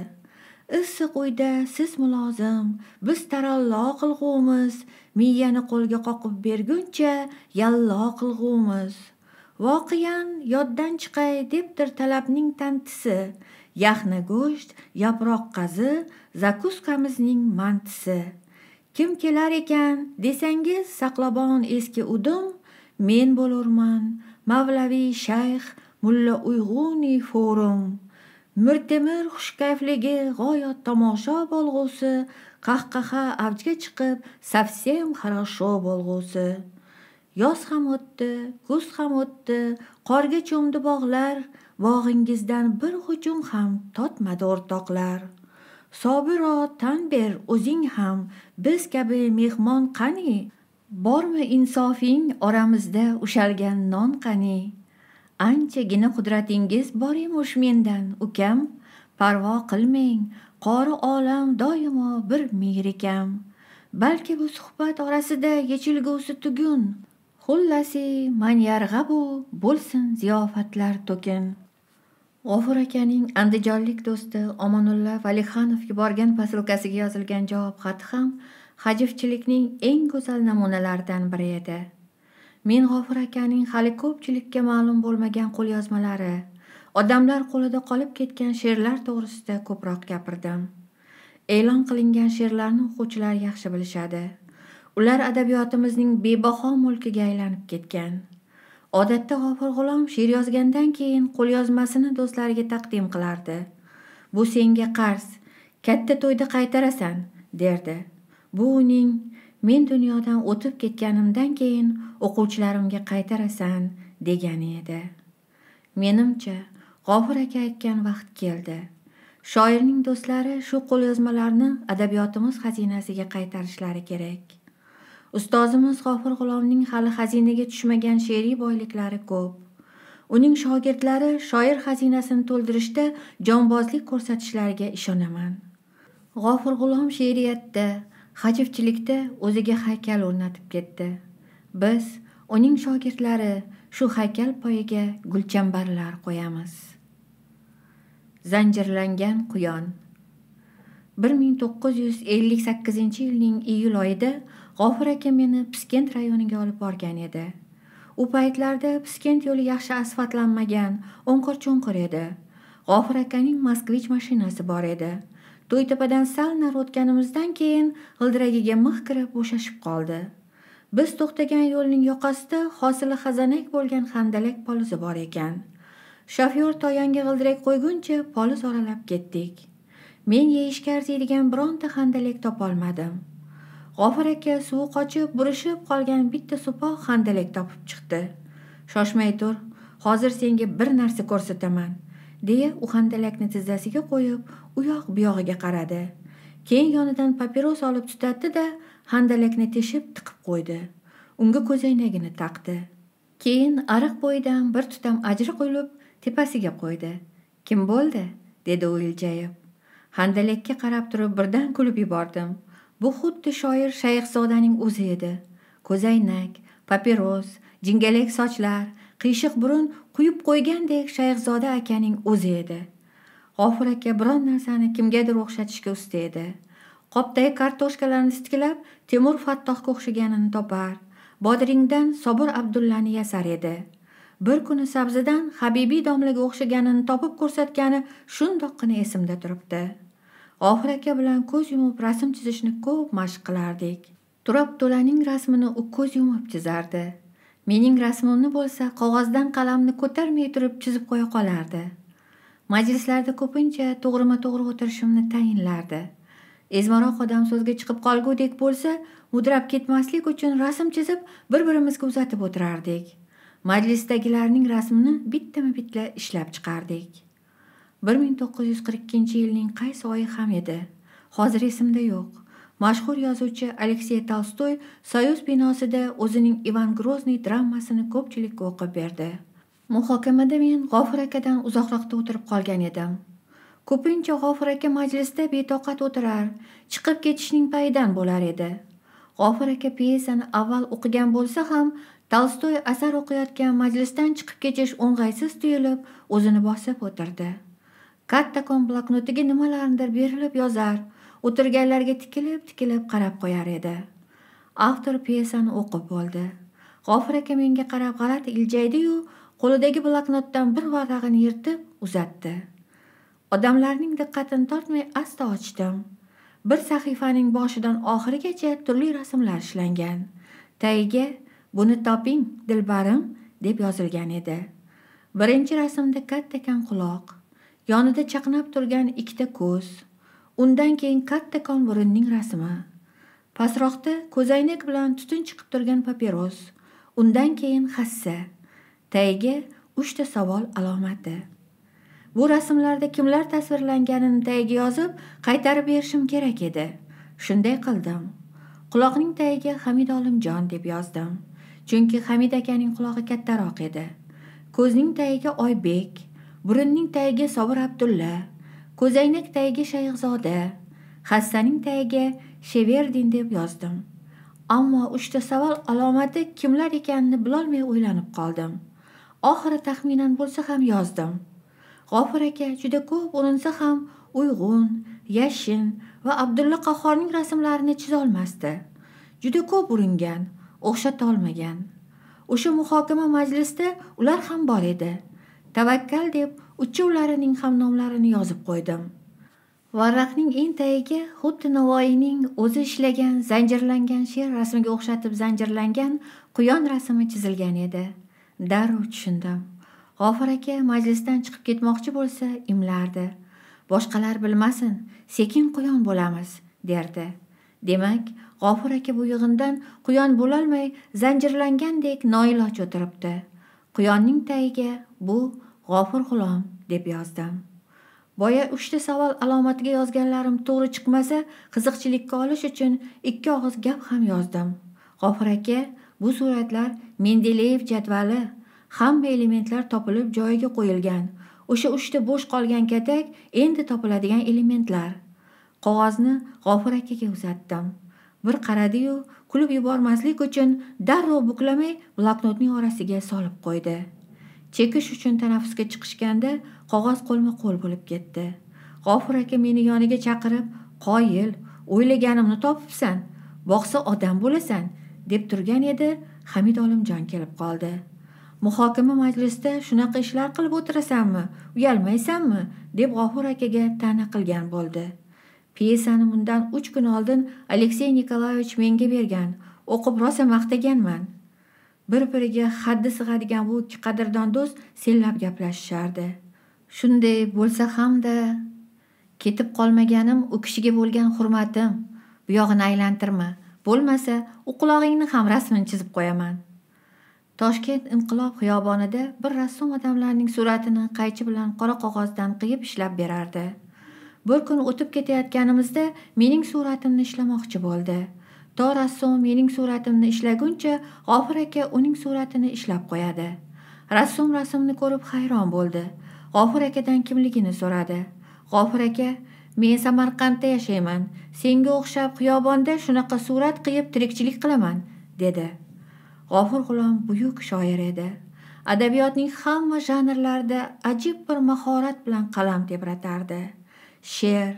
issiq uyda siz mulozim biz tarallo qilg'uvmiz miyani qo'lga qoqib berguncha yallo qilg'uvmiz voqean yoddan chiqay debdir talabning tantisi yaxna go'sht yaproq qazi zakuskamizning mantisi kim kelar ekan desangiz saqlabon eski udum men bo'lurman mavlaviy shayx mulla uyg'uni forum mirtemir xushkayfligi g'oyat tomosha bo'lg'usi qahqaha avjga chiqib совсем хорошо bo'lg'usi yoz ham o'tdi kuz ham o'tdi qorga cho'mdi bog'lar bog'ingizdan bir hujum ham totmadi o'rtoqlar sobiro tan ber o'zing ham biz kabi mehmon qani bormi insofing oramizda ushalgan non qani anchagina qudratingiz bor emish mendan ukam parvo qilmang qori olam doimo bir mehr ekam balki bu suhbat orasida yechilgusi tugun xullasi manyarg'a bu bo'lsin ziyofatlar to'kin g'ofur akaning andijonlik do'sti omonulla valixanov yuborgan posilkasiga yozilgan javob xati ham hajifchilikning eng go'zal namunalaridan biri edi men g'ofur akaning hali ko'pchilikka ma'lum bo'lmagan qo'lyozmalari odamlar qo'lida qolib ketgan she'rlar to'g'risida ko'proq gapirdim e'lon qilingan she'rlarni o'quvchilar yaxshi bilishadi ular adabiyotimizning bebaho mulkiga aylanib ketgan odatda g'ofur g'ulom she'r yozgandan keyin qo'lyozmasini do'stlariga taqdim qilardi bu senga qarz katta to'yda qaytarasan derdi bu uning men dunyodan o'tib ketganimdan keyin o'quvchilarimga qaytarasan degani edi menimcha g'ofur aka aytgan vaqt keldi shoirning do'stlari shu qo'lyozmalarni adabiyotimiz xazinasiga qaytarishlari kerak ustozimiz g'ofur g'ulomning hali xazinaga tushmagan she'riy boyliklari ko'p uning shogirdlari shoir xazinasini to'ldirishda jonbozlik ko'rsatishlariga ishonaman g'ofur g'ulom she'riyatda hajivchilikda o'ziga haykal o'rnatib ketdi biz uning shogirdlari shu haykal poyiga gulchambarlar qo'yamiz zanjirlangan quyon 1958 yilning iyul oyida g'ofur aka meni piskent rayoniga olib borgan edi u paytlarda piskent yo'li yaxshi asfaltlanmagan o'nqir cho'nqir edi g'ofur akaning moskvich mashinasi bor edi to'ytepadan sal nari o'tganimizdan keyin g'ildiragiga mix kirib bo'shashib qoldi biz to'xtagan yo'lning yoqasida hosili xazanak bo'lgan handalak polizi bor ekan shofyor toyonga g'ildirak qo'yguncha poliz oralab ketdik men yeyishga arziydigan bironta handalak topolmadim g'ofur aka suv qochib burishib qolgan bitta supo handalak topib chiqdi shoshmay tur hozir senga bir narsa ko'rsataman deya u handalakni tizzasiga qo'yib u yoq bu yog'iga qaradi keyin yonidan papiros olib tutatdi da handalakni teshib tiqib qo'ydi unga ko'zoynagini taqdi keyin ariq bo'yidan bir tutam ajriq qo'yib, tepasiga qo'ydi kim bo'ldi dedi u iljayib handalakka qarab turib birdan kulib yubordim bu xuddi shoir shayxzodaning o'zi edi ko'zoynak papiros jingalak sochlar qiyshiq burun quyib qo'ygandek shayxzoda akaning o'zi edi g'ofur aka biron narsani kimgadir o'xshatishga usta edi qopdagi kartoshkalarni titkilab temur fattohga o'xshaganini topar bodringdan sobir abdullani yasar edi bir kuni sabzidan habibiy domlaga o'xshaganini topib ko'rsatgani shundoqqina esimda turibdi oxir aka bilan ko'z yumib rasm chizishni ko'p mashq qilardik turob to'laning rasmini u ko'z yumib chizardi mening rasmimni bo'lsa qog'ozdan qalamni ko'tarmay turib chizib qo'ya qolardi majlislarda ko'pincha to'g'rima to'g'ri o'tirishimni tayinlardi ezmaroq odam so'zga chiqib qolgudek bo'lsa mudrab ketmaslik uchun rasm chizib bir birimizga uzatib o'tirardik majlisdagilarning rasmini bittama bitta ishlab chiqardik bir ming to'qqiz yuz qirq ikkinchi yilning qaysi oyi ham edi hozir esimda yo'q mashhur yozuvchi aleksey tolstoy soyuz binosida o'zining ivan grozniy dramasini ko'pchilikka o'qib berdi muhokamada men g'ofur akadan uzoqroqda o'tirib qolgan edim ko'pincha g'ofur aka majlisda betoqat o'tirar chiqib ketishning payidan bo'lar edi g'ofur aka pyesani avval o'qigan bo'lsa ham tolstoy asar o'qiyotgan majlisdan chiqib ketish o'ng'aysiz tuyulib o'zini bosib o'tirdi kattakon bloknotiga nimalarnidir berilib yozar o'tirganlarga tikilib tikilib qarab qo'yar edi avtor pyesani o'qib bo'ldi g'ofir aka menga qarab g'alati iljaydiyu qo'lidagi bloknotdan bir varag'ini yirtib uzatdi odamlarning diqqatini tortmay asta ochdim bir sahifaning boshidan oxirigacha turli rasmlar ishlangan tagiga buni toping dilbarim deb yozilgan edi birinchi rasmda kattakon quloq yonida chaqnab turgan ikkita ko'z undan keyin kattakon burunning rasmi pastroqda ko'zoynak bilan tutun chiqib turgan papiros undan keyin hassa tagiga uchta savol alomati bu rasmlarda kimlar tasvirlanganini tagiga yozib qaytarib berishim kerak edi shunday qildim quloqning tagiga hamid olimjon deb yozdim chunki hamid akaning qulog'i kattaroq edi ko'zning tagiga oybek burunning tagiga sobir abdulla ko'zoynak tagiga shayxzoda hassaning tagiga sheverdin deb yozdim ammo uchta savol alomati kimlar ekanini bilolmay o'ylanib qoldim oxiri taxminan bo'lsa ham yozdim g'ofur aka juda ko'p urinsa ham uyg'un yashin va abdulla qahhorning rasmlarini chiza olmasdi. juda ko'p uringan o'xshata olmagan o'sha muhokama majlisida ular ham bor edi tavakkal deb uchovlarining ham nomlarini yozib qo'ydim varaqning eng tagiga xuddi navoiyning o'zi ishlagan zanjirlangan sher rasmiga o'xshatib zanjirlangan quyon rasmi chizilgan edi darrov tushundim g'ofur aka majlisdan chiqib ketmoqchi bo'lsa imlardi boshqalar bilmasin sekin quyon bo'lamiz derdi demak g'ofur aka bu yig'indan quyon bo'lolmay zanjirlangandek noiloj o'tiribdi quyonning tagiga bu g'ofur g'ulom deb yozdim boya uchta savol alomatiga yozganlarim to'g'ri chiqmasa qiziqchilikka olish uchun ikki og'iz gap ham yozdim g'ofur aka bu suratlar mendeleyev jadvali hamma elementlar topilib joyiga qo'yilgan o'sha uchta bo'sh qolgan katak endi topiladigan elementlar qog'ozni g'ofur akaga uzatdim bir qaradiyu kulib yubormaslik uchun darrov buklamay bloknotning orasiga solib qo'ydi chekish uchun tanaffusga chiqishganda qog'oz qo'lma qo'l bo'lib ketdi g'ofur aka meni yoniga chaqirib qoyil o'ylaganimni topibsan boqsa odam bo'lasan deb turgan edi hamid olimjon kelib qoldi muhokama majlisida shunaqa ishlar qilib o'tirasanmi uyalmaysanmi deb g'ofur akaga ta'na qilgan bo'ldi pyesani bundan uch kun oldin aleksey nikolayevich menga bergan o'qib rosa maqtaganman bir biriga haddi sig'adigan bu ikki qadrdon do'st senlab gaplashishardi shunday bo'lsa hamda ketib qolmaganim u kishiga bo'lgan hurmatim bu yog'ini aylantirma bo'lmasa u qulog'ingni ham rasmini chizib qo'yaman toshkent inqilob xiyobonida bir rassom odamlarning suratini qaychi bilan qora qog'ozdan qiyib ishlab berardi bir kun o'tib ketayotganimizda mening suratimni ishlamoqchi bo'ldi to rassom mening suratimni ishlaguncha g'ofir aka uning suratini ishlab qo'yadi rassom rasmni ko'rib hayron bo'ldi g'ofir akadan kimligini so'radi g'ofir aka men samarqandda yashayman senga o'xshab xiyobonda shunaqa surat qilib tirikchilik qilaman dedi g'ofir g'ulom buyuk shoir edi adabiyotning hamma janrlarida ajib bir mahorat bilan qalam tebratardi she'r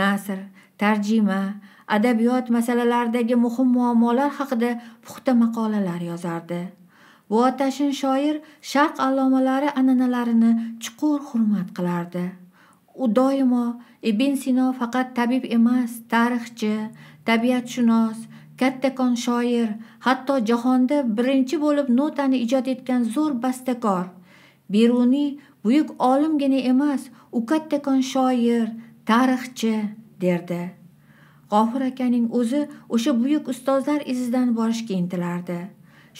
nasr tarjima adabiyot masalalaridagi muhim muammolar haqida puxta maqolalar yozardi bu otashin shoir sharq allomalari an'analarini chuqur hurmat qilardi u doimo ibn sino faqat tabib emas tarixchi tabiatshunos kattakon shoir hatto jahonda birinchi bo'lib notani ijod etgan zo'r bastakor beruniy buyuk olimgina emas u kattakon shoir tarixchi derdi g'ofur akaning o'zi o'sha buyuk ustozlar izidan borishga intilardi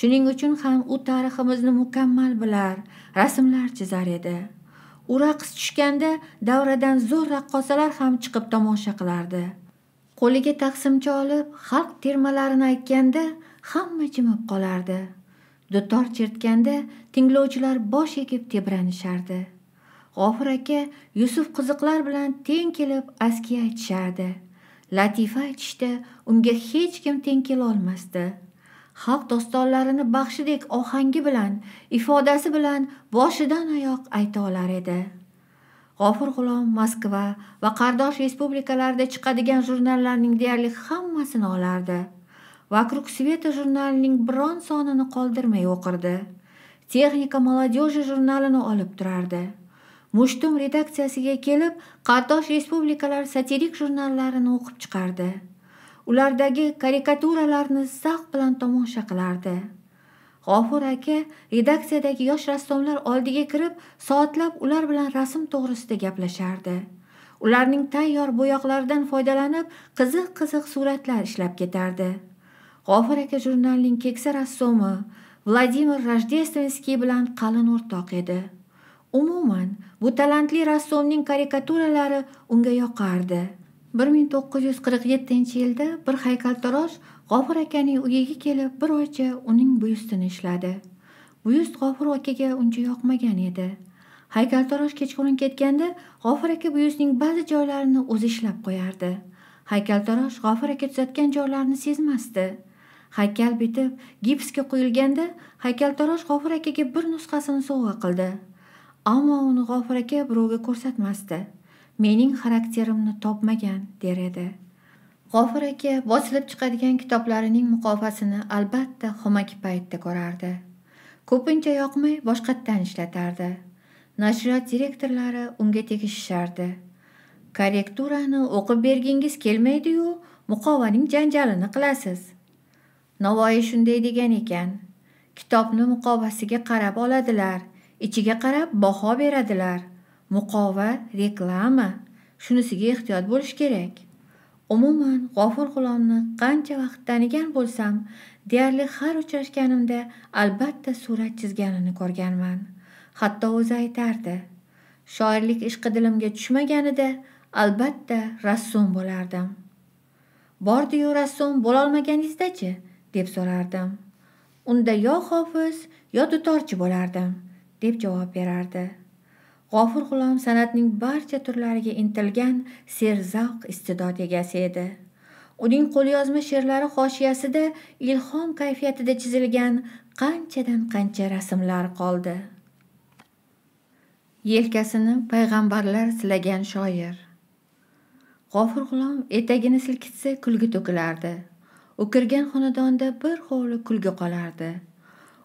shuning uchun ham u tariximizni mukammal bilar rasmlar chizar edi u raqs tushganda davradan zo'r raqqosalar ham chiqib tomosha qilardi qo'liga taqsimcha olib xalq termalarini aytganda hamma jimib qolardi dutor chertganda tinglovchilar bosh egib tebranishardi g'ofur aka yusuf qiziqlar bilan teng kelib askiya aytishardi latifa aytishda unga hech kim teng kelolmasdi xalq dostonlarini baxshidek ohangi bilan ifodasi bilan boshidan oyoq ayta olar edi g'ofur g'ulom moskva va qardosh respublikalarda chiqadigan jurnallarning deyarli hammasini olardi вокруг sveta jurnalining biron sonini qoldirmay o'qirdi texnika молодежи jurnalini olib turardi mushtum redaksiyasiga kelib qardosh respublikalar satirik jurnallarini o'qib chiqardi ulardagi karikaturalarni zavq bilan tomosha qilardi g'ofur aka redaksiyadagi yosh rassomlar oldiga kirib soatlab ular bilan rasm to'g'risida gaplashardi ularning tayyor bo'yoqlaridan foydalanib qiziq qiziq suratlar ishlab ketardi g'ofur aka jurnalning keksa rassomi vladimir rojdestvenskiy bilan qalin o'rtoq edi umuman bu talantli rassomning karikaturalari unga yoqardi 1947 yilda bir haykaltarosh g'ofur akaning uyiga kelib bir oycha uning byustini ishladi byust g'ofur akaga uncha yoqmagan edi haykaltarosh kechqurun ketganda g'ofur aka byustning ba'zi joylarini o'zi ishlab qo'yardi haykaltarosh g'ofur aka tuzatgan joylarni sezmasdi haykal bitib gipsga qo'yilganda haykaltarosh g'ofur akaga bir nusxasini sovg'a qildi ammo uni g'ofir aka birovga ko'rsatmasdi mening xarakterimni topmagan der edi g'ofir aka bosilib chiqadigan kitoblarining muqofasini albatta xomaki paytda ko'rardi ko'pincha yoqmay boshqatdan ishlatardi nashriyot direktorlari unga tegishishardi korrekturani o'qib bergingiz kelmaydiyu muqovaning janjalini qilasiz navoiy shunday degan ekan kitobni muqovasiga qarab oladilar ichiga qarab baho beradilar muqova reklama shunisiga ehtiyot bo'lish kerak umuman g'ofur g'ulomni qancha vaqt tanigan bo'lsam deyarli har uchrashganimda albatta surat chizganini ko'rganman hatto o'zi aytardi shoirlik ishqi dilimga tushmaganida albatta rassom bo'lardim bordiyu rassom bo'lolmaganingizdachi deb so'rardim unda yo hofiz yo dutorchi bo'lardim deb javob berardi g'ofur g'ulom san'atning barcha turlariga intilgan serzavq iste'dod egasi edi uning qo'lyozma she'rlari hoshiyasida ilhom kayfiyatida chizilgan qanchadan qancha rasmlar qoldi yelkasini payg'ambarlar silagan shoir g'ofur g'ulom etagini silkitsa kulgi to'kilardi u kirgan xonadonda bir hovli kulgi qolardi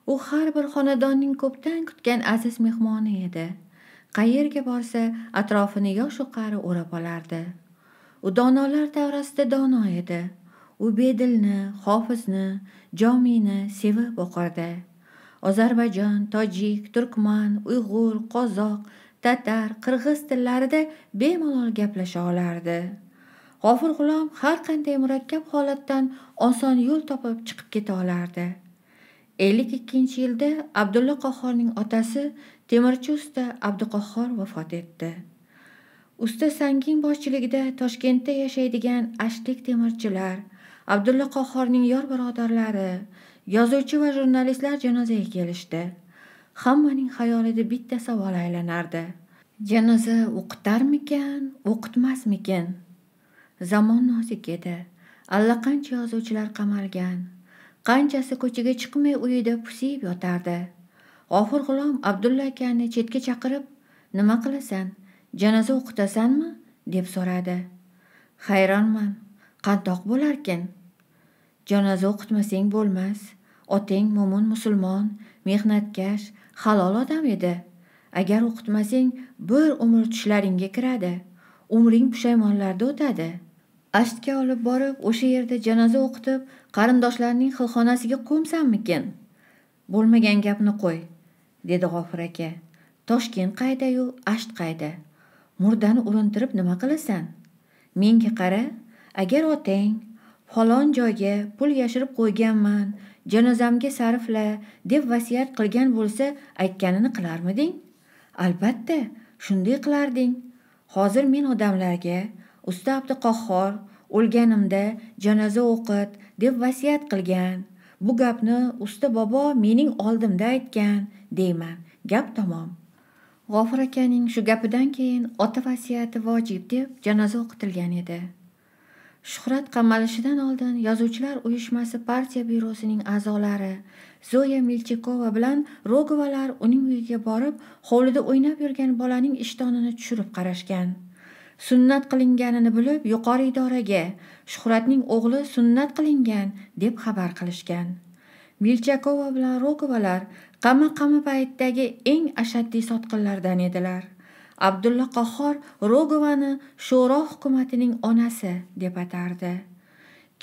u har bir xonadonning ko'pdan kutgan aziz mehmoni edi qayerga borsa atrofini yoshu qari o'rab olardi u donolar davrasida dono edi u bedilni hofizni jomiyni sevib o'qirdi ozarbayjon tojik turkman uyg'ur qozoq tatar qirg'iz tillarida bemalol gaplasha olardi g'ofur g'ulom har qanday murakkab holatdan oson yo'l topib chiqib keta olardi ellik ikkinchi yilda abdulla qohorning otasi temirchi usta abduqohor vafot etdi usta sangin boshchiligida toshkentda yashaydigan ashlik temirchilar abdulla qohorning yor birodarlari yozuvchi va jurnalistlar janozaga kelishdi hammaning xayolida bitta savol aylanardi janoza o'qitarmikan o'qitmasmikin zamon nozik edi allaqancha yozuvchilar qamalgan qanchasi ko'chaga chiqmay uyida pusiyib yotardi g'ofur g'ulom abdulla akani chetga chaqirib nima qilasan janoza o'qitasanmi deb so'radi hayronman qandoq bo'larkin janoza o'qitmasang bo'lmas otang mo'min musulmon mehnatkash halol odam edi agar o'qitmasang bir umr tushlaringga kiradi umring pushaymonlarda o'tadi ashtga olib borib o'sha yerda janoza o'qitib qarindoshlarning xilxonasiga qo'msanmikin bo'lmagan gapni qo'y dedi g'ofur aka toshkent qaydayu asht qayda murdani urintirib nima qilasan menga qara agar otang falon joyga pul yashirib qo'yganman janozamga sarfla deb vasiyat qilgan bo'lsa aytganini qilarmiding albatta shunday qilarding hozir men odamlarga usta abduqahhor o'lganimda janoza o'qit deb vasiyat qilgan bu gapni usta bobo mening oldimda aytgan deyman gap tamom g'ofur akaning shu gapidan keyin ota vasiyati vojib deb janoza o'qitilgan edi shuhrat qamalishidan oldin yozuvchilar uyushmasi partiya byurosining a'zolari zoya milchikova bilan rogovalar uning uyiga borib hovlida o'ynab yurgan bolaning ishtonini tushirib qarashgan sunnat qilinganini bilib yuqori idoraga shuhratning o'g'li sunnat qilingan deb xabar qilishgan milchakova bilan rokovalar qama qama paytdagi eng ashaddiy sotqinlardan edilar abdulla qahhor rogovani sho'ro hukumatining onasi deb atardi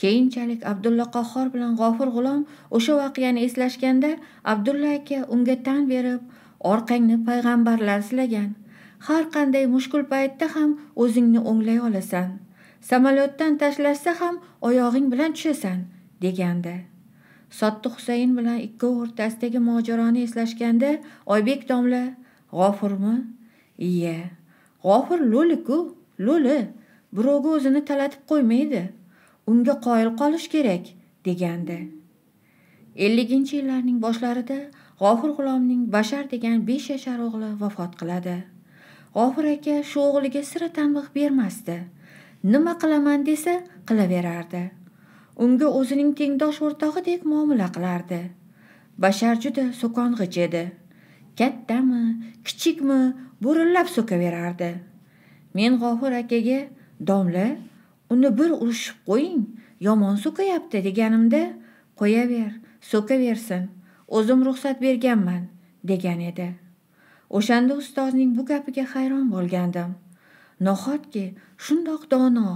keyinchalik abdulla qahhor bilan g'ofur g'ulom o'sha voqeani eslashganda abdulla aka unga tan berib orqangni payg'ambarlar silagan har qanday mushkul paytda ham o'zingni o'nglay olasan samolyotdan tashlashsa ham oyog'ing bilan tushasan degandi sottiq husayn bilan ikkov o'rtasidagi mojaroni eslashganda oybek domla g'ofurmi iye g'ofur lo'liku lo'li birovga o'zini talatib qo'ymaydi unga qoyil qolish kerak degandi elliginchi yillarning boshlarida g'ofur g'ulomning bashar degan besh yashar o'g'li vafot qiladi g'ofur aka shu o'g'liga sira tanbih bermasdi nima qilaman desa qilaverardi unga o'zining tengdosh o'rtog'idek muomala qilardi bashar juda so'kong'ich edi kattami kichikmi bo'rillab so'kaverardi men g'ofur akaga domla uni bir urishib qo'ying yomon so'kayapti deganimda qo'yaver so'kaversin o'zim ruxsat berganman degan edi o'shanda ustozning bu gapiga hayron bo'lgandim nahotki shundoq dono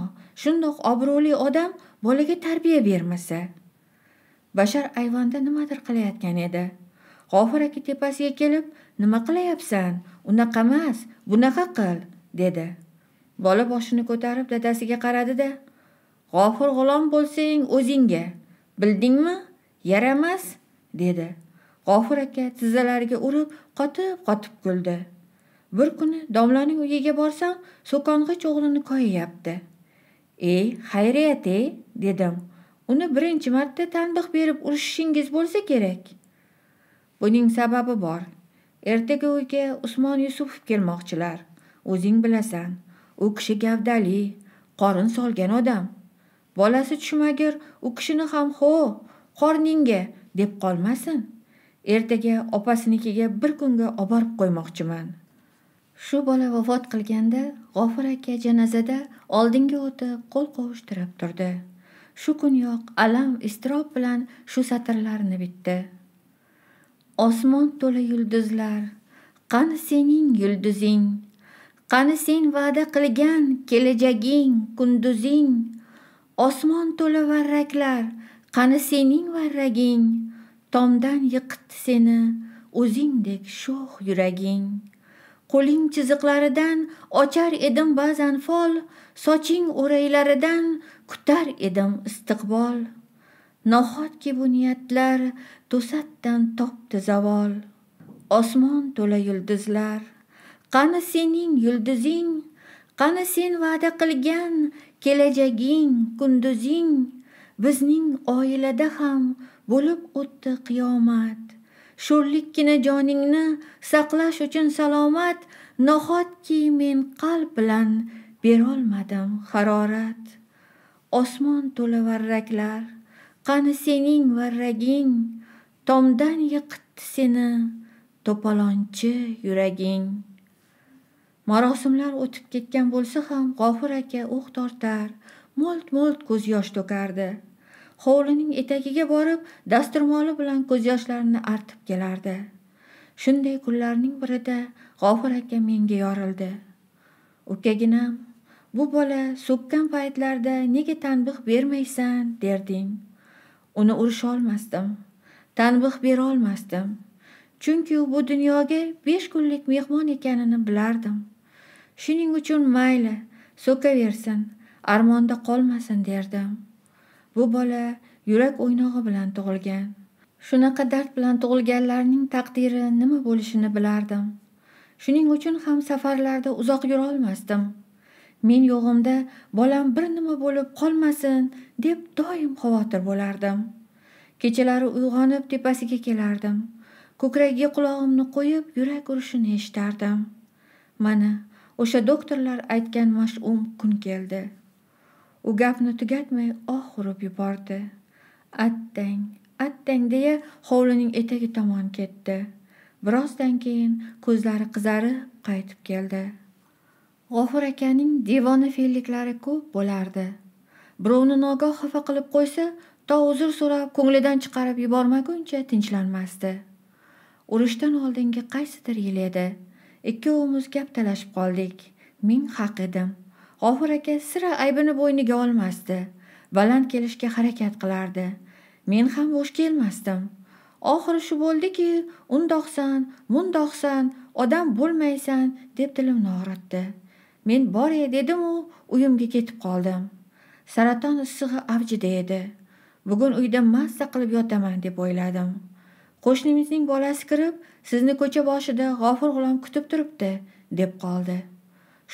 shundoq obro'li odam bolaga tarbiya bermasa bashar ayvonda nimadir qilayotgan edi g'ofir aka tepasiga kelib nima qilayapsan emas bunaqa qil dedi bola boshini ko'tarib dadasiga qaradida g'ofir g'ulom bo'lsang o'zingga bildingmi yaramas dedi g'ofur aka tizzalariga urib qotib qotib kuldi bir kuni domlaning uyiga borsam so'kong'ich o'g'lini koyyapti e xayriyat ey dedim uni birinchi marta tandiq berib urishishingiz bo'lsa kerak buning sababi bor ertaga uyga usmon yusupov kelmoqchilar o'zing bilasan u kishi gavdali qorin solgan odam bolasi tushmagir u kishini ham ho qorninga deb qolmasin ertaga opasinikiga bir kunga oborib qo'ymoqchiman shu bola vafot qilganda g'ofur aka janozada oldinga o'tib qo'l qovushtirib turdi shu kuniyoq alam iztirob bilan shu satrlarni bitdi osmon to'la yulduzlar qani sening yulduzing qani sen va'da qilgan kelajaging kunduzing osmon to'la varraklar qani sening varraging tomdan yiqitdi seni o'zingdek sho'x yuraging qo'ling chiziqlaridan ochar edim ba'zan fol soching o'raylaridan kutar edim istiqbol nahotki bu niyatlar to'satdan topdi zavol osmon to'la yulduzlar qani sening yulduzing qani sen va'da qilgan kelajaging kunduzing bizning oilada ham bo'lib o'tdi qiyomat sho'rlikkina joningni saqlash uchun salomat nahotki men qalb bilan berolmadim harorat osmon to'la varraklar qani sening varraging tomdan yiqitdi seni to'polonchi yuraging marosimlar o'tib ketgan bo'lsa ham g'ofur aka o'q tortar mo'lt mo'lt ko'z yosh to'kardi hovlining etagiga borib dasturmoli bilan ko'z yoshlarini artib kelardi shunday kunlarning birida g'ofur aka menga yorildi ukaginam bu bola so'kkan paytlarda nega tanbih bermaysan derding uni urisholmasdim tanbih berolmasdim chunki u bu dunyoga besh kunlik mehmon ekanini bilardim shuning uchun mayli so'kaversin armonda qolmasin derdim Bu bola yurak o'ynog'i bilan tug'ilgan. Shunaqa dard bilan tug'ilganlarning taqdiri nima bo'lishini bilardim. Shuning uchun ham safarlarda uzoq yura olmasdim. Men yo'g'imda bolam bir nima bo'lib qolmasin deb doim xavotir bo'lardim. Kechalari uyg'onib tepasiga kelardim. Ko'kragiga qulog'imni qo'yib, yurak urishini eshitardim. Mana o'sha doktorlar aytgan mash'um kun keldi. u gapni tugatmay oh urib yubordi attang attang deya hovlining etagi tomon ketdi birozdan keyin ko'zlari qizarib qaytib keldi g'ofur akaning devona fe'lliklari ko'p bo'lardi birovni nogoh xafa qilib qo'ysa to uzr so'rab ko'nglidan chiqarib yubormaguncha tinchlanmasdi urushdan oldingi qaysidir yil edi ikkovimiz gap talashib qoldik men haq edim g'ofur aka sira aybini bo'yniga olmasdi baland kelishga harakat qilardi men ham bo'sh kelmasdim oxiri shu bo'ldiki undoqsan mundoqsan odam bo'lmaysan deb tilim og'ritdi men bor dedim dedimu uyimga ketib qoldim saraton issig'i avjida edi bugun uyda massa qilib yotaman deb o'yladim qo'shnimizning bolasi kirib sizni ko'cha boshida g'ofur g'ulom kutib turibdi deb qoldi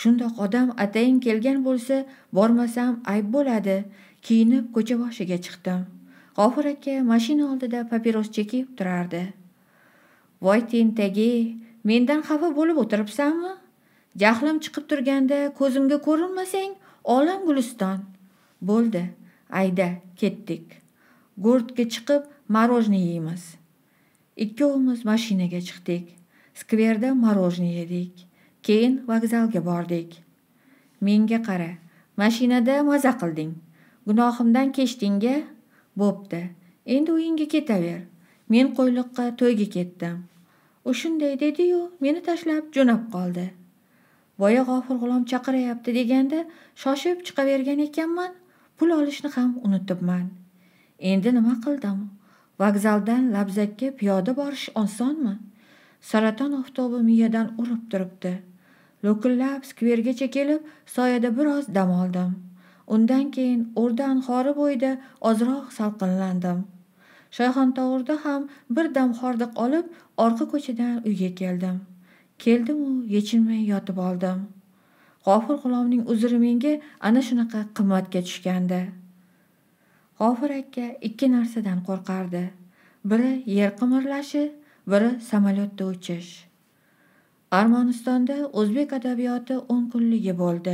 shundoq odam atayin kelgan bo'lsa bormasam ayb bo'ladi kiyinib ko'cha boshiga chiqdim g'ofur aka mashina oldida papiros chekib turardi voy tentagi mendan xafa bo'lib o'tiribsanmi jahlim chiqib turganda ko'zimga ko'rinmasang olam guliston bo'ldi ayda ketdik go'rdga chiqib мороженое yeymiz ikkovimiz mashinaga chiqdik skverda мороженое yedik keyin vokzalga bordik menga qara mashinada maza qilding gunohimdan kechdingga bo'pti endi uyingga ketaver men qo'yliqqa to'yga ketdim u shunday dediyu meni tashlab jo'nab qoldi boya g'ofur g'ulom chaqiryapti deganda shoshib chiqavergan ekanman pul olishni ham unutibman endi nima qildim vokzaldan labzakka piyoda borish osonmi saraton oftobi miyadan urib turibdi lo'killab skvergacha kelib soyada biroz dam oldim undan keyin o'rdan xori bo'yida ozroq salqinlandim shayxontovurda ham bir dam hordiq olib orqa ko'chadan uyga keldim keldimu yechinmay yotib oldim g'ofur g'ulomning uzri menga ana shunaqa qimmatga tushgandi g'ofur aka ikki narsadan qo'rqardi biri yer qimirlashi biri samolyotda uchish armanistonda o'zbek adabiyoti o'n kunligi bo'ldi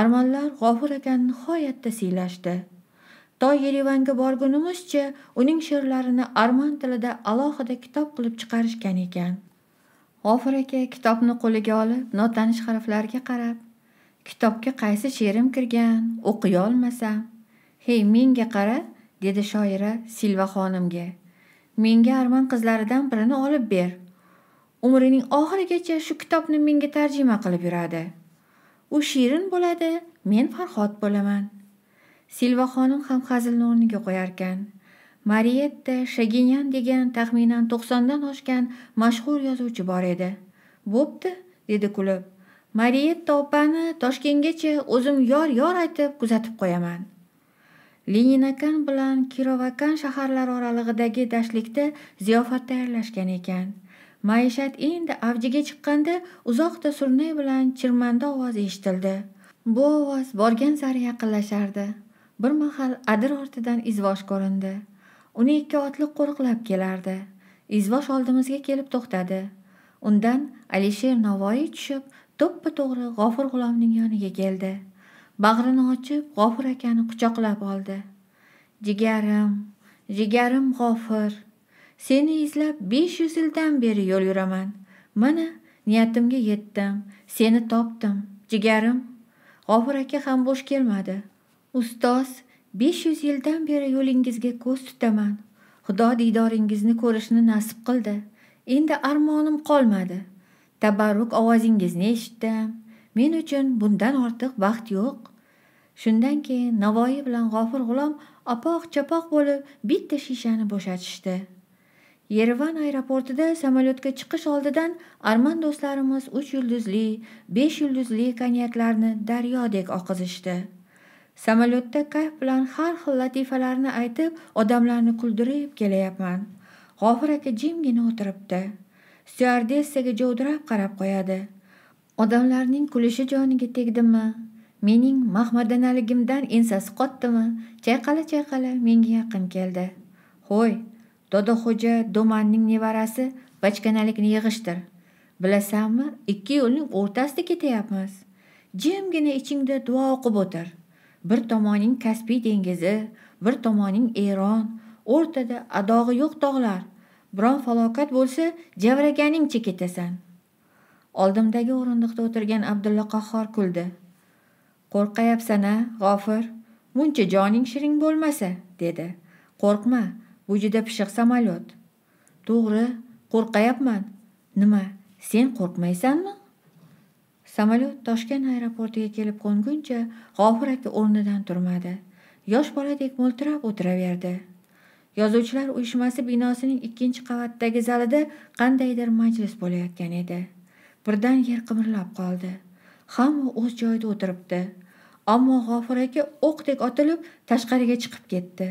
armanlar g'ofur akani nihoyatda siylashdi to yerevanga borgunimizcha uning she'rlarini arman tilida alohida kitob qilib chiqarishgan ekan g'ofur aka kitobni qo'liga olib notanish harflarga qarab kitobga qaysi she'rim kirgan o'qiyolmasam hey menga qara dedi shoira silva xonimga menga arman qizlaridan birini olib ber umrining oxirigacha shu kitobni menga tarjima qilib yuradi u shirin bo'ladi men farhod bo'laman silva xonim ham hazilni o'rniga qo'yarkan marietta shaginyan degan taxminan to'qsondan oshgan mashhur yozuvchi bor edi bo'pti dedi kulib marietta opani toshkentgacha o'zim yor yor aytib kuzatib qo'yaman leninakan bilan kirovakan shaharlari oralig'idagi dashtlikda ziyofat tayyorlashgan ekan maishat endi avjiga chiqqanda uzoqda surnay bilan chirmanda ovoz eshitildi bu ovoz borgan sari yaqinlashardi bir mahal adir ortidan izvosh ko'rindi uni ikki otliq qo'riqlab kelardi izvosh oldimizga kelib to'xtadi undan alisher navoiy tushib to'ppa to'g'ri g'ofur g'ulomning yoniga keldi bag'rini ochib g'ofur akani quchoqlab oldi jigarim jigarim g'ofur seni izlab besh yuz yildan beri yo'l yuraman mana niyatimga yetdim seni topdim jigarim g'ofur aka ham bo'sh kelmadi ustoz besh yuz yildan beri yo'lingizga ko'z tutaman xudo diydoringizni ko'rishni nasib qildi endi armonim qolmadi tabarruk ovozingizni eshitdim men uchun bundan ortiq baxt yo'q shundan keyin navoiy bilan g'ofur g'ulom apoq chapoq bo'lib bitta shishani bo'shatishdi yerevan aeroportida samolyotga chiqish oldidan arman do'stlarimiz uch yulduzli besh yulduzli konyaklarni daryodek oqizishdi samolyotda kayf bilan har xil latifalarni aytib odamlarni kuldirib kelayapman g'ofir aka jimgina o'tiribdi styuardessaga jovdirab qarab qo'yadi odamlarning kulishi joniga tegdimi mening mahmadanaligimdan ensasi qotdimi chayqala chayqala menga yaqin keldi ho'y dodaxo'ja do'manning nevarasi bachkanalikni yig'ishtir bilasanmi ikki yo'lning o'rtasida ketyapmiz jimgina ichingda duo o'qib o'tir bir tomoning kaspiy dengizi bir tomoning eron o'rtada adog'i yo'q tog'lar biron falokat bo'lsa javraganingcha ketasan oldimdagi o'rindiqda o'tirgan abdulla qahhor kuldi qo'rqayapsan a g'ofir muncha joning shirin bo'lmasa dedi qo'rqma bu juda pishiq samolyot to'g'ri qo'rqayapman nima sen qo'rqmaysanmi samolyot toshkent aeroportiga kelib qo'nguncha g'ofur aka o'rnidan turmadi yosh boladek mo'ltirab o'tiraverdi yozuvchilar uyushmasi binosining ikkinchi qavatdagi zalida qandaydir majlis bo'layotgan edi birdan yer qimirlab qoldi hamma o'z joyida o'tiribdi ammo g'ofur aka o'qdek otilib tashqariga chiqib ketdi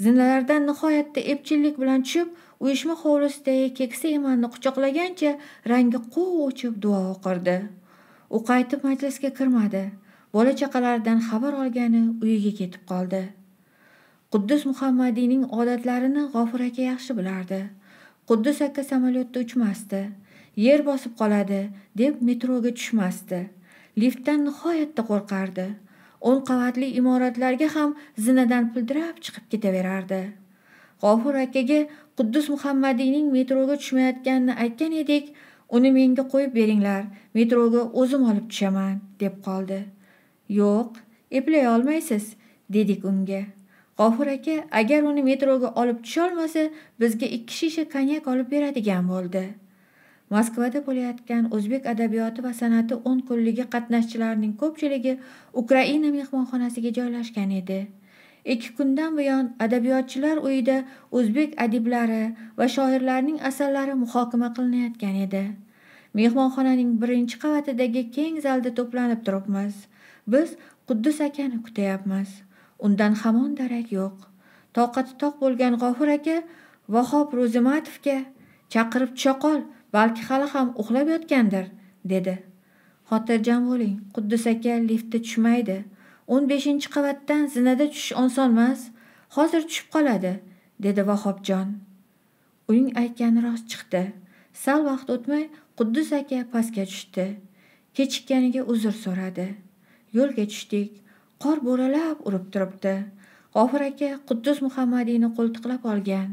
zinalardan nihoyatda epchillik bilan tushib uyushma hovlisidagi keksa imonni quchoqlagancha rangi quv o'chib duo o'qirdi u qaytib majlisga kirmadi bola chaqalaridan xabar olgani uyiga ketib qoldi quddus muhammadiyning odatlarini g'ofur aka yaxshi bilardi quddus aka samolyotda uchmasdi yer bosib qoladi deb metroga tushmasdi liftdan nihoyatda qo'rqardi o'n qavatli imoratlarga ham zinadan pildirab chiqib ketaverardi g'ofur akaga quddus muhammadiyning metroga tushmayotganini aytgan edik uni menga qo'yib beringlar metroga o'zim olib tushaman deb qoldi yo'q eplay olmaysiz dedik unga g'ofur aka agar uni metroga olib tusholmasa bizga ikki shisha konyak olib beradigan bo'ldi moskvada bo'layotgan o'zbek adabiyoti va san'ati o'n kunligi qatnashchilarining ko'pchiligi ukraina mehmonxonasiga joylashgan edi ikki kundan buyon adabiyotchilar uyida o'zbek adiblari va shoirlarning asarlari muhokama qilinayotgan edi mehmonxonaning birinchi qavatidagi keng zalda to'planib turibmiz biz quddus akani kutyapmiz undan hamon darak yo'q toqati toq bo'lgan g'ofur aka vahob ro'zimatovga chaqirib shoqol balki hali ham uxlab yotgandir dedi xotirjam bo'ling quddus aka liftda tushmaydi o'n beshinchi qavatdan zinada tushish osonmas hozir tushib qoladi dedi vahobjon uning aytgani rost chiqdi sal vaqt o'tmay quddus aka pastga tushdi kechikkaniga uzr so'radi yo'lga tushdik qor bo'ralab urib turibdi g'ofir aka quddus muhammadiyni qo'ltiqlab olgan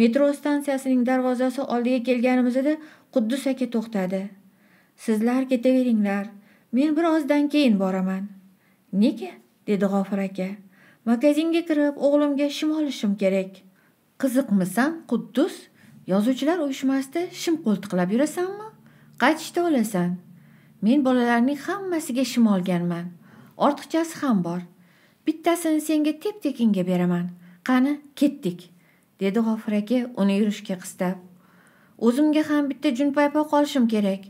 metro stansiyasining darvozasi oldiga kelganimizda quddus aka to'xtadi sizlar ketaveringlar men bir ozdan keyin boraman nega dedi g'ofir aka magazinga kirib o'g'limga shim olishim kerak qiziqmisan quddus yozuvchilar uyushmasida shim qo'ltiqlab yurasanmi qaytishda olasan men bolalarning hammasiga shim olganman ortiqchasi ham bor bittasini senga tep tekinga beraman qani ketdik dedi g'ofur aka uni yurishga qistab o'zimga ham bitta paypoq qolishim kerak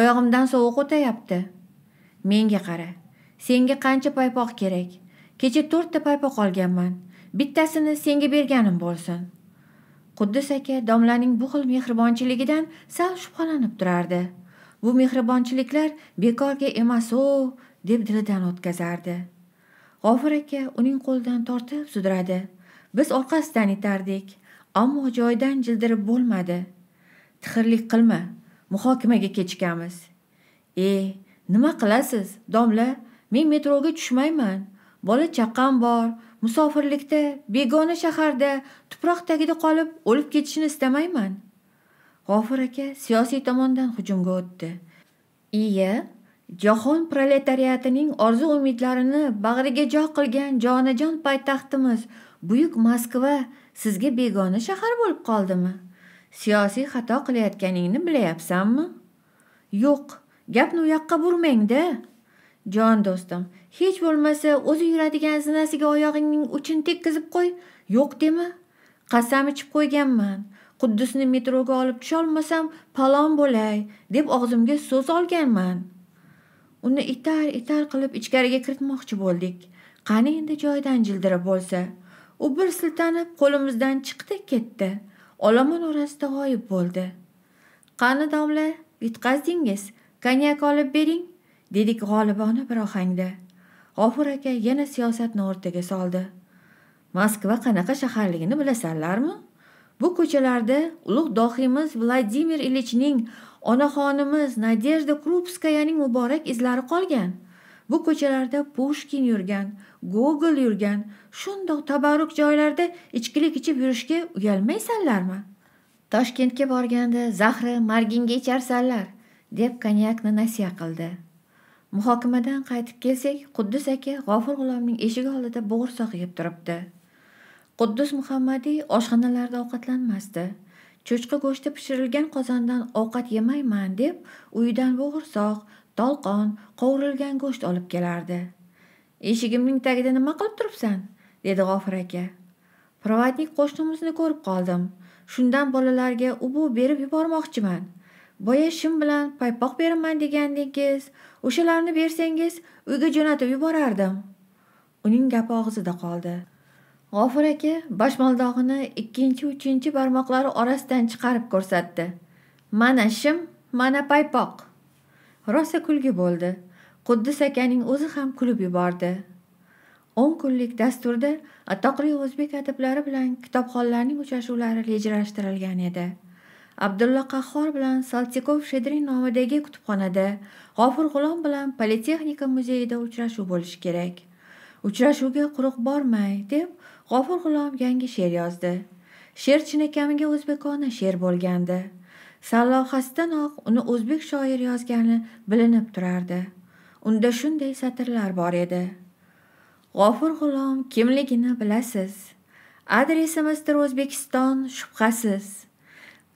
oyog'imdan sovuq o'tayapti menga qara senga qancha paypoq kerak kecha to'rtta paypoq olganman bittasini senga berganim bo'lsin quddus aka domlaning bu xil mehribonchiligidan sal shubhalanib turardi bu mehribonchiliklar bekorga emas o deb dilidan o'tkazardi g'ofur aka uning qo'lidan tortib sudradi biz orqasidan itardik ammo joyidan jildirib bo'lmadi tixirlik qilma muhokamaga kechikamiz e nima qilasiz domla men metroga tushmayman bola chaqam bor musofirlikda begona shaharda tuproq tagida qolib o'lib ketishni istamayman g'ofur aka siyosiy tomondan hujumga o'tdi iya jahon proletariatining orzu umidlarini bag'riga jo qilgan jonajon poytaxtimiz buyuk moskva sizga begona shahar bo'lib qoldimi siyosiy xato qilayotganingni bilyapsanmi yo'q gapni u yoqqa burmangda jon do'stim hech bo'lmasa o'zi yuradigan zinasiga oyog'ingning uchini tekkizib qo'y yo'q dema qasam ichib qo'yganman quddusni metroga olib tusholmasam palon bo'lay deb og'zimga so'z olganman uni itar itar qilib ichkariga kiritmoqchi bo'ldik qani endi joyidan jildira bo'lsa u bir siltanib qo'limizdan chiqdi ketdi olomon orasida g'oyib bo'ldi qani domla yutqazdingiz konyak olib bering dedik g'olibona bir ohangda g'ofur aka yana siyosatni o'rtaga soldi moskva qanaqa shaharligini bilasanlarmi bu ko'chalarda ulug' dohiymiz vladimir ilichning onaxonimiz nadejda krupskayaning muborak izlari qolgan bu ko'chalarda pushkin yurgan gogol yurgan shundoq tabarruk joylarda ichkilik ichib yurishga uyalmaysanlarmi toshkentga borganda zahri marginga icharsanlar deb konyakni nasiya qildi muhokamadan qaytib kelsak quddus aka g'ofur g'ulomning eshigi oldida bo'g'irsoq yeb turibdi quddus muhammadiy oshxonalarda ovqatlanmasdi cho'chqa go'shti pishirilgan qozondan ovqat yemayman deb uyidan bo'g'irsoq tolqon qovurilgan go'sht olib kelardi eshigimning tagida nima qilib turibsan dedi g'ofir aka provodnik qo'shnimizni ko'rib qoldim shundan bolalarga ubu berib yubormoqchiman boya shim bilan paypoq beraman degandingiz o'shalarni bersangiz uyga jo'natib yuborardim uning gapi og'zida qoldi g'ofir aka bashmoldog'ini ikkinchi uchinchi barmoqlari orasidan chiqarib ko'rsatdi mana shim mana paypoq rosa kulgi bo'ldi quddis akaning o'zi ham kulib yubordi o'n kunlik dasturda atoqli o'zbek adiblari bilan kitobxonlarning uchrashuvlari rejalashtirilgan edi abdulla qahhor bilan saltikov shedrin nomidagi kutubxonada g'ofur g'ulom bilan politexnika muzeyida uchrashuv bo'lishi kerak uchrashuvga quruq bormay deb g'ofur g'ulom yangi she'r yozdi she'r chinakamiga o'zbekona she'r bo'lgandi sallohasidanoq uni o'zbek shoir yozgani bilinib turardi unda shunday satrlar bor edi g'ofur g'ulom kimligini bilasiz adresimizdir o'zbekiston shubhasiz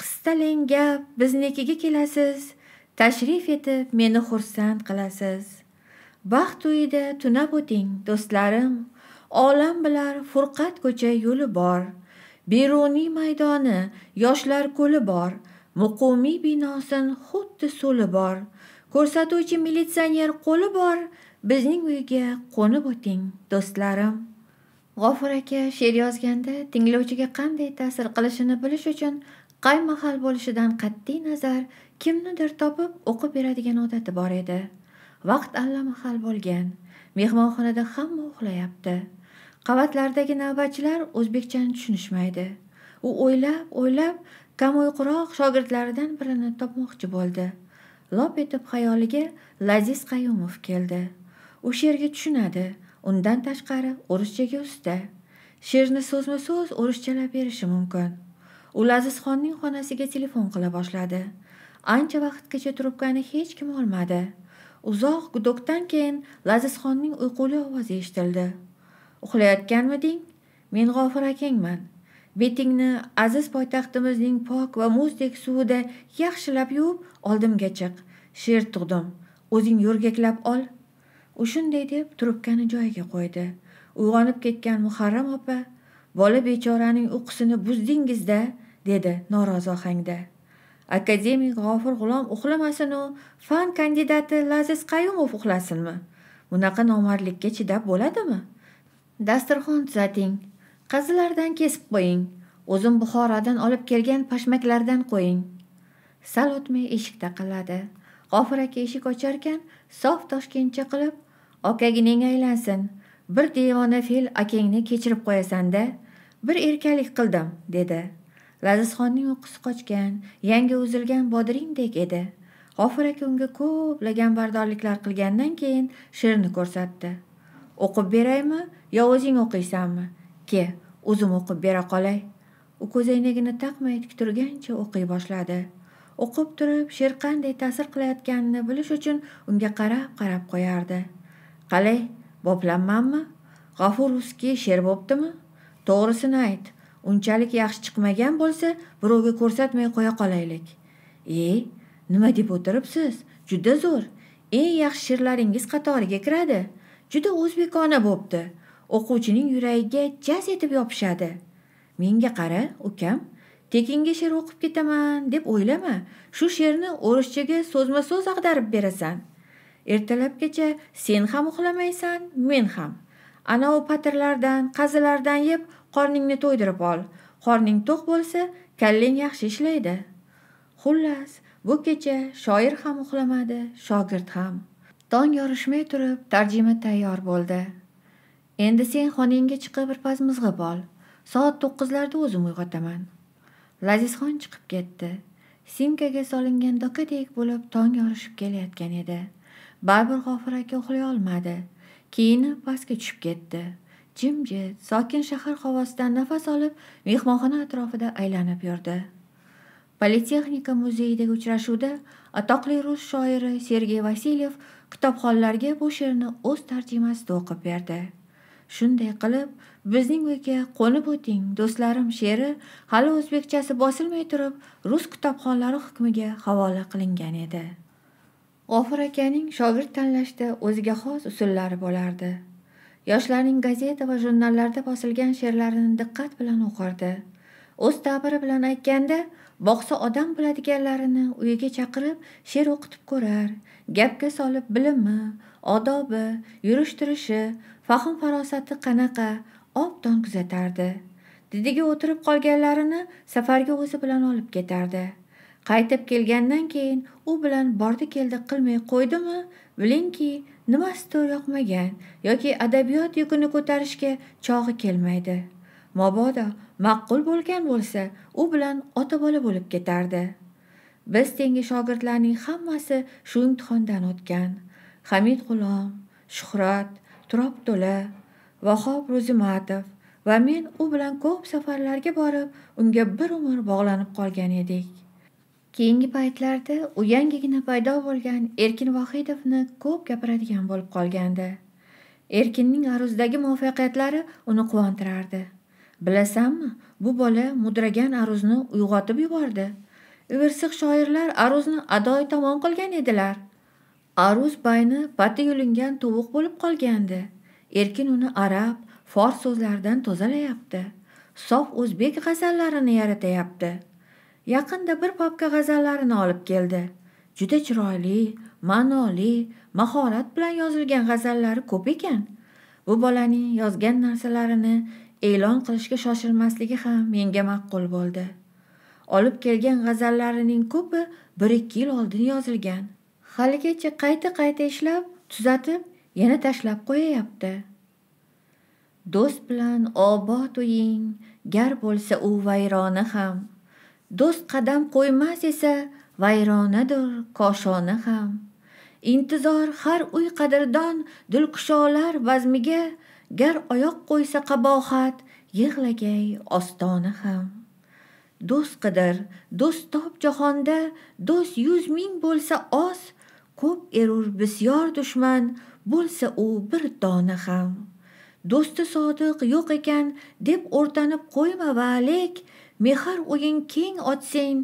qistalang gap biznikiga kelasiz tashrif etib meni xursand qilasiz baxt uyida tunab o'ting do'stlarim olam bilar furqat ko'cha yo'li bor beruniy maydoni yoshlar ko'li bor muqumiy binosin xuddi so'li bor ko'rsatuvchi militsioner qo'li bor bizning uyga qo'nib o'ting do'stlarim g'ofur aka she'r yozganda tinglovchiga qanday ta'sir qilishini bilish uchun qay mahal bo'lishidan qat'iy nazar kimnidir topib o'qib beradigan odati bor edi vaqt allamahal bo'lgan mehmonxonada hamma uxlayapti qavatlardagi navbatchilar o'zbekchani tushunishmaydi u o'ylab o'ylab kamoyquroq shogirdlaridan birini topmoqchi bo'ldi lop etib xayoliga laziz qayumov keldi u she'rga tushunadi undan tashqari o'rischaga usta she'rni so'zma so'z o'rischalab berishi mumkin u lazizxonning xonasiga telefon qila boshladi ancha vaqtgacha trubkani hech kim olmadi uzoq gudokdan keyin lazizxonning uyquli ovozi eshitildi uxlayotganmiding men g'ofur akangman betingni aziz poytaxtimizning pok va muzdek suvida yaxshilab yuvib oldimga chiq sher tug'dim o'zing yo'rgaklab ol u shunday deb trubkani joyiga qo'ydi uyg'onib ketgan muharram opa bola bechoraning uyqusini buzdingizda dedi norozi ohangda akademik g'ofur g'ulom uxlamasinu fan kandidati laziz qayumov uxlasinmi bunaqa nomardlikka chidab bo'ladimi dasturxon tuzating qazilardan kesib qo'ying o'zim buxorodan olib kelgan pashmaklardan qo'ying sal o'tmay eshik taqilladi g'ofir aka eshik ocharkan sof toshkentcha qilib okagining aylansin bir devona fe'l akangni kechirib qo'yasanda bir erkalik qildim dedi lazizxonning uyqusi qochgan yangi uzilgan bodringdek edi g'ofir aka unga ko'plagan bardorliklar qilgandan keyin she'rni ko'rsatdi o'qib beraymi yo o'zing o'qiysanmi ke o'zim o'qib bera qolay u ko'zoynagini taqmay tik turgancha o'qiy boshladi o'qib turib she'r qanday ta'sir qilayotganini bilish uchun unga qarab qarab qo'yardi qalay boplanmanmi g'afur uski she'r bo'ptimi to'g'risini ayt unchalik yaxshi chiqmagan bo'lsa birovga ko'rsatmay qo'ya qolaylik e nima deb o'tiribsiz juda zo'r eng yaxshi she'rlaringiz qatoriga kiradi juda o'zbekona bo'pti o'quvchining yuragiga jaz etib yopishadi menga qara ukam tekinga she'r o'qib ketaman deb o'ylama shu she'rni o'rischaga so'zma so'z ag'darib berasan ertalabgacha sen ham uxlamaysan men ham anavi patirlardan qazilardan yeb qorningni to'ydirib ol qorning to'q bo'lsa kallang yaxshi ishlaydi xullas bu kecha shoir ham uxlamadi shogird ham tong yorishmay turib tarjima tayyor bo'ldi endi sen xoningga chiqib birpas mizg'ib ol soat to'qqizlarda o'zim uyg'otaman lazizxon chiqib ketdi simkaga solingan do'kadek bo'lib tong yorishib kelayotgan edi baribir g'ofir aka uxlay olmadi kiyinib pastga tushib ketdi jimjit sokin shahar havosidan nafas olib mehmonxona atrofida aylanib yurdi politexnika muzeyidagi uchrashuvda atoqli rus shoiri sergey vasilyev kitobxonlarga bu she'rni o'z tarjimasida o'qib berdi shunday qilib bizning uyga qo'nib o'ting do'stlarim she'ri hali o'zbekchasi bosilmay turib rus kitobxonlari hukmiga havola qilingan edi g'ofur akaning shogird tanlashda o'ziga xos usullari bo'lardi yoshlarning gazeta va jurnallarda bosilgan she'rlarini diqqat bilan o'qirdi o'z ta'biri bilan aytganda boqsa odam biladiganlarini uyiga chaqirib she'r o'qitib ko'rar gapga solib bilimi odobi yurish turishi fahm farosati qanaqa obdon kuzatardi didiga o'tirib qolganlarini safarga o'zi bilan olib ketardi qaytib kelgandan keyin u bilan bordi keldi qilmay qo'ydimi bilingki nimasidir yoqmagan yoki adabiyot yukini ko'tarishga chog'i kelmaydi mabodo ma'qul bo'lgan bo'lsa u bilan ota bola bo'lib ketardi biz tengi shogirdlarning hammasi shu imtihondan o'tgan hamid g'ulom shuhrat turob to'la vahob ro'zimatov va men u bilan ko'p safarlarga borib unga bir umr bog'lanib qolgan edik keyingi paytlarda u yangigina paydo bo'lgan erkin vohidovni ko'p gapiradigan bo'lib qolgandi erkinning aruzdagi muvaffaqiyatlari uni quvontirardi bilasanmi bu bola mudragan aruzni uyg'otib yubordi ivirsiq shoirlar aruzni adoyi tomon qilgan edilar aruz bayni pati yulingan tovuq bo'lib qolgandi erkin uni arab fors so'zlaridan tozalayapti sof o'zbek g'azallarini yaratayapti. yaqinda bir papka g'azallarini olib keldi juda chiroyli ma'noli mahorat bilan yozilgan g'azallari ko'p ekan bu bolaning yozgan narsalarini e'lon qilishga shoshilmasligi ham menga ma'qul bo'ldi olib kelgan g'azallarining ko'pi 1-2 yil oldin yozilgan haligacha qayta qayta ishlab tuzatib yana tashlab qo'yayapti do'st bilan obod uying gar bo'lsa u vayrona ham do'st qadam qo'ymas esa vayronadir koshona ham intizor har uy qadrdon dilqusholar vazmiga gar oyoq qo'ysa qabohat yig'lagay ostona ham do'st qidir do'st top jahonda do'st yuz ming bo'lsa oz ko'p erur bisyor dushman bo'lsa u bir dona ham do'sti sodiq yo'q ekan deb o'rtanib qo'yma valik mehr o'yin keng otsang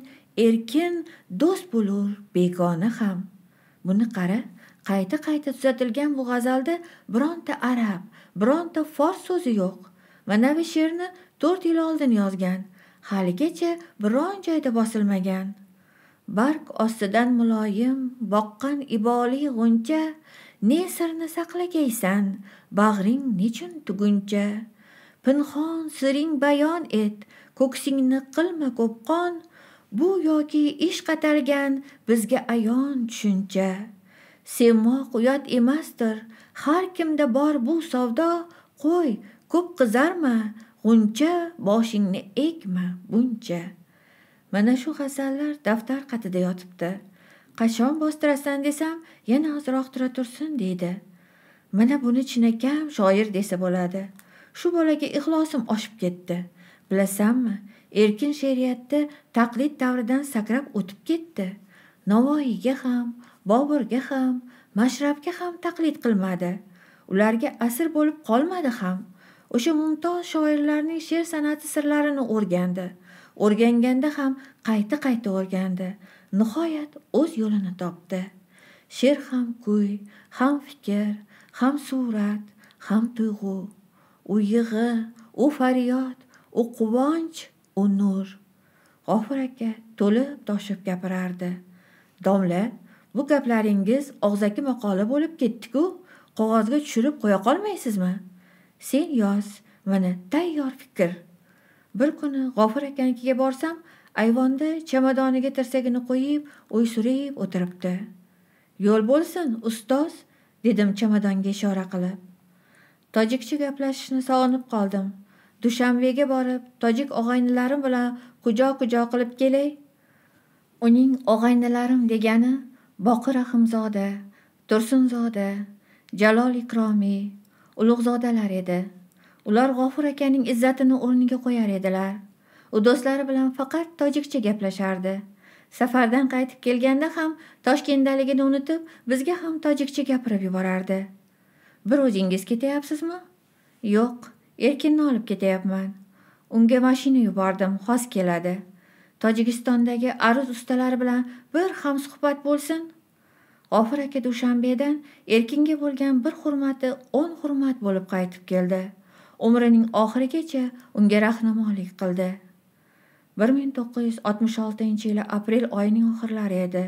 erkin do'st bo'lur begona ham buni qara qayta qayta tuzatilgan bu g'azalda bironta arab bironta fors so'zi yo'q manavi she'rni to'rt yil oldin yozgan haligacha biron joyda bosilmagan barg ostidan muloyim boqqan iboli g'uncha ne sirni saqlagaysan bag'ring nechun tuguncha pinhon siring bayon et ko'ksingni qilma ko'pqon bu yoki ish qatargan bizga ayon tushuncha sevmoq uyat emasdir har kimda bor bu savdo qo'y ko'p qizarma g'uncha boshingni egma buncha mana shu g'azallar daftar qatida yotibdi qachon bostirasan desam yana ozroq tura tursin deydi mana buni chinakam shoir desa bo'ladi shu bolaga ixlosim oshib ketdi bilasanmi erkin she'riyatda taqlid davridan sakrab o'tib ketdi navoiyga ham boburga ham mashrabga ham taqlid qilmadi ularga asir bo'lib qolmadi ham o'sha mumtoz shoirlarning she'r san'ati sirlarini o'rgandi o'rganganda ham qayta qayta o'rgandi nihoyat o'z yo'lini topdi she'r ham kuy ham fikr ham surat ham tuyg'u u yig'i u faryod u quvonch u nur g'ofur aka to'lib toshib gapirardi domla bu gaplaringiz og'zaki maqola bo'lib ketdiku qog'ozga tushirib qo'ya qolmaysizmi sen yoz mana tayyor fikr bir kuni g'ofur akanikiga borsam ayvonda chamadoniga tirsagini qo'yib o'ysurib o'tiribdi yo'l bo'lsin ustoz dedim chamadonga ishora qilib tojikcha gaplashishni sog'inib qoldim dushanbega borib tojik og'aynilarim bilan qujoq qujoq qilib kelay uning og'aynilarim degani boqir rahimzoda tursunzoda jalol ikromiy ulug'zodalar edi ular g'ofur akaning izzatini o'rniga qo'yar edilar u do'stlari bilan faqat tojikcha gaplashardi safardan qaytib kelganda ham toshkentdaligini unutib bizga ham tojikcha gapirib yuborardi bir o'zingiz ketyapsizmi yo'q erkinni olib ketyapman unga mashina yubordim xos keladi tojikistondagi aruz ustalari bilan bir hamsuhbat bo'lsin g'ofur aka dushanbedan erkinga bo'lgan bir hurmati o'n hurmat bo'lib qaytib keldi umrining oxirigacha unga rahnamolik qildi 1966 yili aprel oyining oxirlari edi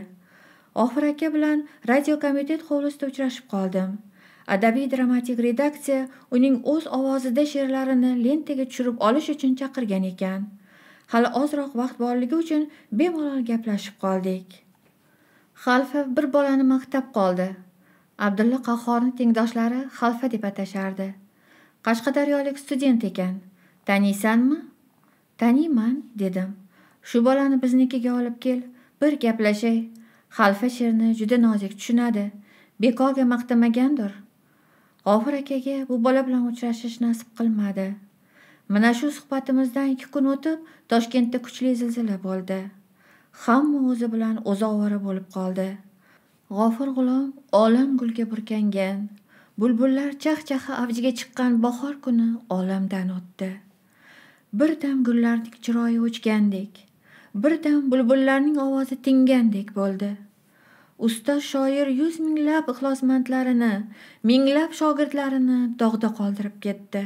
oxir aka bilan radiokomitet hovlisida uchrashib qoldim adabiy dramatik redaksiya uning o'z ovozida she'rlarini lentaga tushirib olish uchun chaqirgan ekan hali ozroq vaqt borligi uchun bemalol gaplashib qoldik xalfa bir bolani maqtab qoldi abdulla qahhorni tengdoshlari xalfa deb atashardi qashqadaryolik student ekan taniysanmi taniyman dedim shu bolani biznikiga olib kel bir gaplashay xalfa she'rni juda nozik tushunadi bekorga maqtamagandir g'ofir akaga bu bola bilan uchrashish nasib qilmadi mana shu suhbatimizdan ikki kun o'tib toshkentda kuchli zilzila bo'ldi hamma o'zi bilan o'zi ovora bo'lib qoldi g'ofir g'ulom olam gulga burkangan bulbullar chaxi avjiga chiqqan bahor kuni olamdan o'tdi birdam gullarning chiroyi o'chgandek birdam bulbullarning ovozi tingandek bo'ldi ustoz shoir yuz minglab ixlosmandlarini minglab shogirdlarini dog'da qoldirib ketdi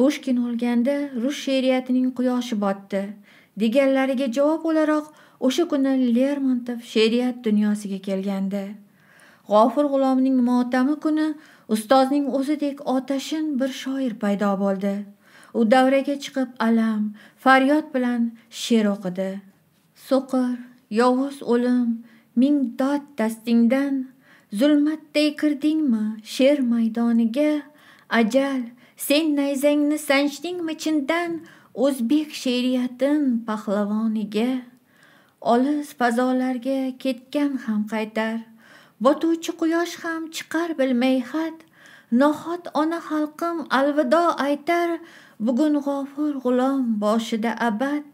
pushkin o'lganda rus she'riyatining quyoshi botdi deganlariga javob o'laroq o'sha kuni lermontov she'riyat dunyosiga kelgandi g'ofir g'ulomning motami kuni ustozning o'zidek otashin bir shoir paydo bo'ldi u davraga chiqib alam faryod bilan she'r o'qidi so'qir yovuz o'lim ming dod dastingdan zulmatday kirdingmi she'r maydoniga ajal sen nayzangni sanchdingmi chindan o'zbek she'riyatin pahlavoniga olis fazolarga ketgan ham qaytar botuvchi quyosh ham chiqar bilmay xat nohot ona xalqim alvido aytar bugun g'ofur g'ulom boshida abad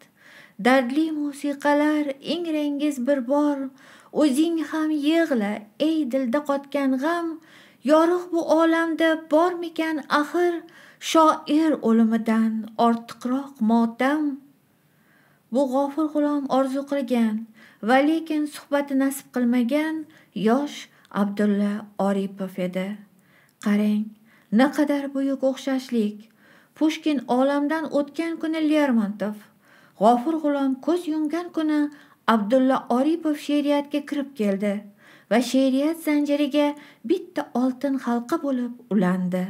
dardli musiqalar ingrangiz bir bor o'zing ham yig'la ey dilda qotgan g'am yorug' bu olamda bormikan axir shoir o'limidan ortiqroq motam bu g'ofur g'ulom orzu qilgan va lekin suhbati nasib qilmagan yosh abdulla oripov edi qarang naqadar buyuk o'xshashlik pushkin olamdan o'tgan kuni lermontov g'ofur g'ulom ko'z yumgan kuni abdulla oripov she'riyatga kirib keldi va she'riyat zanjiriga bitta oltin halqa bo'lib ulandi